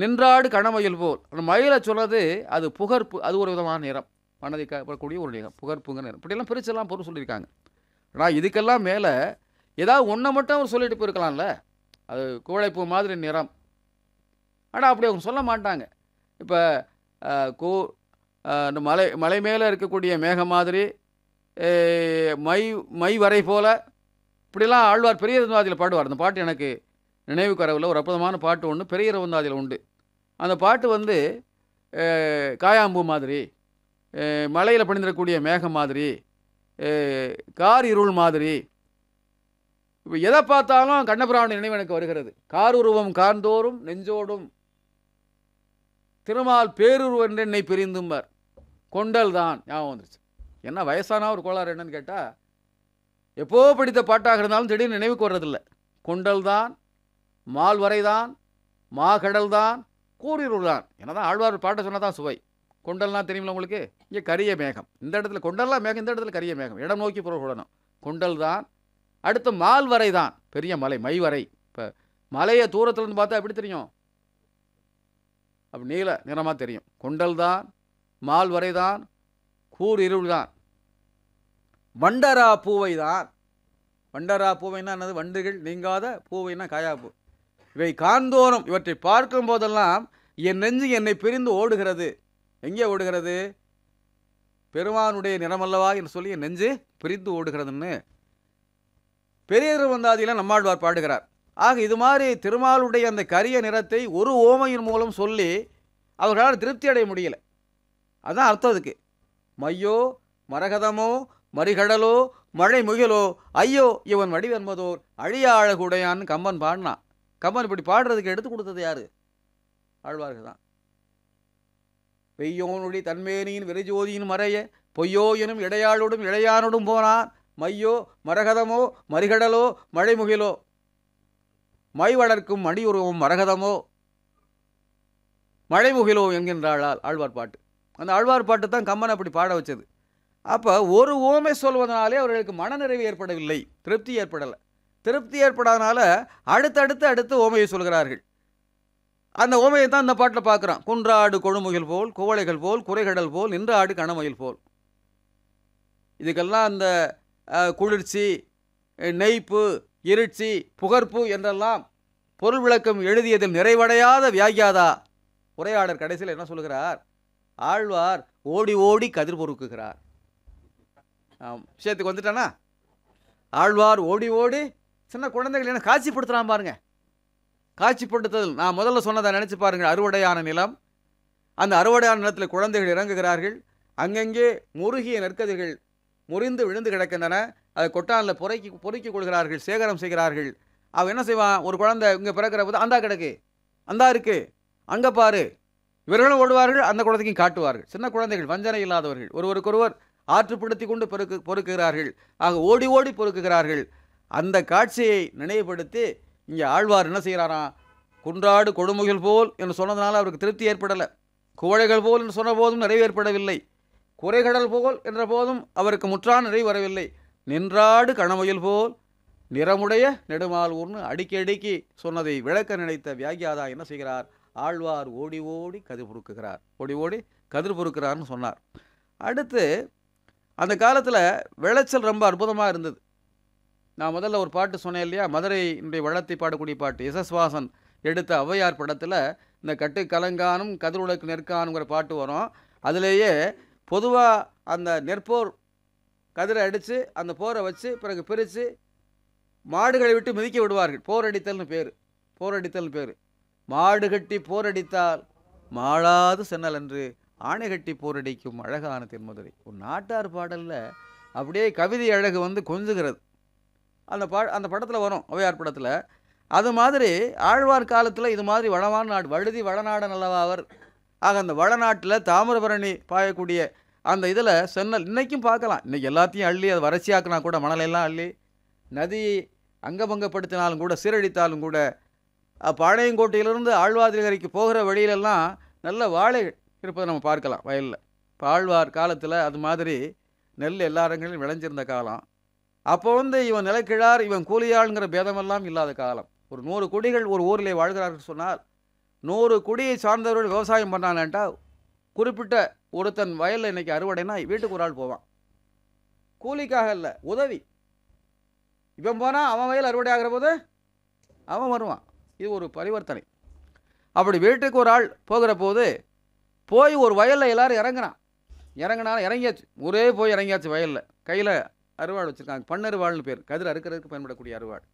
நின்றாடு கணமயில் போல் அந்த மயிலை சொல்கிறது அது புகர்ப்பு அது ஒரு விதமான நிறம் மனதை கூடிய ஒரு நிறம் புகர்ப்புங்கிற நிறம் இப்படியெல்லாம் பிரிச்செல்லாம் பொருள் சொல்லியிருக்காங்க ஆனால் இதுக்கெல்லாம் மேலே ஏதாவது ஒன்றை மட்டும் அவர் சொல்லிட்டு போயிருக்கலாம்ல அது குவளைப்பூ மாதிரி நிறம் ஆனால் அப்படி அவங்க சொல்ல மாட்டாங்க இப்போ கோ இந்த மலை மலை மேலே இருக்கக்கூடிய மேகம் மாதிரி மை மை வரை போல இப்படிலாம் ஆழ்வார் பெரிய ரவந்தாதியில் பாடுவார் அந்த பாட்டு எனக்கு நினைவு கரவில் ஒரு அற்புதமான பாட்டு ஒன்று பெரிய ரவந்தாதியில் உண்டு அந்த பாட்டு வந்து காயாம்பூ மாதிரி மலையில் பணிந்திடக்கூடிய மேகம் மாதிரி கார் இருள் மாதிரி இப்போ எதை பார்த்தாலும் கண்ணபுராண நினைவு எனக்கு வருகிறது கார் உருவம் கார்ந்தோறும் நெஞ்சோடும் திருமால் பேருருவென்று என்னை பிரிந்தும்பார் கொண்டல் தான் ஞாபகம் வந்துருச்சு என்ன வயசான ஒரு கோளாறு என்னன்னு கேட்டால் எப்போ படித்த பாட்டாக இருந்தாலும் திடீர்னு நினைவுக்கு வர்றதில்ல குண்டல் தான் மால் வரை தான் மாகடல் தான் கூறியூர் தான் என்னதான் ஆழ்வார் பாட்டை சொன்னால் தான் சுவை குண்டல்லாம் தெரியுமில்ல உங்களுக்கு இங்கே கரிய மேகம் இந்த இடத்துல குண்டல்லாம் மேகம் இந்த இடத்துல கரிய மேகம் இடம் நோக்கி புறக்கூடணும் குண்டல் தான் அடுத்து மால் வரை தான் பெரிய மலை மை வரை இப்போ மலையை தூரத்துலேருந்து பார்த்தா எப்படி தெரியும் அப்படி நீல நிறமாக தெரியும் குண்டல் தான் வரை தான் கூர் இருள் தான் வண்டரா பூவை தான் வண்டரா பூவைன்னா என்னது வண்டுகள் நீங்காத பூவைன்னா காயாப்பூ இவை காந்தோறும் இவற்றை பார்க்கும் போதெல்லாம் என் நெஞ்சு என்னை பிரிந்து ஓடுகிறது எங்கே ஓடுகிறது பெருமானுடைய நிறமல்லவா என்று சொல்லி என் நெஞ்சு பிரிந்து ஓடுகிறதுன்னு பெரியர் வந்தாதியெல்லாம் நம்மாழ்வார் பாடுகிறார் ஆக இது மாதிரி திருமாலுடைய அந்த கரிய நிறத்தை ஒரு ஓமையின் மூலம் சொல்லி அவர்களால் திருப்தி அடைய முடியலை அதுதான் அர்த்தம் அதுக்கு மையோ மரகதமோ மறிகடலோ மழை முகிலோ ஐயோ இவன் வடிவென்பதோர் அழியா அழகுடையான்னு கம்பன் பாடினான் கம்பன் இப்படி பாடுறதுக்கு எடுத்து கொடுத்தது யாரு ஆழ்வார்கள் தான் பெய்யோனுடைய தன்மேனியின் விரைஜோதியின் மறைய பொய்யோ எனும் இடையாளோடும் இடையானோடும் போனான் மையோ மரகதமோ மறிகடலோ மழைமுகிலோ மை வளர்க்கும் மடியுருவம் மரகதமோ மழைமுகிலோ என்கின்றாளால் ஆழ்வார் பாட்டு அந்த ஆழ்வார் பாட்டு தான் கம்மன் அப்படி பாட வச்சது அப்போ ஒரு ஓமை சொல்வதனாலே அவர்களுக்கு மனநிறைவு ஏற்படவில்லை திருப்தி ஏற்படலை திருப்தி ஏற்படாதனால அடுத்தடுத்து அடுத்து ஓமையை சொல்கிறார்கள் அந்த ஓமையை தான் இந்த பாட்டில் பார்க்குறான் குன்றாடு கொழுமுகில் போல் குவளைகள் போல் குறைகடல் போல் நின்றாடு கனமுகள் போல் இதுக்கெல்லாம் அந்த குளிர்ச்சி நெய்ப்பு இருட்சி புகர்ப்பு என்றெல்லாம் பொருள் விளக்கம் எழுதியதில் நிறைவடையாத வியாகியாதா உரையாடர் கடைசியில் என்ன சொல்கிறார் ஆழ்வார் ஓடி ஓடி கதிர் பொறுக்குகிறார் விஷயத்துக்கு வந்துட்டானா ஆழ்வார் ஓடி ஓடி சின்ன குழந்தைகள் என்ன காட்சிப்படுத்துகிறான் பாருங்க காட்சிப்படுத்துதல் நான் முதல்ல சொன்னதை நினச்சி பாருங்கள் அறுவடையான நிலம் அந்த அறுவடையான நிலத்தில் குழந்தைகள் இறங்குகிறார்கள் அங்கங்கே முருகிய நெற்கதிர்கள் முறிந்து விழுந்து கிடக்கின்றன அதை கொட்டானில் பொறைக்கி பொறுக்கிக் கொள்கிறார்கள் சேகரம் செய்கிறார்கள் அவன் என்ன செய்வான் ஒரு குழந்தை இங்கே பிறக்கிற போது அந்தா கிடக்கு அந்தா இருக்குது அங்கே பாரு இவர்களும் ஓடுவார்கள் அந்த குழந்தைக்கும் காட்டுவார்கள் சின்ன குழந்தைகள் வஞ்சனை இல்லாதவர்கள் ஒருவருக்கொருவர் ஆற்றுப்படுத்தி கொண்டு பொறுக்கு பொறுக்குகிறார்கள் ஆக ஓடி ஓடி பொறுக்குகிறார்கள் அந்த காட்சியை நினைவுபடுத்தி இங்கே ஆழ்வார் என்ன செய்கிறாராம் குன்றாடு கொடுமுகல் போல் என்று சொன்னதுனால அவருக்கு திருப்தி ஏற்படலை குவழைகள் போல் என்று சொன்ன போதும் நிறைவேற்படவில்லை குறைகடல் போல் என்ற போதும் அவருக்கு முற்றான நிறைவு வரவில்லை நின்றாடு கணமுயல் போல் நிறமுடைய நெடுமால் ஊர்னு அடிக்கடிக்கு சொன்னதை விளக்க நினைத்த வியாகியாதா என்ன செய்கிறார் ஆழ்வார் ஓடி ஓடி கதிர் பொறுக்குகிறார் ஓடி ஓடி கதிர் பொறுக்கிறார்னு சொன்னார் அடுத்து அந்த காலத்தில் விளைச்சல் ரொம்ப அற்புதமாக இருந்தது நான் முதல்ல ஒரு பாட்டு சொன்னேன் இல்லையா மதுரையினுடைய வளர்த்தி பாடக்கூடிய பாட்டு எஸ்எஸ்வாசன் எடுத்த ஔவையார் படத்தில் இந்த கட்டு கலங்கானும் உலக்கு நெற்கானுங்கிற பாட்டு வரும் அதிலேயே பொதுவாக அந்த நெற்போர் கதிரை அடித்து அந்த போரை வச்சு பிறகு பிரித்து மாடுகளை விட்டு மிதிக்க விடுவார்கள் போரடித்தல்னு பேர் போரடித்தல்னு பேர் மாடு கட்டி போரடித்தால் மாளாது சென்னல் என்று ஆணை கட்டி போரடிக்கும் அழகான தென்மதுரை ஒரு நாட்டார் பாடலில் அப்படியே கவிதை அழகு வந்து கொஞ்சுகிறது அந்த பா அந்த படத்தில் வரும் ஔவையார் படத்தில் அது மாதிரி ஆழ்வார் காலத்தில் இது மாதிரி வளமான நாடு வழுதி வளநாட நல்லவா அவர் ஆக அந்த வளநாட்டில் தாமிரபரணி பாயக்கூடிய அந்த இதில் சென்னல் இன்றைக்கும் பார்க்கலாம் இன்றைக்கி எல்லாத்தையும் அள்ளி அதை வறட்சியாக்கினா கூட மணலையெல்லாம் அள்ளி நதியை அங்கபங்கப்படுத்தினாலும் கூட சீரழித்தாலும் கூட பாளையங்கோட்டையிலிருந்து ஆழ்வாதிரிகரைக்கு போகிற வழியிலெல்லாம் நல்ல வாழை இருப்பதை நம்ம பார்க்கலாம் வயலில் இப்போ ஆழ்வார் காலத்தில் அது மாதிரி நெல் எல்லா இடங்களிலும் விளைஞ்சிருந்த காலம் அப்போ வந்து இவன் நிலக்கிழார் இவன் கூலியாளுங்கிற பேதமெல்லாம் இல்லாத காலம் ஒரு நூறு குடிகள் ஒரு ஊரிலே வாழ்கிறார்கள் சொன்னால் நூறு குடியை சார்ந்தவர்கள் விவசாயம் பண்ணானேன்ட்டா குறிப்பிட்ட ஒருத்தன் வயலில் இன்றைக்கி அறுவடைனா வீட்டுக்கு ஒரு ஆள் போவான் கூலிக்காக இல்லை உதவி இவன் போனால் அவன் வயல் அறுவடை ஆகிற போது அவன் வருவான் இது ஒரு பரிவர்த்தனை அப்படி வீட்டுக்கு ஒரு ஆள் போகிற போது போய் ஒரு வயலில் எல்லோரும் இறங்கினான் இறங்கினாலும் இறங்கியாச்சு ஒரே போய் இறங்கியாச்சு வயலில் கையில் அறுவாள் வச்சுருக்காங்க பண்ணருவாள்னு பேர் கதிர் அறுக்கிறதுக்கு பயன்படக்கூடிய அறுவாள்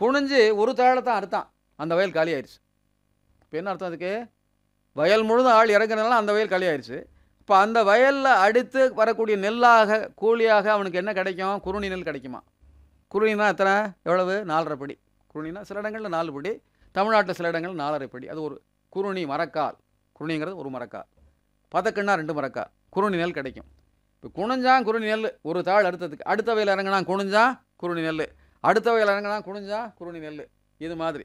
குனிஞ்சு ஒரு தான் அறுத்தான் அந்த வயல் காலி ஆயிடுச்சு இப்போ என்ன அர்த்தம் அதுக்கு வயல் முழுதும் ஆள் இறங்குறதுனால அந்த வயல் காலி ஆயிடுச்சு இப்போ அந்த வயலில் அடுத்து வரக்கூடிய நெல்லாக கூலியாக அவனுக்கு என்ன கிடைக்கும் குருணி நெல் கிடைக்குமா குருணினா எத்தனை எவ்வளவு நாலரை படி குருணினா சில இடங்களில் நாலு படி தமிழ்நாட்டில் சில இடங்களில் நாலரை படி அது ஒரு குருணி மரக்கால் குருணிங்கிறது ஒரு மரக்கால் பதக்கண்ணா ரெண்டு மரக்கால் குருணி நெல் கிடைக்கும் இப்போ குனிஞ்சா குருணி நெல் ஒரு தாள் அடுத்ததுக்கு அடுத்த வகையில் இறங்கினா குனிஞ்சா குருணி நெல் அடுத்த வகையில் இறங்கினா குனிஞ்சா குருணி நெல் இது மாதிரி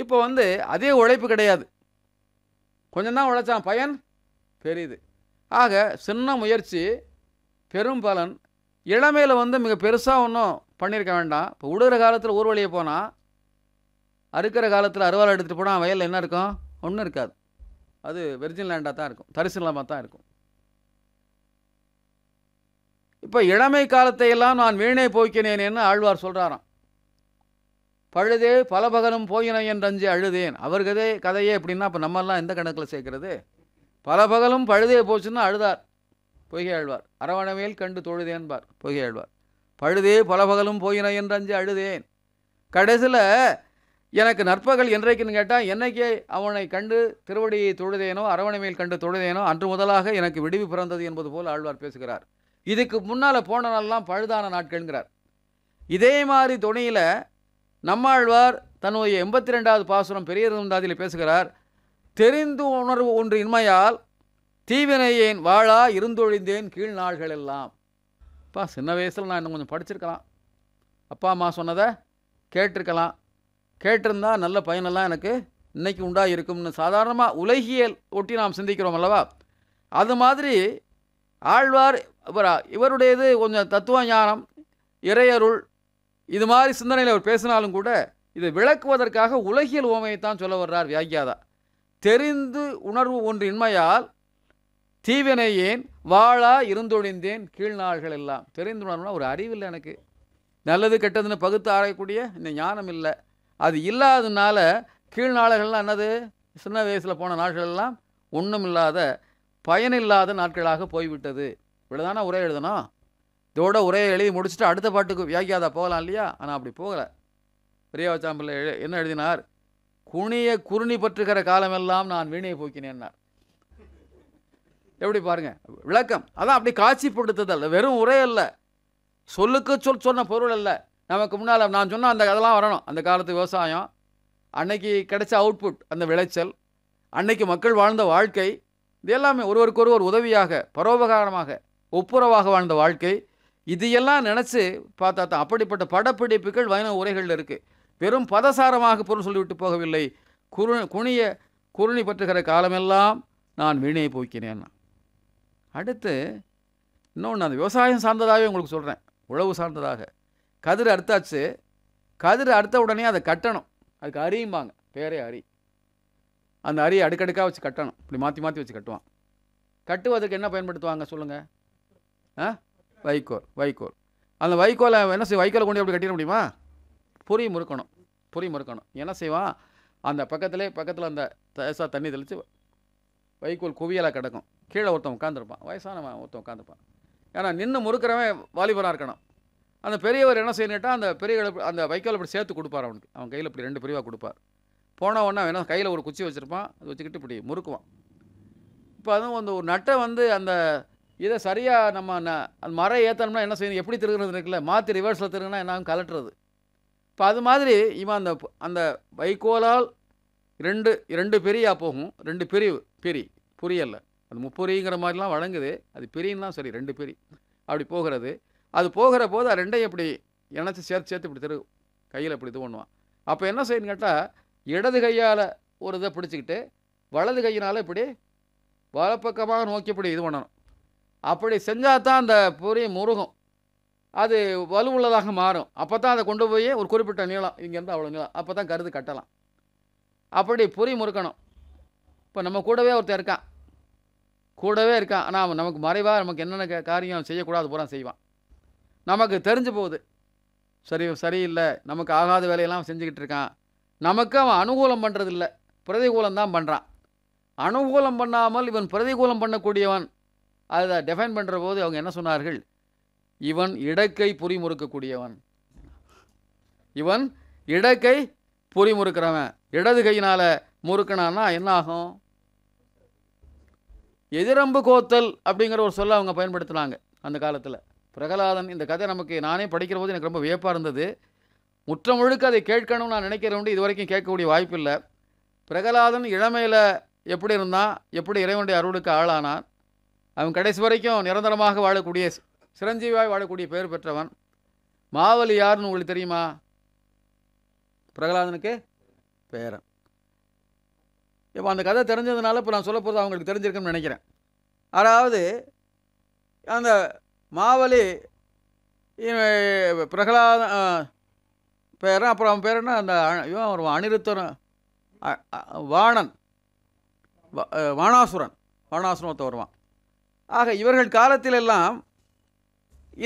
இப்போ வந்து அதே உழைப்பு கிடையாது கொஞ்சம் தான் உழைச்சான் பயன் பெரியது ஆக சின்ன முயற்சி பெரும் பலன் இளமையில் வந்து மிக பெருசாக ஒன்றும் பண்ணியிருக்க வேண்டாம் இப்போ விடுகிற காலத்தில் ஊர் வழியே போனால் அறுக்கிற காலத்தில் அறுவாள் எடுத்துகிட்டு போனால் வயலில் என்ன இருக்கும் ஒன்றும் இருக்காது அது வெர்ஜின் லேண்டாக தான் இருக்கும் தரிசு இல்லாமல் தான் இருக்கும் இப்போ இளமை காலத்தையெல்லாம் நான் வீணை என்று ஆழ்வார் சொல்கிறாராம் பழுதே பல பகலும் போயின என்றஞ்சு அழுதேன் அவர்கதே கதையே அப்படின்னா இப்போ நம்மெல்லாம் எந்த கணக்கில் சேர்க்கறது பல பகலும் பழுதே போச்சுன்னா அழுதார் பொய்கை ஆழ்வார் அரவணமையில் கண்டு தொழுதேன்பார் பொய்கை ஆழ்வார் பழுதே பலபகலும் போயின அஞ்சு அழுதேன் கடைசியில் எனக்கு நற்பகல் என்றைக்குன்னு கேட்டால் என்றைக்கே அவனை கண்டு திருவடியை தொழுதேனோ அரவணைமையில் கண்டு தொழுதேனோ அன்று முதலாக எனக்கு விடுவி பிறந்தது என்பது போல் ஆழ்வார் பேசுகிறார் இதுக்கு முன்னால் போன நாள்லாம் பழுதான நாட்கள்ங்கிறார் இதே மாதிரி துணையில் நம்மாழ்வார் தன்னுடைய எண்பத்தி ரெண்டாவது பாசுரம் பெரிய இருந்தாதில் பேசுகிறார் தெரிந்து உணர்வு ஒன்று இன்மையால் தீவினையேன் வாழா இருந்தொழிந்தேன் கீழ் நாள்கள் எல்லாம் அப்பா சின்ன வயசில் நான் இன்னும் கொஞ்சம் படிச்சிருக்கலாம் அப்பா அம்மா சொன்னதை கேட்டிருக்கலாம் கேட்டிருந்தால் நல்ல பயனெல்லாம் எனக்கு இன்றைக்கி உண்டாகிருக்கும்னு இருக்கும்னு சாதாரணமாக உலகியல் ஒட்டி நாம் சிந்திக்கிறோம் அல்லவா அது மாதிரி ஆழ்வார் இவர் இவருடையது கொஞ்சம் தத்துவ ஞானம் இறையருள் இது மாதிரி சிந்தனையில் அவர் பேசினாலும் கூட இதை விளக்குவதற்காக உலகியல் ஓமையைத்தான் சொல்ல வர்றார் வியாக்கியாதா தெரிந்து உணர்வு ஒன்று இன்மையால் தீவினை ஏன் வாழா இருந்தொழிந்தேன் கீழ்நாள்கள் எல்லாம் தெரிந்துணர்னா ஒரு அறிவில்லை எனக்கு நல்லது கெட்டதுன்னு பகுத்து ஆராயக்கூடிய இந்த ஞானம் இல்லை அது இல்லாததுனால கீழ்நாள்கள்லாம் என்னது சின்ன வயசில் போன நாட்கள் எல்லாம் ஒன்றும் இல்லாத பயனில்லாத நாட்களாக போய்விட்டது இவ்வளோதானா உரை எழுதணும் இதோட உரையை எழுதி முடிச்சுட்டு அடுத்த பாட்டுக்கு வியாக்கியாதா போகலாம் இல்லையா ஆனால் அப்படி போகலை பெரியவச்சாம்பிள்ளை என்ன எழுதினார் குனிய குறுணி பற்றுகிற காலமெல்லாம் நான் வீணையை போக்கினேன்னார் எப்படி பாருங்கள் விளக்கம் அதான் அப்படி காட்சிப்படுத்துதல் வெறும் உரை அல்ல சொல்லுக்கு சொல் சொன்ன பொருள் அல்ல நமக்கு முன்னால் நான் சொன்ன அந்த அதெல்லாம் வரணும் அந்த காலத்து விவசாயம் அன்னைக்கு கிடைச்ச அவுட்புட் அந்த விளைச்சல் அன்னைக்கு மக்கள் வாழ்ந்த வாழ்க்கை இது எல்லாமே ஒருவருக்கு ஒருவர் உதவியாக பரோபகாரமாக ஒப்புரவாக வாழ்ந்த வாழ்க்கை இதையெல்லாம் நினச்சி பார்த்தா தான் அப்படிப்பட்ட படப்பிடிப்புகள் வயண உரைகளில் இருக்குது வெறும் பதசாரமாக பொருள் சொல்லிவிட்டு போகவில்லை குரு குனிய குருணி பற்றுகிற காலமெல்லாம் நான் வீணையை போக்கினேன் அடுத்து இன்னொன்று அந்த விவசாயம் சார்ந்ததாகவே உங்களுக்கு சொல்கிறேன் உழவு சார்ந்ததாக கதிர் அறுத்தாச்சு கதிர் அறுத்த உடனே அதை கட்டணும் அதுக்கு அரியும்பாங்க பேரே அரி அந்த அரியை அடுக்கடுக்காக வச்சு கட்டணும் இப்படி மாற்றி மாற்றி வச்சு கட்டுவான் கட்டுவதற்கு என்ன பயன்படுத்துவாங்க சொல்லுங்கள் ஆ வைக்கோல் வைக்கோல் அந்த வைக்கோலை என்ன செய்ய வைக்கோலை கொண்டு அப்படி கட்டிட முடியுமா புரி முறுக்கணும் புரி முறுக்கணும் என்ன செய்வான் அந்த பக்கத்துலேயே பக்கத்தில் அந்த தயசாக தண்ணி தெளித்து வைக்கோல் குவியலாக கிடக்கும் கீழே ஒருத்தன் உட்காந்துருப்பான் வயசானவன் ஒருத்தன் உட்காந்துருப்பான் ஏன்னா நின்று முறுக்கிறவன் வாலிபனாக இருக்கணும் அந்த பெரியவர் என்ன செய்யணுட்டா அந்த பெரிய அந்த வைக்கோல் இப்படி சேர்த்து கொடுப்பார் அவனுக்கு அவன் கையில் இப்படி ரெண்டு பிரிவாக கொடுப்பார் போன உடனே வேணும் கையில் ஒரு குச்சி வச்சுருப்பான் அது வச்சுக்கிட்டு இப்படி முறுக்குவான் இப்போ அதுவும் அந்த ஒரு நட்டை வந்து அந்த இதை சரியாக நம்ம அந்த மரம் ஏற்றணும்னா என்ன செய்யணும் எப்படி திருகிறது இருக்குல்ல மாற்றி ரிவர்ஸில் திருகுனா என்ன கலட்டுறது இப்போ அது மாதிரி இவன் அந்த அந்த வைக்கோலால் ரெண்டு ரெண்டு பெரியாக போகும் ரெண்டு பிரிவு பிரி புரியலை அந்த முப்புரிங்கிற மாதிரிலாம் வழங்குது அது பிரின்லாம் சரி ரெண்டு பிரி அப்படி போகிறது அது போகிற போது அது ரெண்டையும் இப்படி இணைச்சி சேர்த்து சேர்த்து இப்படி தெரு கையில் இப்படி இது பண்ணுவான் அப்போ என்ன செய்யணும் கேட்டால் இடது கையால் ஒரு இதை பிடிச்சிக்கிட்டு வலது கையினால் இப்படி வலப்பக்கமாக நோக்கி இப்படி இது பண்ணணும் அப்படி செஞ்சால் தான் அந்த பொரிய முருகும் அது வலுவுள்ளதாக மாறும் அப்போ தான் அதை கொண்டு போய் ஒரு குறிப்பிட்ட நீளம் இங்கேருந்து அவ்வளோ நீளம் அப்போ தான் கருது கட்டலாம் அப்படி பொறி முறுக்கணும் இப்போ நம்ம கூடவே ஒருத்தர் இருக்கான் கூடவே இருக்கான் ஆனால் நமக்கு மறைவாக நமக்கு என்னென்ன காரியம் செய்யக்கூடாது பூரா செய்வான் நமக்கு தெரிஞ்சு போகுது சரி சரியில்லை நமக்கு ஆகாத வேலையெல்லாம் செஞ்சுக்கிட்டு இருக்கான் நமக்கு அவன் அனுகூலம் பண்ணுறதில்ல பிரதிகூலம் தான் பண்ணுறான் அனுகூலம் பண்ணாமல் இவன் பிரதிகூலம் பண்ணக்கூடியவன் அதை டிஃபைன் பண்ணுற போது அவங்க என்ன சொன்னார்கள் இவன் இடக்கை பொறிமுறுக்கக்கூடியவன் இவன் இடக்கை பொறிமுறுக்கிறவன் இடது கையினால் முறுக்கினான்னா என்ன ஆகும் எதிரம்பு கோத்தல் அப்படிங்கிற ஒரு சொல்ல அவங்க பயன்படுத்தினாங்க அந்த காலத்தில் பிரகலாதன் இந்த கதை நமக்கு நானே படிக்கிற போது எனக்கு ரொம்ப வியப்பாக இருந்தது முற்றம் முழுக்க அதை கேட்கணும்னு நான் நினைக்கிறேன் இது வரைக்கும் கேட்கக்கூடிய வாய்ப்பு இல்லை பிரகலாதன் இளமையில் எப்படி இருந்தான் எப்படி இறைவனுடைய அருளுக்கு ஆளானான் அவன் கடைசி வரைக்கும் நிரந்தரமாக வாழக்கூடிய சிரஞ்சீவியாய் வாழக்கூடிய பெயர் பெற்றவன் மாவலி யாருன்னு உங்களுக்கு தெரியுமா பிரகலாதனுக்கு பேரன் இப்போ அந்த கதை தெரிஞ்சதுனால இப்போ நான் சொல்ல போகிறது அவங்களுக்கு தெரிஞ்சிருக்குன்னு நினைக்கிறேன் அதாவது அந்த மாவலி பிரகலாத பேர் அப்புறம் அவன் பேர் என்ன அந்த இவன் வருவான் அனிருத்தன் வாணன் வாணாசுரன் வாணாசுரத்தை வருவான் ஆக இவர்கள் காலத்திலெல்லாம்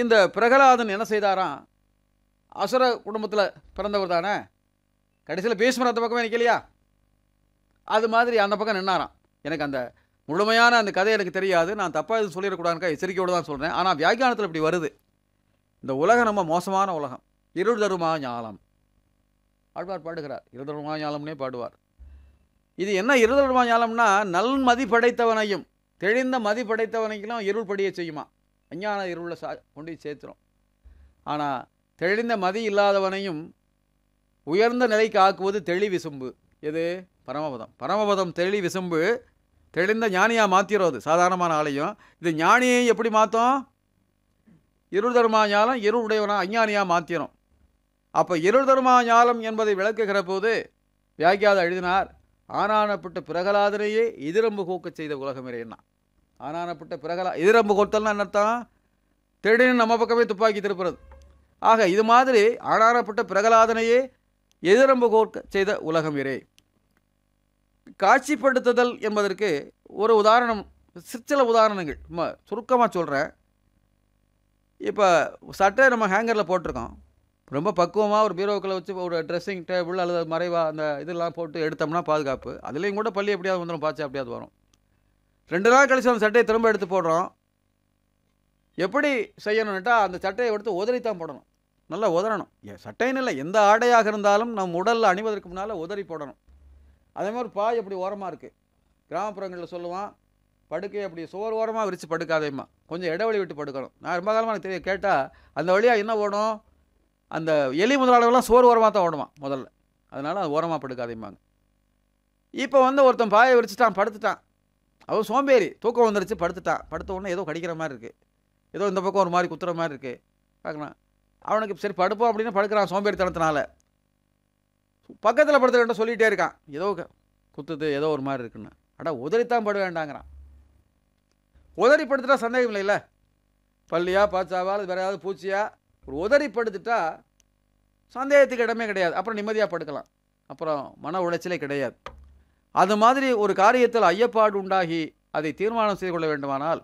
இந்த பிரகலாதன் என்ன செய்தாராம் அசுர குடும்பத்தில் பிறந்தவர் தானே கடைசியில் பீஷ்மரத்தை பக்கமே நினைக்கலையா அது மாதிரி அந்த பக்கம் நின்னாராம் எனக்கு அந்த முழுமையான அந்த கதை எனக்கு தெரியாது நான் தப்பாக எதுவும் சொல்லிடக்கூடாதுக்கா எச்சரிக்கையோடு தான் சொல்கிறேன் ஆனால் வியாக்கியானத்தில் இப்படி வருது இந்த உலகம் நம்ம மோசமான உலகம் இருள் தருமா ஞாலம் ஆழ்வார் பாடுகிறார் இருதருமா ஞாலம்னே பாடுவார் இது என்ன இருதருமா ஞாலம்னா நல் மதிப்படைத்தவனையும் தெளிந்த மதிப்படைத்தவனைக்கெல்லாம் இருள் படிய செய்யுமா அஞ்ஞான இருளை சா கொண்டு சேர்த்துரும் ஆனால் தெளிந்த மதி இல்லாதவனையும் உயர்ந்த நிலைக்கு ஆக்குவது தெளி விசும்பு எது பரமபதம் பரமபதம் தெளி விசும்பு தெளிந்த ஞானியாக மாற்றிடும் அது சாதாரணமான ஆலயம் இது ஞானியை எப்படி மாற்றும் இருள் தர்மா ஞாலம் இருள் உடையவனாக அஞ்ஞானியாக மாற்றிடும் அப்போ இருள் தர்மா ஞாலம் என்பதை விளக்குகிற போது வியாக்கியாத எழுதினார் ஆனானப்பட்ட பிரகலாதனையே எதிரம்பு கோக்க செய்த உலகமிறையன்னா ஆனானப்பட்ட பிரகலா எதிரம்பு கூத்தல்னா என்னத்தான் திடீர்னு நம்ம பக்கமே துப்பாக்கி திருப்புறது ஆக இது மாதிரி ஆனானப்பட்ட பிரகலாதனையே எதிரம்பு கோர்க்க செய்த உலகம் இறை காட்சிப்படுத்துதல் என்பதற்கு ஒரு உதாரணம் சிற்சில உதாரணங்கள் நம்ம சுருக்கமாக சொல்கிறேன் இப்போ சட்டை நம்ம ஹேங்கரில் போட்டிருக்கோம் ரொம்ப பக்குவமாக ஒரு பீரோக்களை வச்சு ஒரு ட்ரெஸ்ஸிங் டேபிள் அல்லது மறைவாக அந்த இதெல்லாம் போட்டு எடுத்தோம்னா பாதுகாப்பு அதுலேயும் கூட பள்ளி எப்படியாவது வந்துடும் பார்த்து அப்படியாவது வரும் ரெண்டு நாள் கழிச்சு அந்த சட்டையை திரும்ப எடுத்து போடுறோம் எப்படி செய்யணும்னுட்டா அந்த சட்டையை எடுத்து உதறி தான் போடணும் நல்லா உதறணும் சட்டைன்னு இல்லை எந்த ஆடையாக இருந்தாலும் நம் உடலில் அணிவதற்கு முன்னால் உதறி போடணும் அதே மாதிரி பாய் அப்படி ஓரமாக இருக்குது கிராமப்புறங்களில் சொல்லுவான் படுக்கை அப்படி சோர் ஓரமாக விரித்து படுக்காதேம்மா கொஞ்சம் இடைவெளி விட்டு படுக்கணும் நான் ரொம்ப காலமாக எனக்கு தெரிய கேட்டால் அந்த வழியாக என்ன ஓடும் அந்த எலி முதலாளர்கள்லாம் சோறு ஓரமாக தான் ஓடுமா முதல்ல அதனால் அது ஓரமாக படுக்காதேம்மாங்க இப்போ வந்து ஒருத்தன் பாயை விரிச்சிட்டான் படுத்துட்டான் அவன் சோம்பேறி தூக்கம் வந்துருச்சு படுத்துட்டான் படுத்த உடனே ஏதோ கடிக்கிற மாதிரி இருக்குது ஏதோ இந்த பக்கம் ஒரு மாதிரி குத்துற மாதிரி இருக்குது பார்க்கலாம் அவனுக்கு சரி படுப்போம் அப்படின்னு படுக்கிறான் சோம்பேறித்தனத்தினால பக்கத்தில் படுத்துக்கிட்ட சொல்லிகிட்டே இருக்கான் ஏதோ குத்துது ஏதோ ஒரு மாதிரி இருக்குன்னு ஆனால் உதறித்தான் பட வேண்டாங்கிறான் உதறி படுத்துட்டா சந்தேகம் இல்லைல்ல பள்ளியா பாச்சாவா அது ஏதாவது பூச்சியா ஒரு உதறி படுத்துட்டா சந்தேகத்துக்கு இடமே கிடையாது அப்புறம் நிம்மதியாக படுக்கலாம் அப்புறம் மன உளைச்சலே கிடையாது அது மாதிரி ஒரு காரியத்தில் ஐயப்பாடு உண்டாகி அதை தீர்மானம் செய்து கொள்ள வேண்டுமானால்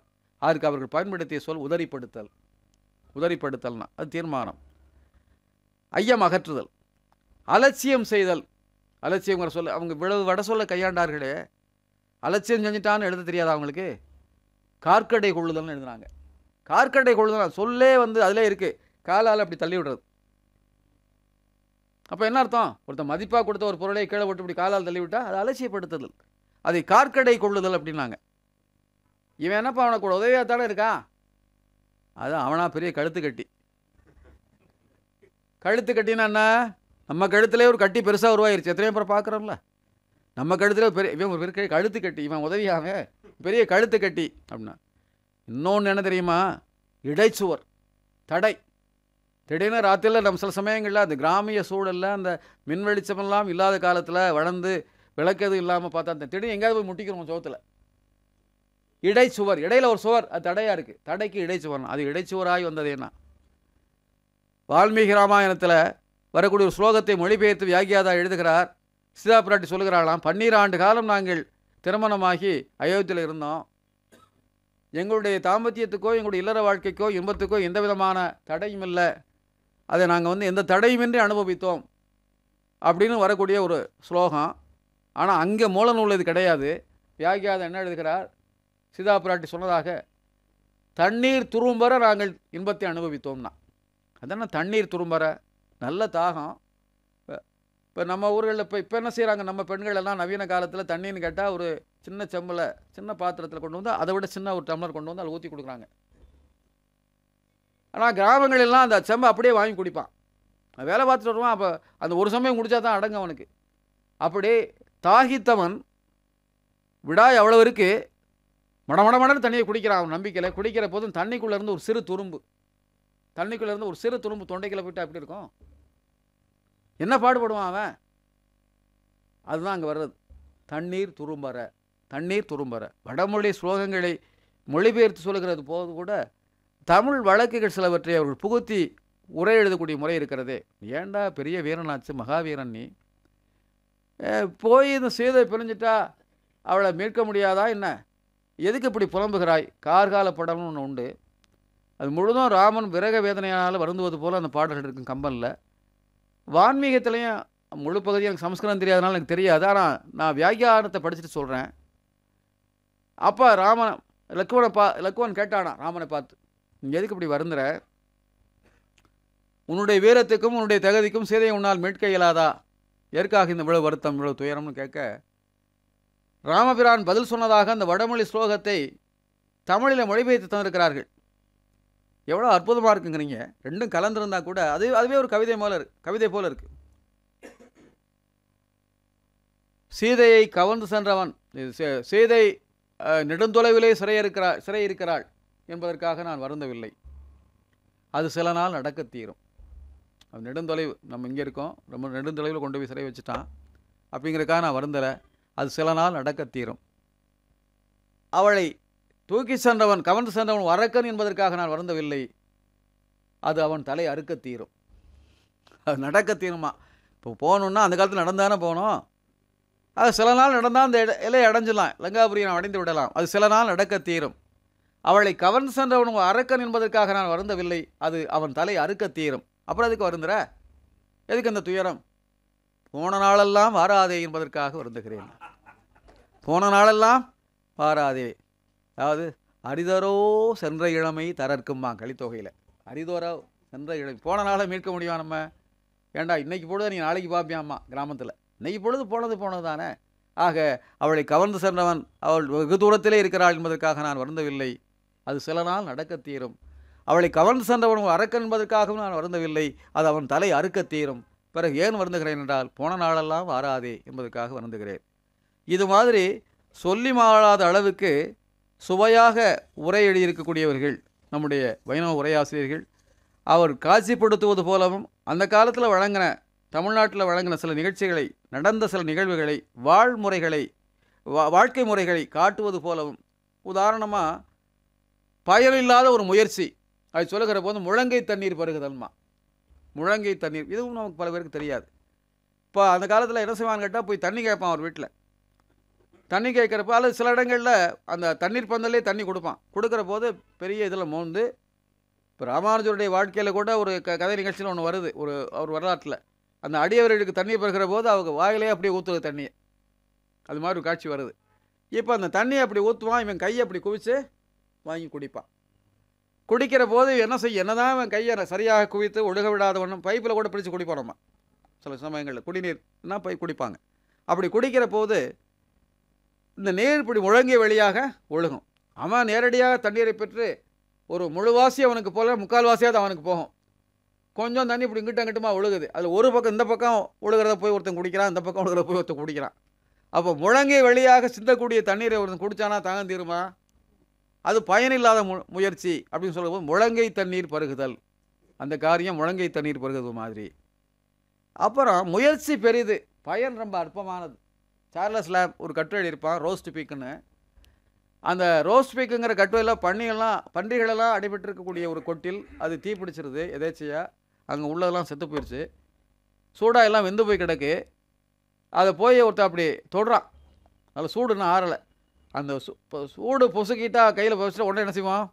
அதற்கு அவர்கள் பயன்படுத்திய சொல் உதறிப்படுத்தல் உதறிப்படுத்தல்னா அது தீர்மானம் ஐயம் அகற்றுதல் அலட்சியம் செய்தல் அலட்சியங்கிற சொல்ல அவங்க இவ்வளவு வட சொல்ல கையாண்டார்களே அலட்சியம் செஞ்சிட்டான்னு எழுத தெரியாதா அவங்களுக்கு கார்கடை கொள்ளுதல்னு எழுதுனாங்க கார்கடை கொள்ளுதல் சொல்லே வந்து அதிலே இருக்குது காலால் அப்படி தள்ளி விடுறது அப்போ என்ன அர்த்தம் ஒருத்தர் மதிப்பாக கொடுத்த ஒரு பொருளை கீழே போட்டு இப்படி காலால் தள்ளிவிட்டால் அது அலட்சியப்படுத்துதல் அதை கார்கடை கொள்ளுதல் அப்படின்னாங்க இவன் என்னப்பா அவனை கூட உதவியாக தானே இருக்கா அது அவனா பெரிய கழுத்து கட்டி கழுத்து கட்டினா என்ன நம்ம கழுத்துலேயே ஒரு கட்டி பெருசாக உருவாயிருச்சு எத்தனையோ பேர் பார்க்குறோம்ல நம்ம கழுத்துல பெரிய இவன் ஒரு பெரிய கழுத்து கட்டி இவன் உதவியாக பெரிய கழுத்து கட்டி அப்படின்னா இன்னொன்று என்ன தெரியுமா இடைச்சுவர் தடை திடீர்னு ராத்திரியில் நம்ம சில சமயங்களில் அந்த கிராமிய சூழலில் அந்த மின் வெளிச்சமெல்லாம் இல்லாத காலத்தில் வளர்ந்து விளக்கது இல்லாமல் பார்த்தா அந்த திடீர்னு எங்கேயாவது போய் முட்டிக்கிறோம் சோத்தில் இடைச்சுவர் இடையில் ஒரு சுவர் அது தடையாக இருக்குது தடைக்கு இடைச்சுவர் அது இடைச்சுவராகி வந்தது என்ன வால்மீகி ராமாயணத்தில் வரக்கூடிய ஒரு ஸ்லோகத்தை மொழிபெயர்த்து வியாகியாதா எழுதுகிறார் சீதா பிராட்டி சொல்கிறாளாம் ஆண்டு காலம் நாங்கள் திருமணமாகி அயோத்தியில் இருந்தோம் எங்களுடைய தாம்பத்தியத்துக்கோ எங்களுடைய இல்லற வாழ்க்கைக்கோ இன்பத்துக்கோ எந்த விதமான தடையும் இல்லை அதை நாங்கள் வந்து எந்த தடையுமின்றி அனுபவித்தோம் அப்படின்னு வரக்கூடிய ஒரு ஸ்லோகம் ஆனால் அங்கே மூல நூல் இது கிடையாது வியாகியாதன் என்ன எழுதுகிறார் சீதா பிராட்டி சொன்னதாக தண்ணீர் துரும்பற நாங்கள் இன்பத்தை அனுபவித்தோம்னா அதென்ன தண்ணீர் துரும்பற நல்ல தாகம் இப்போ நம்ம ஊர்களில் இப்போ இப்போ என்ன செய்கிறாங்க நம்ம பெண்கள் எல்லாம் நவீன காலத்தில் தண்ணின்னு கேட்டால் ஒரு சின்ன செம்மில் சின்ன பாத்திரத்தில் கொண்டு வந்து அதை விட சின்ன ஒரு டம்ளர் கொண்டு வந்து அதை ஊற்றி கொடுக்குறாங்க ஆனால் கிராமங்களெல்லாம் அந்த செம்மை அப்படியே வாங்கி குடிப்பான் வேலை பார்த்துட்டு வருவான் அப்போ அந்த ஒரு சமயம் குடித்தா தான் அடங்கும் அவனுக்கு அப்படி தாகித்தவன் விடாய் அவ்வளோ இருக்கு மடமடமடன்னு தண்ணியை குடிக்கிறான் அவன் நம்பிக்கையில் குடிக்கிற போதும் தண்ணிக்குள்ளேருந்து ஒரு சிறு துரும்பு தண்ணிக்குள்ளேருந்து ஒரு சிறு துரும்பு தொண்டைக்குள்ளே போயிட்டு அப்படி இருக்கும் என்ன பாடுபடுவான் அவன் அதுதான் அங்கே வர்றது தண்ணீர் துரும்பற தண்ணீர் துரும்பற வடமொழி ஸ்லோகங்களை மொழிபெயர்த்து சொல்கிறது போது கூட தமிழ் வழக்குகள் சிலவற்றை அவர்கள் புகுத்தி உரை எழுதக்கூடிய முறை இருக்கிறதே ஏண்டா பெரிய வீரனாச்சு மகாவீரன் நீ போய் இந்த சீதை பிரிஞ்சிட்டா அவளை மீட்க முடியாதா என்ன எதுக்கு இப்படி புலம்புகிறாய் கார்கால படம்னு ஒன்று உண்டு அது முழுதும் ராமன் விரக வேதனையானாலும் வருந்துவது போல் அந்த பாடல்கள் இருக்கும் கம்பனில் வான்மீகத்திலையும் முழு பகுதியும் எனக்கு சமஸ்கிருதம் தெரியாதனால எனக்கு தெரியாது ஆனால் நான் வியாகியாரத்தை படிச்சுட்டு சொல்கிறேன் அப்போ ராமன் லக்குவனை பா லக்குவன் கேட்டானா ராமனை பார்த்து நீ எதுக்கு இப்படி வருந்துற உன்னுடைய வீரத்துக்கும் உன்னுடைய தகுதிக்கும் சீதையை உன்னால் மீட்க இயலாதா எதற்காக இந்த இவ்வளோ வருத்தம் இவ்வளோ துயரம்னு கேட்க ராமபிரான் பதில் சொன்னதாக அந்த வடமொழி ஸ்லோகத்தை தமிழில் மொழிபெயர்த்து தந்திருக்கிறார்கள் எவ்வளோ அற்புதமாக இருக்குங்கிறீங்க ரெண்டும் கலந்துருந்தா கூட அது அதுவே ஒரு கவிதை போல இருக்கு கவிதை போல இருக்கு சீதையை கவர்ந்து சென்றவன் சீதை நெடுந்தொலைவிலே சிறை இருக்கிறாள் சிறை இருக்கிறாள் என்பதற்காக நான் வருந்தவில்லை அது சில நாள் நடக்க தீரும் அது நெடுந்தொலைவு நம்ம இங்கே இருக்கோம் ரொம்ப நெடுந்தொலைவில் கொண்டு போய் சிறை வச்சுட்டான் அப்படிங்கிறக்காக நான் வருந்தலை அது சில நாள் நடக்க தீரும் அவளை தூக்கி சென்றவன் கவர்ந்து சென்றவன் வரக்கன் என்பதற்காக நான் வருந்தவில்லை அது அவன் தலை அறுக்க தீரும் அது நடக்க தீருமா இப்போ போகணுன்னா அந்த காலத்தில் நடந்தானே போகணும் அது சில நாள் நடந்தால் அந்த இட இலையை அடைஞ்சிடலாம் லங்காபுரியை நான் அடைந்து விடலாம் அது சில நாள் நடக்க தீரும் அவளை கவர்ந்து சென்றவன் அரக்கன் என்பதற்காக நான் வருந்தவில்லை அது அவன் தலை அறுக்க தீரும் அப்புறம் எதுக்கு வருந்துற எதுக்கு அந்த துயரம் போன நாளெல்லாம் வாராதே என்பதற்காக வருந்துகிறேன் போன நாளெல்லாம் வாராதே அதாவது அரிதரோ சென்ற இளமை தரற்கும்மா கலித்தொகையில் அரிதோரோ சென்ற இளமை போன மீட்க முடியுமா நம்ம ஏண்டா இன்றைக்கி பொழுது நீ நாளைக்கு பார்ப்பியாம்மா கிராமத்தில் இன்றைக்கி பொழுது போனது போனது தானே ஆக அவளை கவர்ந்து சென்றவன் அவள் வெகு தூரத்திலே இருக்கிறாள் என்பதற்காக நான் வருந்தவில்லை அது சில நாள் நடக்க தீரும் அவளை கவர்ந்து சென்றவன் அறக்க என்பதற்காகவும் நான் வருந்தவில்லை அது அவன் தலை அறுக்க தீரும் பிறகு ஏன் வருந்துகிறேன் என்றால் போன நாளெல்லாம் வாராதே என்பதற்காக வருந்துகிறேன் இது மாதிரி சொல்லி மாறாத அளவுக்கு சுவையாக உரை எழுதியிருக்கக்கூடியவர்கள் நம்முடைய வைணவ உரையாசிரியர்கள் அவர் காட்சிப்படுத்துவது போலவும் அந்த காலத்தில் வழங்கின தமிழ்நாட்டில் வழங்கின சில நிகழ்ச்சிகளை நடந்த சில நிகழ்வுகளை வாழ்முறைகளை வா வாழ்க்கை முறைகளை காட்டுவது போலவும் உதாரணமாக பயனில்லாத ஒரு முயற்சி அது சொல்லுகிற போது முழங்கை தண்ணீர் பருகுதல்மா முழங்கை தண்ணீர் இதுவும் நமக்கு பல பேருக்கு தெரியாது இப்போ அந்த காலத்தில் என்ன செய்வான்னு கேட்டால் போய் தண்ணி கேட்பான் அவர் வீட்டில் தண்ணி கேட்குறப்ப அல்லது சில இடங்களில் அந்த தண்ணீர் பந்தலே தண்ணி கொடுப்பான் கொடுக்குற போது பெரிய இதில் மோந்து இப்போ ராமானுஜருடைய வாழ்க்கையில் கூட ஒரு க கதை நிகழ்ச்சியில் ஒன்று வருது ஒரு அவர் வரலாற்றில் அந்த அடியவர்களுக்கு தண்ணி பிறகுற போது அவங்க வாயிலே அப்படியே ஊற்றுறது தண்ணியை அது மாதிரி ஒரு காட்சி வருது இப்போ அந்த தண்ணியை அப்படி ஊற்றுவான் இவன் கையை அப்படி குவித்து வாங்கி குடிப்பான் குடிக்கிற போது என்ன செய்ய என்ன தான் அவன் கையை சரியாக குவித்து ஒழுக விடாதவனும் பைப்பில் கூட பிடிச்சி குடிப்பான் நம்ம சில சமயங்களில் குடிநீர்னால் போய் குடிப்பாங்க அப்படி குடிக்கிற போது இந்த நீர் இப்படி முழங்கிய வழியாக ஒழுகும் அவன் நேரடியாக தண்ணீரை பெற்று ஒரு முழுவாசி அவனுக்கு போல முக்கால்வாசியாக தான் அவனுக்கு போகும் கொஞ்சம் தண்ணி இப்படி இங்கிட்ட அங்கிட்டமாக ஒழுகுது அதில் ஒரு பக்கம் இந்த பக்கம் ஒழுகிறத போய் ஒருத்தன் குடிக்கிறான் இந்த பக்கம் ஒழுகிறத போய் ஒருத்தன் குடிக்கிறான் அப்போ முழங்கை வழியாக சிந்தக்கூடிய தண்ணீரை ஒருத்தன் குடித்தானா தாங்க தீருமா அது பயனில்லாத மு முயற்சி அப்படின்னு சொல்லும்போது முழங்கை தண்ணீர் பருகுதல் அந்த காரியம் முழங்கை தண்ணீர் பருகுது மாதிரி அப்புறம் முயற்சி பெரிது பயன் ரொம்ப அற்பமானது சார்லஸ் லேப் ஒரு கட்டுரை எழுதியிருப்பான் ரோஸ்ட் பீக்குன்னு அந்த ரோஸ்ட் பீக்குங்கிற கட்டுரையில் பண்ணியெல்லாம் பன்றிகளெல்லாம் அடிபட்டிருக்கக்கூடிய ஒரு கொட்டில் அது தீ பிடிச்சிருது எதேச்சியாக அங்கே உள்ளதெல்லாம் செத்து போயிடுச்சு சூடாக எல்லாம் வெந்து போய் கிடக்கு அதை போய் ஒருத்தர் அப்படி தொடுறான் அதில் சூடுன்னு ஆறலை அந்த இப்போ சூடு பொசுக்கிட்டா கையில் வச்சுட்டு உடனே என்ன செய்வான்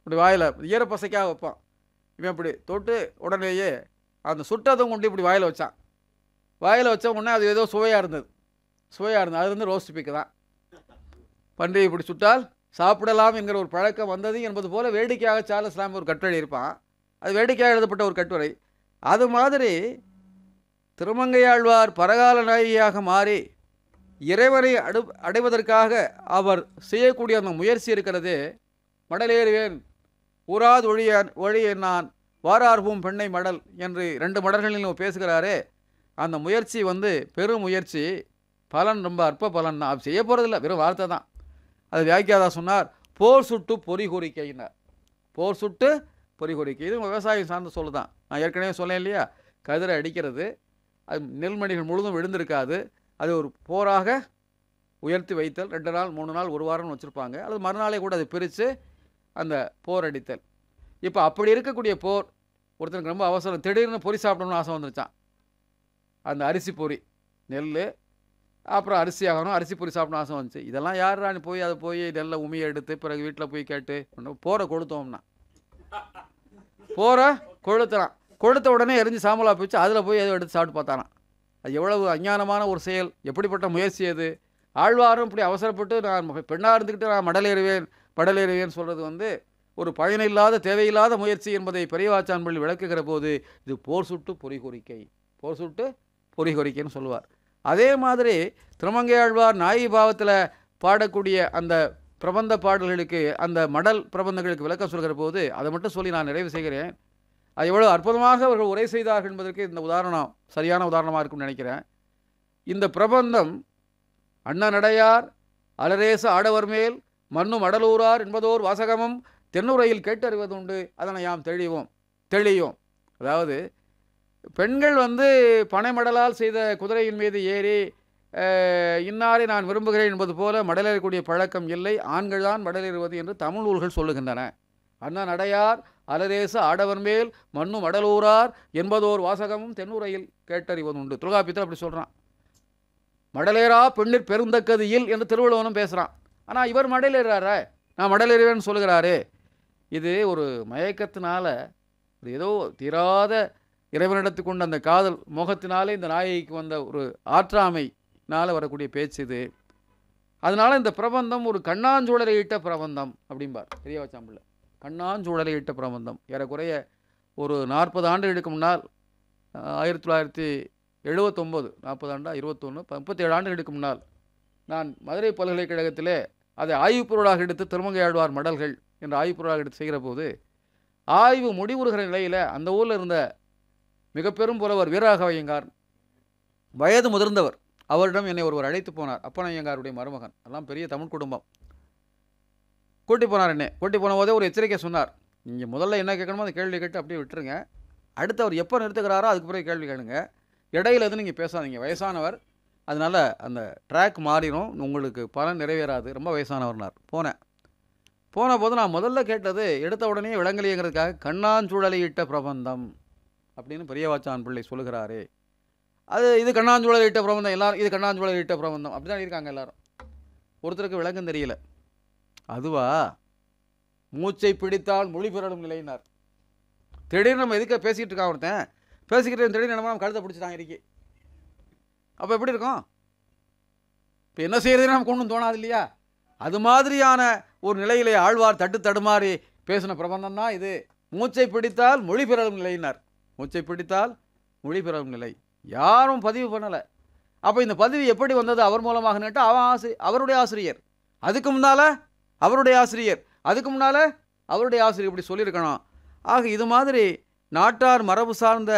இப்படி வாயில் ஈர பசைக்காக வைப்பான் இவன் இப்படி தொட்டு உடனேயே அந்த சுட்டதும் கொண்டு இப்படி வாயில் வச்சான் வாயில் வச்ச உடனே அது ஏதோ சுவையாக இருந்தது சுவையாக இருந்தது அது வந்து ரோஸ்ட் பிக்கு தான் பன்றியை இப்படி சுட்டால் சாப்பிடலாம் என்கிற ஒரு பழக்கம் வந்தது என்பது போல வேடிக்கையாக சார்லஸ் லாம் ஒரு கட்டுரை இருப்பான் அது வேடிக்கையாக எழுதப்பட்ட ஒரு கட்டுரை அது மாதிரி திருமங்கையாழ்வார் பரகால நாயகியாக மாறி இறைவனை அடு அடைவதற்காக அவர் செய்யக்கூடிய அந்த முயற்சி இருக்கிறது மடலேறுவேன் ஊராது ஒழிய ஒழிய நான் வாரார்வும் பெண்ணை மடல் என்று ரெண்டு மடல்களில் பேசுகிறாரே அந்த முயற்சி வந்து பெரும் முயற்சி பலன் ரொம்ப அற்ப பலன் தான் செய்ய போகிறதில்ல வெறும் வார்த்தை தான் அது வியாக்கியாதா சொன்னார் போர் சுட்டு பொறி கோரிக்கையினார் போர் சுட்டு பொறி கோரிக்கை இது விவசாயம் சார்ந்த சொல்லு தான் நான் ஏற்கனவே சொன்னேன் இல்லையா கதிரை அடிக்கிறது அது நெல்மணிகள் முழுதும் விழுந்திருக்காது அது ஒரு போராக உயர்த்தி வைத்தல் ரெண்டு நாள் மூணு நாள் ஒரு வாரம்னு வச்சுருப்பாங்க அல்லது மறுநாளே கூட அதை பிரித்து அந்த போர் அடித்தல் இப்போ அப்படி இருக்கக்கூடிய போர் ஒருத்தனுக்கு ரொம்ப அவசரம் திடீர்னு பொறி சாப்பிடணும்னு ஆசை வந்துருச்சான் அந்த அரிசி பொறி நெல் அப்புறம் அரிசி ஆகணும் அரிசி பொறி சாப்பிடணும் ஆசை வந்துச்சு இதெல்லாம் யாரான்னு போய் அதை போய் இதெல்லாம் உமையை எடுத்து பிறகு வீட்டில் போய் கேட்டு போகிற கொளுத்தோம்னா போகிற கொளுத்துறான் கொடுத்த உடனே எரிஞ்சு சாம்பலாக போச்சு அதில் போய் எதுவும் எடுத்து சாப்பிட்டு பார்த்தானா அது எவ்வளவு அஞ்ஞானமான ஒரு செயல் எப்படிப்பட்ட முயற்சி அது ஆழ்வாரும் இப்படி அவசரப்பட்டு நான் பெண்ணாக இருந்துக்கிட்டு நான் மடலேறுவேன் மடலேறுவேன் சொல்கிறது வந்து ஒரு பயனில்லாத தேவையில்லாத முயற்சி என்பதை பெரியவாச்சான் பள்ளி விளக்குகிற போது இது போர் சுட்டு பொறிகொறிக்கை போர் சுட்டு பொறிகொறிக்கைன்னு சொல்லுவார் அதே மாதிரி திருமங்கையாழ்வார் நாயி பாவத்தில் பாடக்கூடிய அந்த பிரபந்த பாடல்களுக்கு அந்த மடல் பிரபந்தங்களுக்கு விளக்கம் சொல்கிற போது அதை மட்டும் சொல்லி நான் நிறைவு செய்கிறேன் அது எவ்வளோ அற்புதமாக அவர்கள் உரை செய்தார்கள் என்பதற்கு இந்த உதாரணம் சரியான உதாரணமாக இருக்கும்னு நினைக்கிறேன் இந்த பிரபந்தம் அண்ணன் நடையார் அலரேச ஆடவர் மேல் மண்ணும் அடலூரார் என்பதோர் வாசகமும் தென்னுரையில் கேட்டறிவது உண்டு அதனை யாம் தெளிவோம் தெளியும் அதாவது பெண்கள் வந்து பனை மடலால் செய்த குதிரையின் மீது ஏறி இன்னாரை நான் விரும்புகிறேன் என்பது போல மடலேறக்கூடிய பழக்கம் இல்லை ஆண்கள் தான் மடலேறுவது என்று தமிழ் நூல்கள் சொல்லுகின்றன அண்ணா நடையார் அலதேச ஆடவர் மேல் மண்ணு மடலூரார் என்பதோர் வாசகமும் தென்னுரையில் கேட்டறிவது உண்டு தொல்காப்பியத்தில் அப்படி சொல்கிறான் மடலேறா பெண்ணிற் பெருந்தக்கது இல் என்று திருவள்ளுவனும் பேசுகிறான் ஆனால் இவர் மடலேறாரா நான் மடலேறுவேன்னு சொல்கிறாரு இது ஒரு மயக்கத்தினால ஏதோ தீராத இறைவனிடத்து கொண்ட அந்த காதல் முகத்தினாலே இந்த நாயகிக்கு வந்த ஒரு ஆற்றாமைனால் வரக்கூடிய பேச்சு இது அதனால் இந்த பிரபந்தம் ஒரு கண்ணாஞ்சூழலையிட்ட பிரபந்தம் அப்படிம்பார் பெரிய வச்சாம்பிள்ள கண்ணாஞ்சூழலையிட்ட பிரபந்தம் ஏறக்குறைய ஒரு நாற்பது ஆண்டுகளுக்கு முன்னால் ஆயிரத்தி தொள்ளாயிரத்தி எழுபத்தொம்போது நாற்பது ஆண்டா இருபத்தொன்று முப்பத்தேழு ஆண்டுகளுக்கு முன்னால் நான் மதுரை பல்கலைக்கழகத்திலே அதை ஆய்வுப் பொருளாக எடுத்து திருமங்கையாழ்வார் மடல்கள் என்ற ஆய்வுப் பொருளாக எடுத்து செய்கிற போது ஆய்வு முடிவுறுகிற நிலையில் அந்த ஊரில் இருந்த மிகப்பெரும் புலவர் வீராக ஐயங்கார் வயது முதிர்ந்தவர் அவரிடம் என்னை ஒருவர் அழைத்து போனார் அப்பன் ஐயங்காருடைய மருமகன் எல்லாம் பெரிய தமிழ் குடும்பம் கூட்டி போனார் என்ன கூட்டி போன போதே ஒரு எச்சரிக்கை சொன்னார் நீங்கள் முதல்ல என்ன கேட்கணுமோ அந்த கேள்வி கேட்டு அப்படியே விட்டுருங்க அடுத்து அவர் எப்போ நிறுத்துக்கிறாரோ அதுக்கு பிறகு கேள்வி கேளுங்க இடையில இருந்து நீங்கள் பேசாதீங்க வயசானவர் அதனால் அந்த ட்ராக் மாறிடும் உங்களுக்கு பலன் நிறைவேறாது ரொம்ப வயசானவர்னார் போனேன் போன போது நான் முதல்ல கேட்டது எடுத்த உடனே விளங்கலிங்கிறதுக்காக கண்ணாஞ்சூழலையிட்ட பிரபந்தம் அப்படின்னு பெரியவாச்சான் பிள்ளை சொல்லுகிறாரே அது இது கண்ணாஞ்சோழர் இட்ட பிரபந்தம் எல்லாரும் இது கண்ணாஞ்சோழர் இட்ட பிரபந்தம் அப்படி தான் இருக்காங்க எல்லாரும் ஒருத்தருக்கு விளக்கம் தெரியல அதுவா மூச்சை பிடித்தால் மொழி பெறலும் நிலையினார் திடீர்னு நம்ம எதுக்க பேசிக்கிட்டு இருக்கான் ஒருத்தன் பேசிக்கிட்டு திடீர்னு நம்ம கழுத்தை பிடிச்சிட்டாங்க இருக்கி அப்போ எப்படி இருக்கும் இப்போ என்ன செய்யறதுன்னு நமக்கு ஒன்றும் தோணாது இல்லையா அது மாதிரியான ஒரு நிலையிலே ஆழ்வார் தட்டு தடுமாறி பேசின பிரபந்தம் தான் இது மூச்சை பிடித்தால் மொழி பெறலும் நிலையினார் மூச்சை பிடித்தால் மொழி பெறும் நிலை யாரும் பதிவு பண்ணலை அப்போ இந்த பதவி எப்படி வந்தது அவர் மூலமாக நேட்டு அவன் ஆசி அவருடைய ஆசிரியர் அதுக்கு முன்னால் அவருடைய ஆசிரியர் அதுக்கு முன்னால் அவருடைய ஆசிரியர் இப்படி சொல்லியிருக்கணும் ஆக இது மாதிரி நாட்டார் மரபு சார்ந்த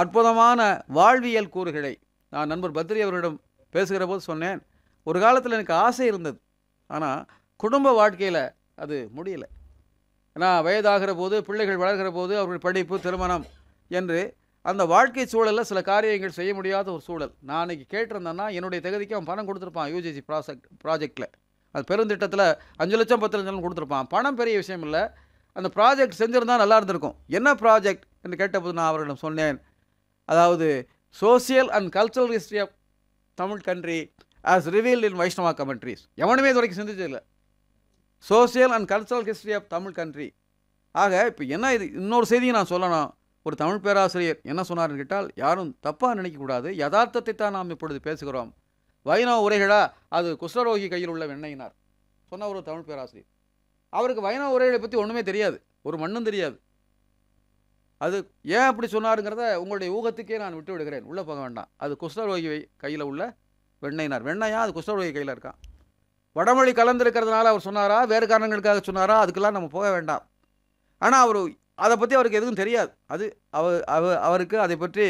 அற்புதமான வாழ்வியல் கூறுகளை நான் நண்பர் பத்ரி அவர்களிடம் பேசுகிற போது சொன்னேன் ஒரு காலத்தில் எனக்கு ஆசை இருந்தது ஆனால் குடும்ப வாழ்க்கையில் அது முடியலை ஏன்னா வயதாகிற போது பிள்ளைகள் வளர்கிற போது அவர்கள் படிப்பு திருமணம் என்று அந்த வாழ்க்கை சூழலில் சில காரியங்கள் செய்ய முடியாத ஒரு சூழல் நான் அன்றைக்கி கேட்டிருந்தேன்னா என்னுடைய தகுதிக்கு அவன் பணம் கொடுத்துருப்பான் யூஜிசி ப்ராஜெக்ட் ப்ராஜெக்டில் அது பெருந்திட்டத்தில் அஞ்சு லட்சம் பத்து லட்சம் கொடுத்துருப்பான் பணம் பெரிய விஷயம் இல்லை அந்த ப்ராஜெக்ட் செஞ்சுருந்தால் நல்லா இருந்திருக்கும் என்ன ப்ராஜெக்ட் என்று கேட்டபோது நான் அவர்களிடம் சொன்னேன் அதாவது social and cultural history of Tamil country as reveal in Vaishnava commentaries எவனுமே இது வரைக்கும் சிந்திச்சதில்லை social and cultural history of Tamil country ஆக இப்போ என்ன இது இன்னொரு செய்தியை நான் சொல்லணும் ஒரு தமிழ் பேராசிரியர் என்ன சொன்னார்னு கேட்டால் யாரும் தப்பாக நினைக்கக்கூடாது யதார்த்தத்தை தான் நாம் இப்பொழுது பேசுகிறோம் வைணவ உரைகளா அது குஷ்டரோகி கையில் உள்ள வெண்ணையினார் சொன்ன ஒரு தமிழ் பேராசிரியர் அவருக்கு வைணவ உரைகளை பற்றி ஒன்றுமே தெரியாது ஒரு மண்ணும் தெரியாது அது ஏன் அப்படி சொன்னாருங்கிறத உங்களுடைய ஊகத்துக்கே நான் விட்டு விடுகிறேன் உள்ளே போக வேண்டாம் அது குஷ்டரோகி கையில் உள்ள வெண்ணையினார் வெண்ணையா அது குஷ்டரோகி கையில் இருக்கான் வடமொழி கலந்துருக்கிறதுனால அவர் சொன்னாரா வேறு காரணங்களுக்காக சொன்னாரா அதுக்கெல்லாம் நம்ம போக வேண்டாம் ஆனால் அவர் அதை பற்றி அவருக்கு எதுவும் தெரியாது அது அவர் அவருக்கு அதை பற்றி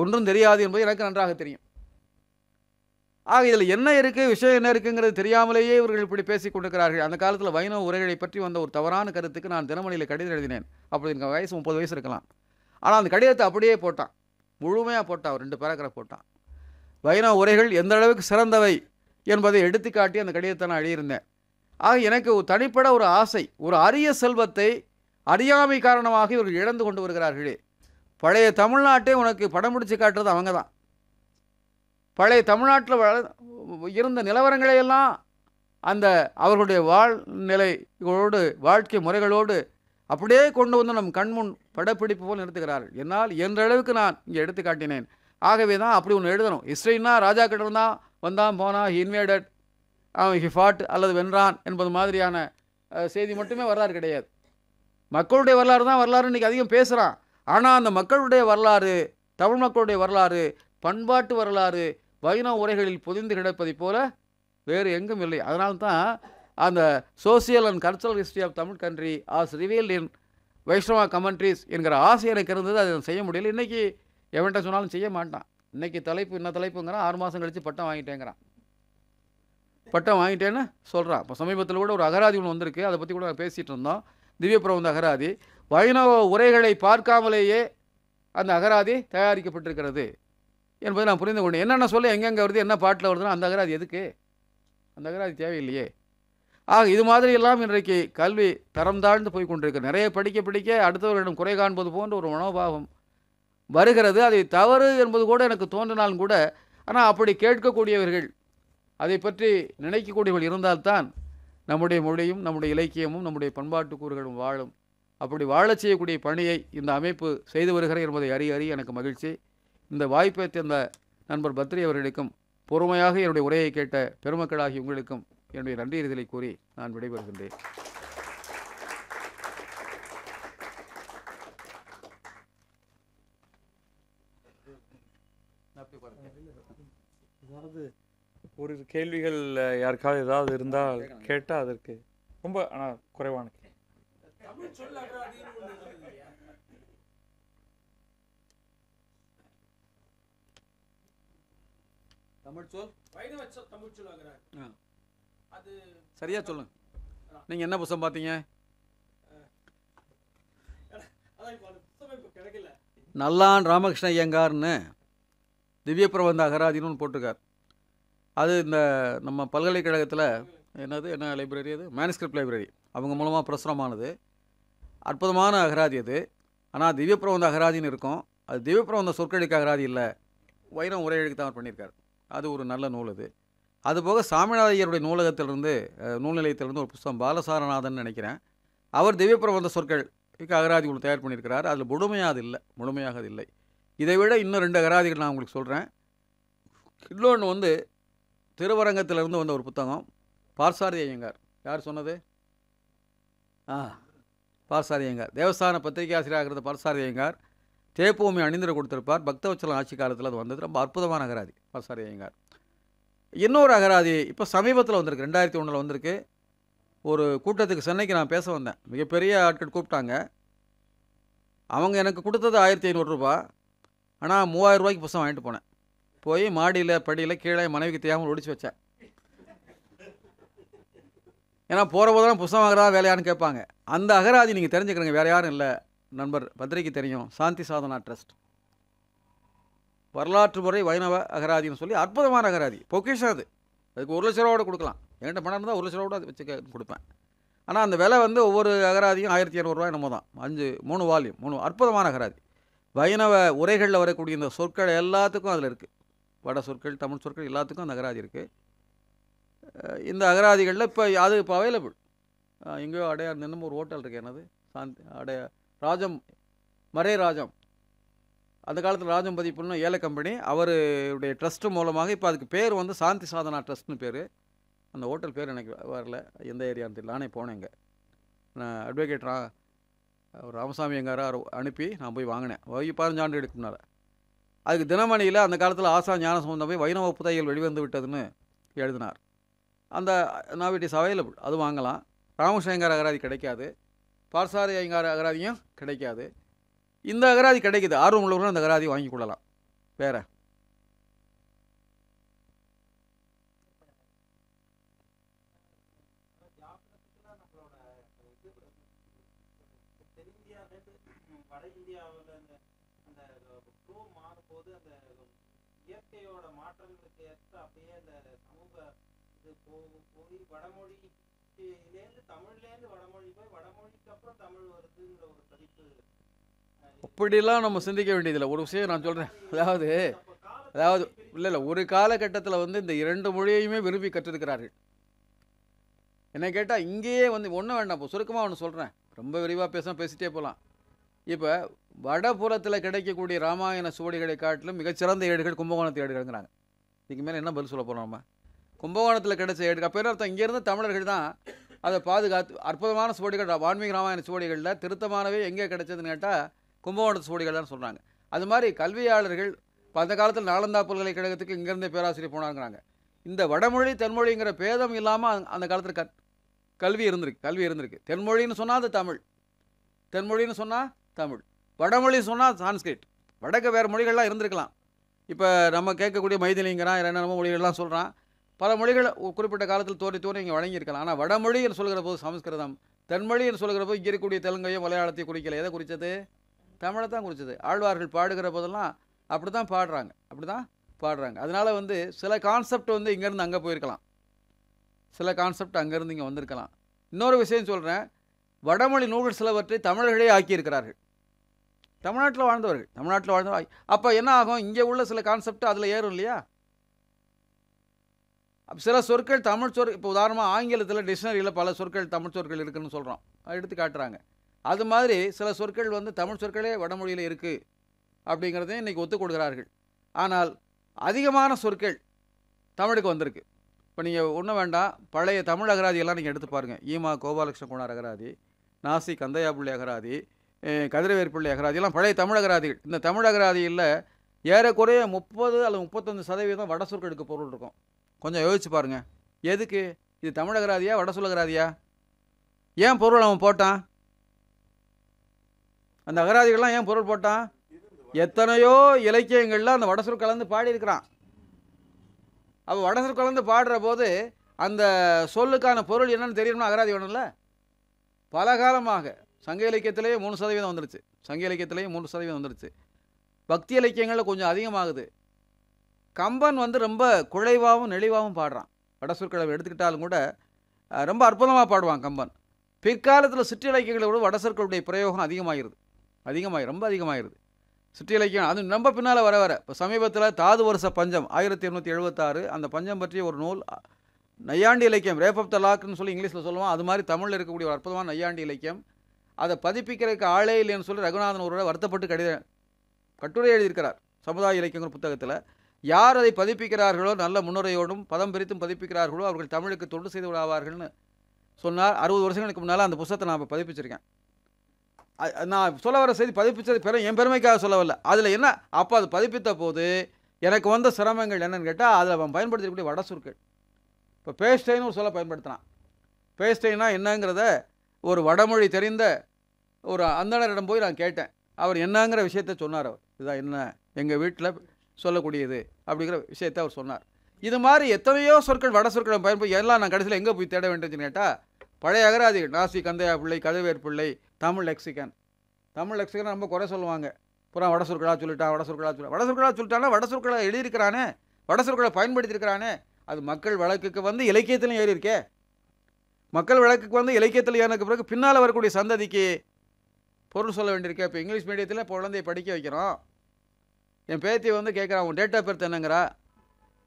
ஒன்றும் தெரியாது என்பது எனக்கு நன்றாக தெரியும் ஆக இதில் என்ன இருக்குது விஷயம் என்ன இருக்குங்கிறது தெரியாமலேயே இவர்கள் இப்படி பேசிக் கொண்டிருக்கிறார்கள் அந்த காலத்தில் வைணவ உரைகளை பற்றி வந்த ஒரு தவறான கருத்துக்கு நான் தினமணியில் கடிதம் எழுதினேன் அப்படி எனக்கு வயசு முப்பது வயசு இருக்கலாம் ஆனால் அந்த கடிதத்தை அப்படியே போட்டான் முழுமையாக போட்டான் ரெண்டு பேராகிராஃப் போட்டான் வைணவ உரைகள் எந்த அளவுக்கு சிறந்தவை என்பதை எடுத்துக்காட்டி அந்த கடிதத்தை நான் எழுதியிருந்தேன் ஆக எனக்கு தனிப்பட ஒரு ஆசை ஒரு அரிய செல்வத்தை அறியாமை காரணமாக இவர்கள் இழந்து கொண்டு வருகிறார்களே பழைய தமிழ்நாட்டே உனக்கு படம் பிடிச்சி காட்டுறது அவங்க தான் பழைய தமிழ்நாட்டில் வள இருந்த நிலவரங்களையெல்லாம் அந்த அவர்களுடைய வாழ்நிலைகளோடு வாழ்க்கை முறைகளோடு அப்படியே கொண்டு வந்து நம் கண்முன் படப்பிடிப்பு போல் நிறுத்துகிறார்கள் என்னால் என்ற அளவுக்கு நான் இங்கே எடுத்து காட்டினேன் ஆகவே தான் அப்படி ஒன்று எழுதணும் இஸ்ரேல்னா ராஜா கிட்ட தான் வந்தான் போனா ஹி இன்வேடட் அவன் ஹி ஃபாட் அல்லது வென்றான் என்பது மாதிரியான செய்தி மட்டுமே வர்றார் கிடையாது மக்களுடைய வரலாறு தான் வரலாறு இன்றைக்கி அதிகம் பேசுகிறான் ஆனால் அந்த மக்களுடைய வரலாறு தமிழ் மக்களுடைய வரலாறு பண்பாட்டு வரலாறு வைணவ உரைகளில் புதிந்து கிடப்பதைப் போல வேறு எங்கும் இல்லை அதனால தான் அந்த social and cultural history of Tamil country as reveal in Vaishnava commentaries என்கிற ஆசை எனக்கு இருந்தது அதை செய்ய முடியல இன்றைக்கி எவன்கிட்ட சொன்னாலும் செய்ய மாட்டான் இன்றைக்கி தலைப்பு என்ன தலைப்புங்கிறான் ஆறு மாதம் கழித்து பட்டம் வாங்கிட்டேங்கிறான் பட்டம் வாங்கிட்டேன்னு சொல்கிறான் இப்போ சமீபத்தில் கூட ஒரு அகராதி ஒன்று வந்திருக்கு அதை பற்றி கூட பேசிகிட்டு இருந்தோம் திவ்யபுரம் அகராதி வைணவ உரைகளை பார்க்காமலேயே அந்த அகராதி தயாரிக்கப்பட்டிருக்கிறது என்பதை நான் புரிந்து கொண்டேன் என்னென்ன சொல்ல எங்கெங்கே வருது என்ன பாட்டில் வருதுன்னா அந்த அகராதி எதுக்கு அந்த அகராதி தேவையில்லையே ஆக இது மாதிரி எல்லாம் இன்றைக்கு கல்வி தரம் தாழ்ந்து போய் கொண்டிருக்கு நிறைய படிக்க படிக்க அடுத்தவர்களிடம் குறை காண்பது போன்ற ஒரு மனோபாவம் வருகிறது அதை தவறு என்பது கூட எனக்கு தோன்றினாலும் கூட ஆனால் அப்படி கேட்கக்கூடியவர்கள் அதை பற்றி நினைக்கக்கூடியவர்கள் இருந்தால்தான் நம்முடைய மொழியும் நம்முடைய இலக்கியமும் நம்முடைய பண்பாட்டு கூறுகளும் வாழும் அப்படி வாழச் செய்யக்கூடிய பணியை இந்த அமைப்பு செய்து வருகிறேன் என்பதை அறிய அறிய எனக்கு மகிழ்ச்சி இந்த வாய்ப்பை தந்த நண்பர் பத்ரி அவர்களுக்கும் பொறுமையாக என்னுடைய உரையை கேட்ட பெருமக்களாகி உங்களுக்கும் என்னுடைய நன்றியறிதலை கூறி நான் விடைபெறுகின்றேன் அதாவது ஒரு கேள்விகள் யாருக்காவது ஏதாவது இருந்தால் கேட்டால் அதற்கு ரொம்ப ஆனால் குறைவான கேள்வி அது சரியா சொல்லுங்க நீங்கள் என்ன புத்தகம் பார்த்தீங்க நல்லான் ராமகிருஷ்ண ஐயங்கார்னு திவ்ய பிரபந்த அகராதின்னு போட்டிருக்கார் அது இந்த நம்ம பல்கலைக்கழகத்தில் என்னது என்ன லைப்ரரி அது மேனுஸ்கிரிப்ட் லைப்ரரி அவங்க மூலமாக பிரசுரமானது அற்புதமான அகராதி அது ஆனால் திவ்ய பிரபந்த அகராதின்னு இருக்கும் அது திவ்ய பிரபந்த சொற்கழிக்கு அகராதி இல்லை வைரம் உரை எழுதி தான் பண்ணியிருக்காரு அது ஒரு நல்ல நூல் அது அதுபோக சாமிநாதையருடைய நூலகத்திலிருந்து நூல் நிலையத்திலிருந்து ஒரு புத்தகம் பாலசாரநாதன் நினைக்கிறேன் அவர் திவ்ய பிரபந்த சொற்கள் அகராதி உங்களுக்கு தயார் பண்ணியிருக்கிறார் அதில் முழுமையாக அது இல்லை முழுமையாக அது இல்லை இதை விட இன்னும் ரெண்டு அகராதிகள் நான் உங்களுக்கு சொல்கிறேன் இன்னொன்று வந்து திருவரங்கத்திலிருந்து வந்த ஒரு புத்தகம் பார்சாரி ஐயங்கார் யார் சொன்னது ஆ பார்சாரி ஐயங்கார் தேவஸ்தான பத்திரிகை ஆசிரியராக இருந்த பார்சாரி ஐயங்கார் தேப்பூமி அணிந்திர கொடுத்திருப்பார் பக்தவச்சலன் ஆட்சி காலத்தில் அது வந்தது ரொம்ப அற்புதமான அகராதி பார்சாரி ஐயங்கார் இன்னொரு அகராதி இப்போ சமீபத்தில் வந்திருக்கு ரெண்டாயிரத்தி ஒன்றில் வந்திருக்கு ஒரு கூட்டத்துக்கு சென்னைக்கு நான் பேச வந்தேன் மிகப்பெரிய ஆட்கள் கூப்பிட்டாங்க அவங்க எனக்கு கொடுத்தது ஆயிரத்தி ஐநூறுரூபா ஆனால் மூவாயிரம் ரூபாய்க்கு புஸ்தகம் வாங்கிட்டு போனேன் போய் மாடியில் படியில் கீழே மனைவிக்கு தேவை ஒடிச்சு வச்சேன் ஏன்னா போகிற போதெல்லாம் புஸ்தகம் வாங்குறதா வேலையான்னு கேட்பாங்க அந்த அகராதி நீங்கள் தெரிஞ்சுக்கிறங்க வேறு யாரும் இல்லை நண்பர் பத்திரிக்கை தெரியும் சாந்தி சாதனா ட்ரஸ்ட் வரலாற்று முறை வைணவ அகராதின்னு சொல்லி அற்புதமான அகராதி பொக்கிஷம் அது அதுக்கு ஒரு லட்ச ரூபாவோட கொடுக்கலாம் என்கிட்ட பணம் இருந்தால் ஒரு லட்ச ரூபாவோட வச்சு கொடுப்பேன் ஆனால் அந்த விலை வந்து ஒவ்வொரு அகராதியும் ஆயிரத்தி இரநூறுவா என்னமோ தான் அஞ்சு மூணு வால்யூம் மூணு அற்புதமான அகராதி வைணவ உரைகளில் வரக்கூடிய இந்த சொற்கள் எல்லாத்துக்கும் அதில் இருக்குது வட சொற்கள் தமிழ் சொற்கள் எல்லாத்துக்கும் அந்த அகராதி இருக்குது இந்த அகராதிகளில் இப்போ அது இப்போ அவைலபிள் எங்கேயோ அடையார் நின்னும் ஒரு ஹோட்டல் இருக்குது எனது சாந்தி அடைய ராஜம் மறை ராஜம் அந்த காலத்தில் ராஜம் பதிப்புன்னு ஏல கம்பெனி அவருடைய ட்ரஸ்ட்டு மூலமாக இப்போ அதுக்கு பேர் வந்து சாந்தி சாதனா ட்ரஸ்ட்னு பேர் அந்த ஹோட்டல் பேர் எனக்கு வரல எந்த ஏரியான்னு தெரியல நானே போனேங்க நான் அட்வொகேட் ராமசாமி எங்காரா அனுப்பி நான் போய் வாங்கினேன் போய் பதினஞ்சாண்டு ஆண்டு எடுக்கும்னால அதுக்கு தினமணியில் அந்த காலத்தில் ஆசா ஞான சுமந்தமை வைணவ புதைகள் வெளிவந்து விட்டதுன்னு எழுதினார் அந்த நாவிட்டி அவைலபிள் அது வாங்கலாம் ராமசங்கர் அகராதி கிடைக்காது பார்சாரி ஐங்கார அகராதியும் கிடைக்காது இந்த அகராதி கிடைக்குது ஆர்வம் உள்ளவர்கள் அந்த அகராதி வாங்கி கொள்ளலாம் வேறு அப்படிலாம் நம்ம சிந்திக்க வேண்டியதில்லை ஒரு விஷயம் நான் சொல்கிறேன் அதாவது அதாவது இல்லை இல்லை ஒரு காலகட்டத்தில் வந்து இந்த இரண்டு மொழியையுமே விரும்பி கற்றிருக்கிறார்கள் என்ன கேட்டால் இங்கேயே வந்து ஒன்றும் வேண்டாம் இப்போ சுருக்கமாக ஒன்று சொல்கிறேன் ரொம்ப விரிவாக பேச பேசிட்டே போகலாம் இப்போ வடபுறத்தில் கிடைக்கக்கூடிய ராமாயண சுவடிகளை காட்டிலும் மிகச்சிறந்த ஏடுகள் கும்பகோணத்து ஏடுகள்ங்கிறாங்க இதுக்கு மேலே என்ன பதில் சொல்ல போகிறோம் நம்ம கும்பகோணத்தில் கிடைச்ச ஏடுகள் அப்போ என்ன அர்த்தம் இங்கேருந்து தமிழர்கள் தான் அதை பாதுகாத்து அற்புதமான சுவடிகள் வான்மீக ராமாயண சுவடிகளில் திருத்தமானவே எங்கே கிடைச்சதுன்னு கேட்டால் கும்பகோணத்து சுவடிகள் தான் சொல்கிறாங்க அது மாதிரி கல்வியாளர்கள் இப்போ அந்த காலத்தில் நாலந்தா பல்கலைக்கழகத்துக்கு இங்கேருந்தே பேராசிரியர் போனாங்கிறாங்க இந்த வடமொழி தென்மொழிங்கிற பேதம் இல்லாமல் அந்த காலத்தில் க கல்வி இருந்திருக்கு கல்வி இருந்திருக்கு தென்மொழின்னு சொன்னால் அது தமிழ் தென்மொழின்னு சொன்னால் தமிழ் வடமொழி சொன்னால் சான்ஸ்கிரிட் வடக்கு வேறு மொழிகள்லாம் இருந்திருக்கலாம் இப்போ நம்ம கேட்கக்கூடிய மைதிலிங்கிறான் என்னென்ன மொழிகள்லாம் சொல்கிறான் பல மொழிகள் குறிப்பிட்ட காலத்தில் தோன்றி தோன்றி இங்கே வழங்கியிருக்கலாம் ஆனால் வடமொழி என்று சொல்கிற போது சமஸ்கிருதம் தென்மொழி என்று சொல்கிற போது இங்கே இருக்கக்கூடிய தெலுங்கையும் மலையாளத்தையும் குறிக்கல எதை குறித்தது தமிழை தான் குறித்தது ஆழ்வார்கள் பாடுகிற போதெல்லாம் அப்படி தான் பாடுறாங்க அப்படி தான் பாடுறாங்க அதனால் வந்து சில கான்செப்ட் வந்து இங்கேருந்து அங்கே போயிருக்கலாம் சில கான்செப்ட் அங்கேருந்து இங்கே வந்திருக்கலாம் இன்னொரு விஷயம் சொல்கிறேன் வடமொழி நூல்கள் சிலவற்றை தமிழர்களே ஆக்கியிருக்கிறார்கள் தமிழ்நாட்டில் வாழ்ந்தவர்கள் தமிழ்நாட்டில் வாழ்ந்தவர்கள் அப்போ என்ன ஆகும் இங்கே உள்ள சில கான்செப்ட் அதில் ஏறும் இல்லையா சில சொற்கள் தமிழ் சொற்கள் இப்போ உதாரணமாக ஆங்கிலத்தில் டிக்ஷனரியில் பல சொற்கள் தமிழ் சொற்கள் இருக்குதுன்னு சொல்கிறோம் எடுத்து காட்டுறாங்க அது மாதிரி சில சொற்கள் வந்து தமிழ் சொற்களே வடமொழியில் இருக்குது அப்படிங்கிறதையும் இன்றைக்கி ஒத்துக்கொடுக்கிறார்கள் ஆனால் அதிகமான சொற்கள் தமிழுக்கு வந்திருக்கு இப்போ நீங்கள் ஒன்றும் வேண்டாம் பழைய தமிழ் அகராதியெல்லாம் நீங்கள் எடுத்து பாருங்கள் ஈமா கோபாலகிருஷ்ண குமார் அகராதி நாசி கந்தையாபுள்ளி அகராதி கதிரவேற்புள்ளி அகராதி எல்லாம் பழைய தமிழ் அகராதிகள் இந்த தமிழ் அகராதியில் ஏறக்குறைய முப்பது அல்லது முப்பத்தஞ்சு சதவீதம் வட சொற்களுக்கு பொருள் இருக்கும் கொஞ்சம் யோசிச்சு பாருங்கள் எதுக்கு இது தமிழகராதியா வட சுலகராதியா ஏன் பொருள் அவன் போட்டான் அந்த அகராதிகள்லாம் ஏன் பொருள் போட்டான் எத்தனையோ இலக்கியங்களில் அந்த வடசொல் கலந்து பாடியிருக்கிறான் அப்போ வடசொல் கலந்து பாடுற போது அந்த சொல்லுக்கான பொருள் என்னன்னு தெரியணும் அகராதி வேணும்ல பல காலமாக சங்க இலக்கியத்திலேயே மூணு சதவீதம் வந்துருச்சு சங்க இலக்கியத்திலேயே மூணு சதவீதம் வந்துருச்சு பக்தி இலக்கியங்களில் கொஞ்சம் அதிகமாகுது கம்பன் வந்து ரொம்ப குழைவாகவும் நெளிவாகவும் பாடுறான் வட எடுத்துக்கிட்டாலும் கூட ரொம்ப அற்புதமாக பாடுவான் கம்பன் பிற்காலத்தில் சிற்றி இலக்கியங்களை விட வடசொற்களுடைய பிரயோகம் அதிகமாகிருது அதிகமாக ரொம்ப அதிகமாகிருது சிற்றி இலக்கியம் அது ரொம்ப பின்னால் வர வர இப்போ சமீபத்தில் தாது வருஷ பஞ்சம் ஆயிரத்தி எண்ணூற்றி எழுபத்தாறு அந்த பஞ்சம் பற்றிய ஒரு நூல் நையாண்டி இலக்கியம் ரேப் ஆஃப் த லாக்னு சொல்லி இங்கிலீஷில் சொல்லுவோம் அது மாதிரி தமிழில் இருக்கக்கூடிய ஒரு அற்புதமான நையாண்டி இலக்கியம் அதை பதிப்பிக்கிறதுக்கு ஆளே இல்லைன்னு சொல்லி ரகுநாதன் ஒரு வருத்தப்பட்டு கடித கட்டுரை எழுதியிருக்கிறார் சமுதாய இலக்கியங்கிற புத்தகத்தில் யார் அதை பதிப்பிக்கிறார்களோ நல்ல முன்னுரையோடும் பதம் பிரித்தும் பதிப்பிக்கிறார்களோ அவர்கள் தமிழுக்கு தொண்டு செய்து விடாவார்கள்னு சொன்னார் அறுபது வருஷங்களுக்கு முன்னால் அந்த புத்தகத்தை நான் பதிப்பிச்சிருக்கேன் நான் சொல்ல வர செய்தி பதிப்பித்தது பெரும் என் பெருமைக்காக சொல்லவில்லை அதில் என்ன அப்போ அது பதிப்பித்த போது எனக்கு வந்த சிரமங்கள் என்னென்னு கேட்டால் அதில் அவன் பயன்படுத்திக்கூடிய வட சொற்கள் இப்போ பேஸ்டைன்னு ஒரு சொல்ல பயன்படுத்தினான் பேஸ்டைனா என்னங்கிறத ஒரு வடமொழி தெரிந்த ஒரு அந்தனரிடம் போய் நான் கேட்டேன் அவர் என்னங்கிற விஷயத்த சொன்னார் அவர் இதுதான் என்ன எங்கள் வீட்டில் சொல்லக்கூடியது அப்படிங்கிற விஷயத்தை அவர் சொன்னார் இது மாதிரி எத்தனையோ சொற்கள் வட சொற்களை பயன்படுத்தி எல்லாம் நான் கடைசியில் எங்கே போய் தேட வேண்டும்னு கேட்டால் பழைய அகராதி நாசி கந்தையா பிள்ளை கதவேர் பிள்ளை தமிழ் லெக்சிகன் தமிழ் லெக்சிகன் ரொம்ப குறை சொல்லுவாங்க புறா வட சொற்களாக சொல்லிட்டா வட சொற்களாக சொல்ல வட சொற்களாக சொல்லிட்டானா வட சொற்களை எழுதியிருக்கிறானே வட சொற்களை பயன்படுத்தியிருக்கிறானே அது மக்கள் வழக்குக்கு வந்து இலக்கியத்திலும் ஏறி இருக்கே மக்கள் வழக்குக்கு வந்து இலக்கியத்தில் ஏறினக்கு பிறகு பின்னால் வரக்கூடிய சந்ததிக்கு பொருள் சொல்ல வேண்டியிருக்கேன் இப்போ இங்கிலீஷ் மீடியத்தில் குழந்தைய படிக்க வைக்கிறோம் என் பேத்தி வந்து கேட்குறான் உன் டேட் ஆஃப் பர்த் என்னங்கிறா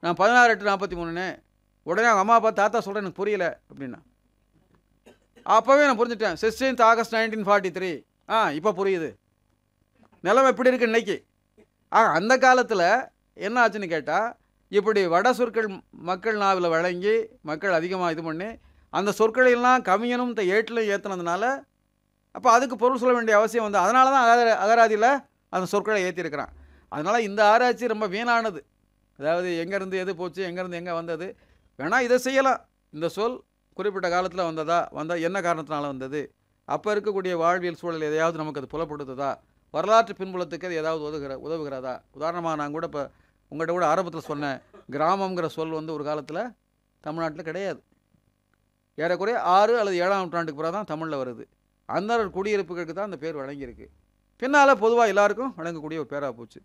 நான் பதினாறு எட்டு நாற்பத்தி மூணுன்னு உடனே அவங்க அம்மா அப்பா தாத்தா சொல்கிறேன் எனக்கு புரியல அப்படின்னா அப்போவே நான் புரிஞ்சுட்டேன் sixteenth August nineteen forty three ஆ இப்போ புரியுது நிலமை எப்படி இருக்கு இன்னைக்கு ஆ அந்த காலத்தில் என்ன ஆச்சுன்னு கேட்டால் இப்படி வட சொற்கள் மக்கள் நாவில் வழங்கி மக்கள் அதிகமாக இது பண்ணி அந்த சொற்களையெல்லாம் கவிஞனும் இந்த ஏட்டிலையும் ஏற்றினதுனால அப்போ அதுக்கு பொருள் சொல்ல வேண்டிய அவசியம் வந்து அதனால தான் அகர அகராதியில் அந்த சொற்களை ஏற்றிருக்கிறான் அதனால் இந்த ஆராய்ச்சி ரொம்ப வீணானது அதாவது எங்கேருந்து எது போச்சு எங்கேருந்து எங்கே வந்தது வேணால் இதை செய்யலாம் இந்த சொல் குறிப்பிட்ட காலத்தில் வந்ததா வந்தால் என்ன காரணத்தினால வந்தது அப்போ இருக்கக்கூடிய வாழ்வியல் சூழல் எதையாவது நமக்கு அது புலப்படுத்துதா வரலாற்று பின்புலத்துக்கு அது ஏதாவது உதவுகிற உதவுகிறதா உதாரணமாக நான் கூட இப்போ உங்கள்கிட்ட கூட ஆரம்பத்தில் சொன்னேன் கிராமங்கிற சொல் வந்து ஒரு காலத்தில் தமிழ்நாட்டில் கிடையாது ஏறக்குறைய ஆறு அல்லது ஏழாம் நூற்றாண்டுக்கு பிறகு தான் தமிழில் வருது அந்த குடியிருப்புகளுக்கு தான் அந்த பேர் வழங்கியிருக்கு பின்னால் பொதுவாக எல்லாருக்கும் வழங்கக்கூடிய ஒரு பேராக போச்சு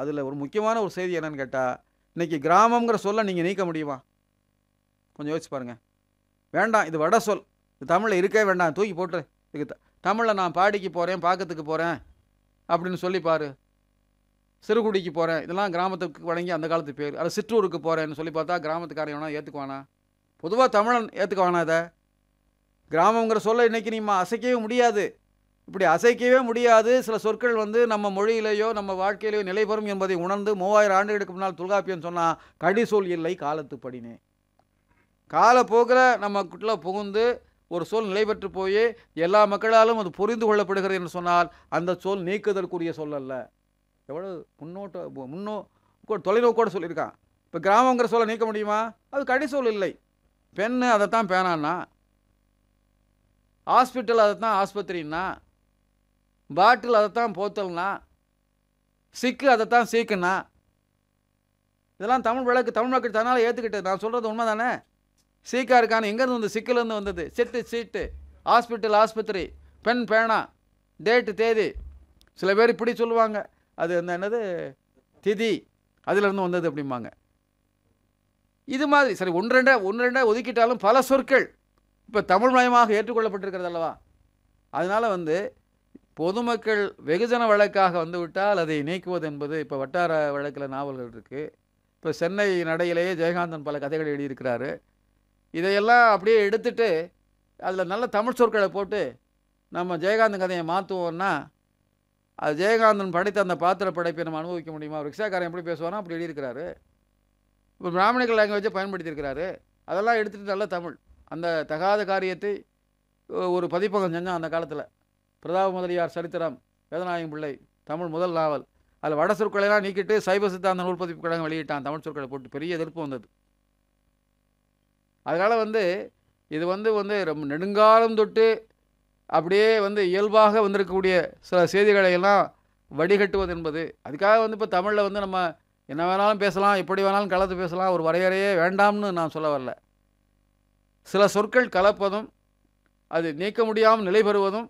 அதில் ஒரு முக்கியமான ஒரு செய்தி என்னென்னு கேட்டால் இன்றைக்கி கிராமங்கிற சொல்ல நீங்கள் நீக்க முடியுமா கொஞ்சம் யோசிச்சு பாருங்கள் வேண்டாம் இது வட சொல் இது தமிழில் இருக்கவே வேண்டாம் தூக்கி போட்டு இதுக்கு தமிழில் நான் பாடிக்கு போகிறேன் பார்க்கறதுக்கு போகிறேன் அப்படின்னு சொல்லி பாரு சிறுகுடிக்கு போகிறேன் இதெல்லாம் கிராமத்துக்கு வழங்கி அந்த காலத்து பேர் அதை சிற்றூருக்கு போகிறேன்னு சொல்லி பார்த்தா கிராமத்துக்காரன் வேணா ஏற்றுக்குவானா பொதுவாக தமிழன் ஏற்றுக்குவானா அதை கிராமங்கிற சொல்ல இன்றைக்கி நீமா அசைக்கவே முடியாது இப்படி அசைக்கவே முடியாது சில சொற்கள் வந்து நம்ம மொழியிலேயோ நம்ம வாழ்க்கையிலேயோ நிலை பெறும் என்பதை உணர்ந்து மூவாயிரம் ஆண்டுகளுக்கு முன்னால் தொல்காப்பியம் சொன்னால் கடிசூல் இல்லை காலத்து படினே காலப்போக்கில் நம்ம நம்மக்குள்ளே புகுந்து ஒரு சொல் நிலை பெற்று போய் எல்லா மக்களாலும் அது புரிந்து கொள்ளப்படுகிறது என்று சொன்னால் அந்த சொல் நீக்குதற்குரிய சொல் அல்ல எவ்வளோ முன்னோட்ட முன்னோ தொலைநோக்கோடு சொல்லியிருக்கான் இப்போ கிராமங்கிற சொல்ல நீக்க முடியுமா அது கடிசொல் இல்லை பெண் அதைத்தான் பேனான்னா ஹாஸ்பிட்டல் அதைத்தான் ஆஸ்பத்திரின்னா பாட்டில் அதைத்தான் போத்தல்னா சிக்கு அதைத்தான் சீக்குண்ணா இதெல்லாம் தமிழ் வழக்கு தமிழ் மக்கள் தன்னால் ஏற்றுக்கிட்டது நான் சொல்கிறது உண்மை தானே சீக்காக இருக்கான்னு எங்கேருந்து வந்து சிக்கிலேருந்து வந்தது செட்டு சீட்டு ஹாஸ்பிட்டல் ஆஸ்பத்திரி பெண் பேனா டேட்டு தேதி சில பேர் இப்படி சொல்லுவாங்க அது அந்த என்னது திதி அதிலிருந்து வந்தது அப்படிம்பாங்க இது மாதிரி சரி ஒன்று ரெண்டா ஒன்று ரெண்டா ஒதுக்கிட்டாலும் பல சொற்கள் இப்போ தமிழ் மயமாக ஏற்றுக்கொள்ளப்பட்டிருக்கிறது அல்லவா அதனால் வந்து பொதுமக்கள் வெகுஜன வழக்காக வந்துவிட்டால் அதை நீக்குவது என்பது இப்போ வட்டார வழக்கில் நாவல்கள் இருக்குது இப்போ சென்னை நடையிலேயே ஜெயகாந்தன் பல கதைகள் எழுதியிருக்கிறாரு இதையெல்லாம் அப்படியே எடுத்துட்டு அதில் நல்ல தமிழ் சொற்களை போட்டு நம்ம ஜெயகாந்தன் கதையை மாற்றுவோம்னா அது ஜெயகாந்தன் படைத்த அந்த பாத்திர படைப்பை நம்ம அனுபவிக்க முடியுமா ரிக்ஷாக்காரன் எப்படி பேசுவானா அப்படி எழுதியிருக்கிறாரு இப்போ பிராமணிகள் லாங்குவேஜை பயன்படுத்தியிருக்கிறாரு அதெல்லாம் எடுத்துகிட்டு நல்ல தமிழ் அந்த தகாத காரியத்தை ஒரு பதிப்பகம் செஞ்சோம் அந்த காலத்தில் பிரதாப முதலியார் சரித்திரம் வேதநாயகம் பிள்ளை தமிழ் முதல் நாவல் அதில் வட சொற்களைலாம் நீக்கிட்டு சைவ சித்தாந்த நூல் பதிப்பு கழகம் வெளியிட்டான் தமிழ் சொற்களை போட்டு பெரிய எதிர்ப்பு வந்தது அதனால் வந்து இது வந்து வந்து ரொம்ப நெடுங்காலம் தொட்டு அப்படியே வந்து இயல்பாக வந்திருக்கக்கூடிய சில செய்திகளை எல்லாம் வடிகட்டுவது என்பது அதுக்காக வந்து இப்போ தமிழில் வந்து நம்ம என்ன வேணாலும் பேசலாம் எப்படி வேணாலும் கலந்து பேசலாம் ஒரு வரையறையே வேண்டாம்னு நான் சொல்ல வரல சில சொற்கள் கலப்பதும் அது நீக்க முடியாமல் நிலை பெறுவதும்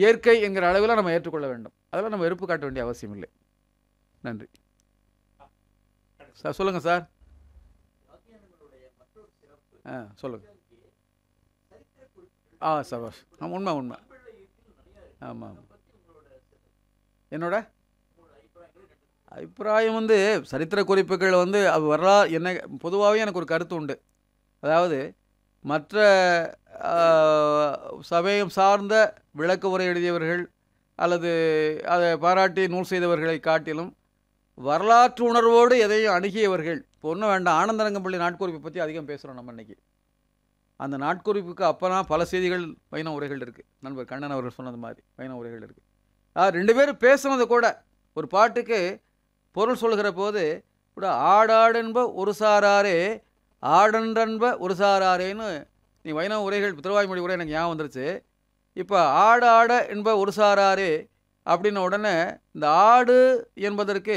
இயற்கை என்கிற அளவில் நம்ம ஏற்றுக்கொள்ள வேண்டும் அதெல்லாம் நம்ம வெறுப்பு காட்ட வேண்டிய அவசியம் இல்லை நன்றி சார் சொல்லுங்கள் சார் ஆ சொல்லுங்கள் ஆ சபாஷ் ஆமாம் உண்மை உண்மை ஆமாம் என்னோட அபிப்பிராயம் வந்து சரித்திர குறிப்புகள் வந்து அது வரலா என்ன பொதுவாகவே எனக்கு ஒரு கருத்து உண்டு அதாவது மற்ற சமயம் சார்ந்த விளக்க உரை எழுதியவர்கள் அல்லது அதை பாராட்டி நூல் செய்தவர்களை காட்டிலும் வரலாற்று உணர்வோடு எதையும் அணுகியவர்கள் பொண்ணு வேண்டாம் ஆனந்தரங்கம்பள்ளி நாட்குறிப்பை பற்றி அதிகம் பேசுகிறோம் நம்ம இன்றைக்கி அந்த நாட்குறிப்புக்கு அப்போலாம் பல செய்திகள் பயண உரைகள் இருக்குது நண்பர் கண்ணன் அவர்கள் சொன்னது மாதிரி பயண உரைகள் இருக்குது ரெண்டு பேரும் பேசுனது கூட ஒரு பாட்டுக்கு பொருள் சொல்கிற போது கூட ஆடாடென்ப ஒரு சாராரே ஆடன்றன்ப ஒரு சாராரேன்னு நீ வைணவ உரைகள் மொழி உரை எனக்கு ஞாபகம் வந்துருச்சு இப்போ ஆடு ஆட என்ப ஒரு சாராரு அப்படின்ன உடனே இந்த ஆடு என்பதற்கு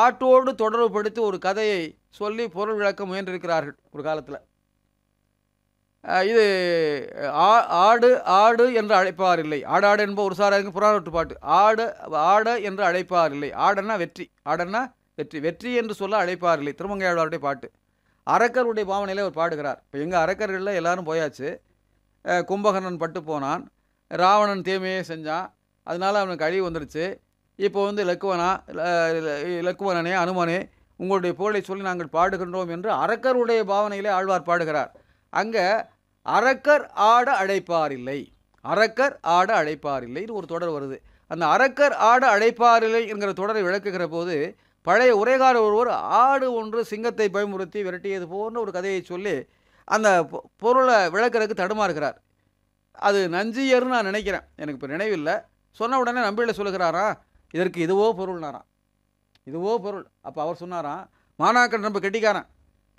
ஆட்டோடு தொடர்புபடுத்தி ஒரு கதையை சொல்லி பொருள் விளக்க முயன்றிருக்கிறார்கள் ஒரு காலத்தில் இது ஆடு ஆடு என்று அழைப்பார் இல்லை ஆடு என்ப ஒரு சாராருக்கு புறாணொட்டு பாட்டு ஆடு ஆட என்று அழைப்பார் இல்லை ஆடன்னா வெற்றி ஆடன்னா வெற்றி வெற்றி என்று சொல்ல அழைப்பார் இல்லை திருமங்கையாழ்வாருடைய பாட்டு அரக்கருடைய பாவனையில் அவர் பாடுகிறார் இப்போ எங்கள் அரக்கர்களில் எல்லாரும் போயாச்சு கும்பகர்ணன் பட்டு போனான் ராவணன் தீமையே செஞ்சான் அதனால் அவனுக்கு அழிவு வந்துடுச்சு இப்போ வந்து லக்குவனா லக்குவனனே அனுமனே உங்களுடைய புகழை சொல்லி நாங்கள் பாடுகின்றோம் என்று அரக்கருடைய பாவனையிலே ஆழ்வார் பாடுகிறார் அங்கே அரக்கர் ஆட அழைப்பாரில்லை அரக்கர் ஆட அழைப்பாரில்லைன்னு ஒரு தொடர் வருது அந்த அரக்கர் ஆட அழைப்பாரில்லை என்கிற தொடரை விளக்குகிற போது பழைய உரைகார் ஒருவர் ஆடு ஒன்று சிங்கத்தை பயமுறுத்தி விரட்டியது போன்ற ஒரு கதையை சொல்லி அந்த பொருளை விளக்கிறதுக்கு தடுமாறுகிறார் அது நஞ்சியர்னு நான் நினைக்கிறேன் எனக்கு இப்போ நினைவில்லை சொன்ன உடனே நம்பியில் சொல்லுகிறாராம் இதற்கு இதுவோ பொருள்னாராம் இதுவோ பொருள் அப்போ அவர் சொன்னாராம் மாணாக்கன் ரொம்ப கெட்டிக்காரன்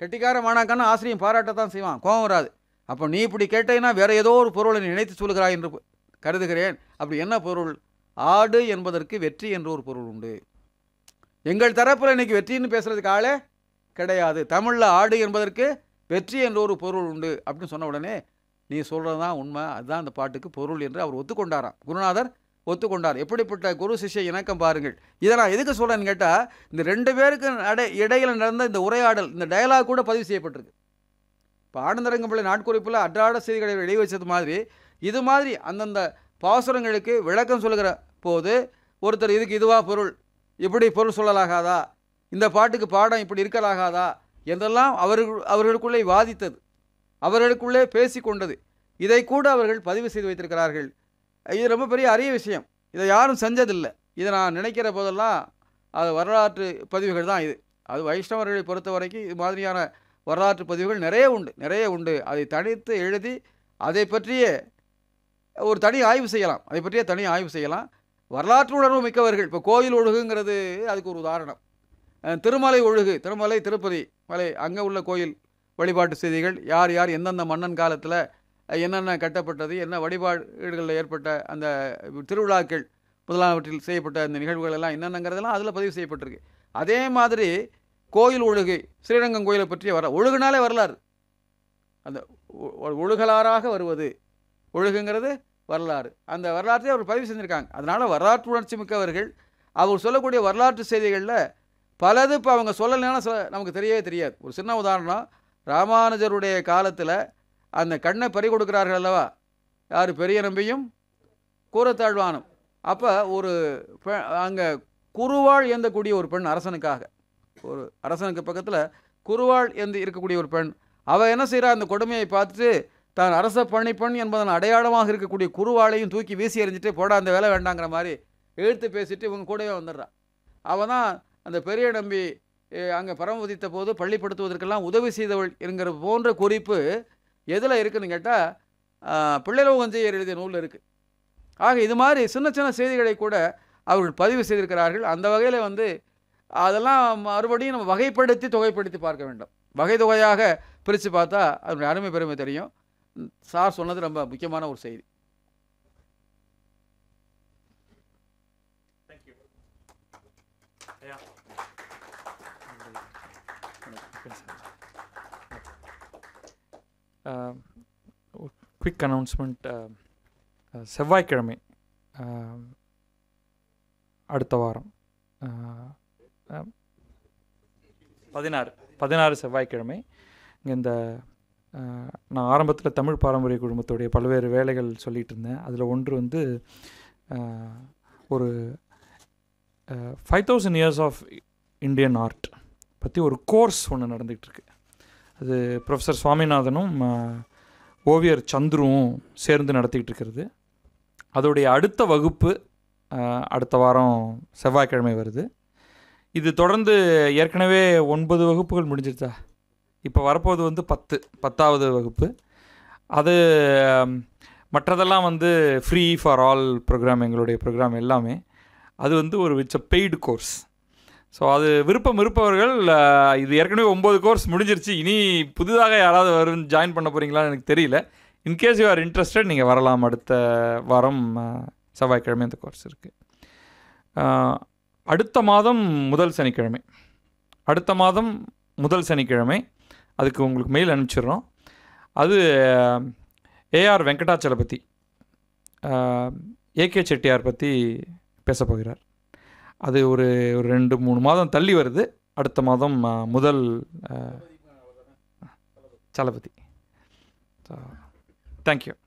கெட்டிக்கார மாணாக்கன்னு ஆசிரியம் பாராட்டத்தான் செய்வான் கோபம் வராது அப்போ நீ இப்படி கேட்டேன்னா வேறு ஏதோ ஒரு பொருளை நீ நினைத்து சொல்கிறாய் என்று கருதுகிறேன் அப்படி என்ன பொருள் ஆடு என்பதற்கு வெற்றி என்ற ஒரு பொருள் உண்டு எங்கள் தரப்பில் இன்னைக்கு வெற்றின்னு பேசுகிறதுக்கு ஆளே கிடையாது தமிழில் ஆடு என்பதற்கு வெற்றி என்ற ஒரு பொருள் உண்டு அப்படின்னு சொன்ன உடனே நீ சொல்கிறது தான் உண்மை அதுதான் அந்த பாட்டுக்கு பொருள் என்று அவர் ஒத்துக்கொண்டாராம் குருநாதர் ஒத்துக்கொண்டார் எப்படிப்பட்ட குரு சிஷ்ய இணக்கம் பாருங்கள் இதை நான் எதுக்கு சொல்கிறேன்னு கேட்டால் இந்த ரெண்டு பேருக்கு நட இடையில் நடந்த இந்த உரையாடல் இந்த டயலாக் கூட பதிவு செய்யப்பட்டிருக்கு இப்போ பிள்ளை நாட்குறிப்பில் அன்றாட செய்திகளை வெளியே வச்சது மாதிரி இது மாதிரி அந்தந்த பாசுரங்களுக்கு விளக்கம் சொல்கிற போது ஒருத்தர் இதுக்கு இதுவாக பொருள் இப்படி பொருள் சொல்லலாகாதா இந்த பாட்டுக்கு பாடம் இப்படி இருக்கலாகாதா என்றெல்லாம் அவர்கள் அவர்களுக்குள்ளே வாதித்தது அவர்களுக்குள்ளே பேசி கொண்டது இதை கூட அவர்கள் பதிவு செய்து வைத்திருக்கிறார்கள் இது ரொம்ப பெரிய அரிய விஷயம் இதை யாரும் செஞ்சதில்லை இதை நான் நினைக்கிற போதெல்லாம் அது வரலாற்று பதிவுகள் தான் இது அது வைஷ்ணவர்களை பொறுத்த வரைக்கும் இது மாதிரியான வரலாற்று பதிவுகள் நிறைய உண்டு நிறைய உண்டு அதை தனித்து எழுதி அதை பற்றிய ஒரு தனி ஆய்வு செய்யலாம் அதை பற்றிய தனி ஆய்வு செய்யலாம் வரலாற்று உணர்வு மிக்கவர்கள் இப்போ கோயில் ஒழுகுங்கிறது அதுக்கு ஒரு உதாரணம் திருமலை ஒழுகு திருமலை திருப்பதி மலை அங்கே உள்ள கோயில் வழிபாட்டு செய்திகள் யார் யார் எந்தெந்த மன்னன் காலத்தில் என்னென்ன கட்டப்பட்டது என்ன வழிபாடுகளில் ஏற்பட்ட அந்த திருவிழாக்கள் முதலானவற்றில் செய்யப்பட்ட அந்த நிகழ்வுகள் எல்லாம் என்னென்னங்கிறதெல்லாம் அதில் பதிவு செய்யப்பட்டிருக்கு அதே மாதிரி கோயில் ஒழுகு ஸ்ரீரங்கம் கோயிலை பற்றிய வர ஒழுகுனாலே வரலாறு அந்த ஒழுகலாறாக வருவது ஒழுகுங்கிறது வரலாறு அந்த வரலாற்றை அவர் பதிவு செஞ்சுருக்காங்க அதனால் வரலாற்று உணர்ச்சி மிக்கவர்கள் அவர் சொல்லக்கூடிய வரலாற்று செய்திகளில் பலது இப்போ அவங்க சொல்லலைன்னா சொல்ல நமக்கு தெரியவே தெரியாது ஒரு சின்ன உதாரணம் ராமானுஜருடைய காலத்தில் அந்த கண்ணை பறி கொடுக்குறார்கள் அல்லவா யார் பெரிய நம்பியும் கூறத்தாழ்வானும் அப்போ ஒரு பெ அங்கே குருவாள் ஏந்தக்கூடிய ஒரு பெண் அரசனுக்காக ஒரு அரசனுக்கு பக்கத்தில் குருவாள் ஏந்து இருக்கக்கூடிய ஒரு பெண் அவள் என்ன செய்கிறா அந்த கொடுமையை பார்த்துட்டு தான் அரச பணிப்பெண் என்பதன் அடையாளமாக இருக்கக்கூடிய குருவாலையும் தூக்கி வீசி எறிஞ்சிட்டு போட அந்த வேலை வேண்டாங்கிற மாதிரி எழுத்து பேசிட்டு இவங்க கூடவே வந்துடுறான் அவன் தான் அந்த பெரிய நம்பி அங்கே பரம உதித்த போது பள்ளிப்படுத்துவதற்கெல்லாம் உதவி செய்தவள் என்கிற போன்ற குறிப்பு எதில் இருக்குதுன்னு கேட்டால் பிள்ளைலோகஞ்சையர் எழுதிய நூலில் இருக்குது ஆக இது மாதிரி சின்ன சின்ன செய்திகளை கூட அவர்கள் பதிவு செய்திருக்கிறார்கள் அந்த வகையில் வந்து அதெல்லாம் மறுபடியும் நம்ம வகைப்படுத்தி தொகைப்படுத்தி பார்க்க வேண்டும் வகை தொகையாக பிரித்து பார்த்தா அதனுடைய அருமை பெருமை தெரியும் சார் சொன்னது ரொம்ப முக்கியமான ஒரு செய்தி quick announcement uh, uh, uh, செவ்வாய்க்கிழமை அடுத்த வாரம் பதினாறு பதினாறு செவ்வாய்க்கிழமை இங்கே இந்த நான் ஆரம்பத்தில் தமிழ் பாரம்பரிய குடும்பத்துடைய பல்வேறு வேலைகள் சொல்லிகிட்டு இருந்தேன் அதில் ஒன்று வந்து ஒரு five thousand years of Indian art பற்றி ஒரு கோர்ஸ் ஒன்று நடந்துகிட்ருக்கு அது ப்ரொஃபஸர் சுவாமிநாதனும் ஓவியர் சந்துருவும் சேர்ந்து நடத்திக்கிட்டு இருக்கிறது அதோடைய அடுத்த வகுப்பு அடுத்த வாரம் செவ்வாய்க்கிழமை வருது இது தொடர்ந்து ஏற்கனவே ஒன்பது வகுப்புகள் முடிஞ்சிருச்சா இப்போ வரப்போது வந்து பத்து பத்தாவது வகுப்பு அது மற்றதெல்லாம் வந்து ஃப்ரீ ஃபார் ஆல் ப்ரோக்ராம் எங்களுடைய ப்ரோக்ராம் எல்லாமே அது வந்து ஒரு which a paid course so அது விருப்பம் இருப்பவர்கள் இது ஏற்கனவே ஒம்பது கோர்ஸ் முடிஞ்சிருச்சு இனி புதிதாக யாராவது வரும் ஜாயின் பண்ண போகிறீங்களான்னு எனக்கு தெரியல இன்கேஸ் யூ ஆர் இன்ட்ரெஸ்டட் நீங்கள் வரலாம் அடுத்த வாரம் செவ்வாய்க்கிழமை அந்த கோர்ஸ் இருக்குது அடுத்த மாதம் முதல் சனிக்கிழமை அடுத்த மாதம் முதல் சனிக்கிழமை அதுக்கு உங்களுக்கு மெயில் அனுப்பிச்சிடுறோம் அது ஏஆர் வெங்கடாச்சலை பற்றி ஏகே செட்டியார் பற்றி பேச போகிறார் அது ஒரு ஒரு ரெண்டு மூணு மாதம் தள்ளி வருது அடுத்த மாதம் முதல் சலபதி தேங்க்யூ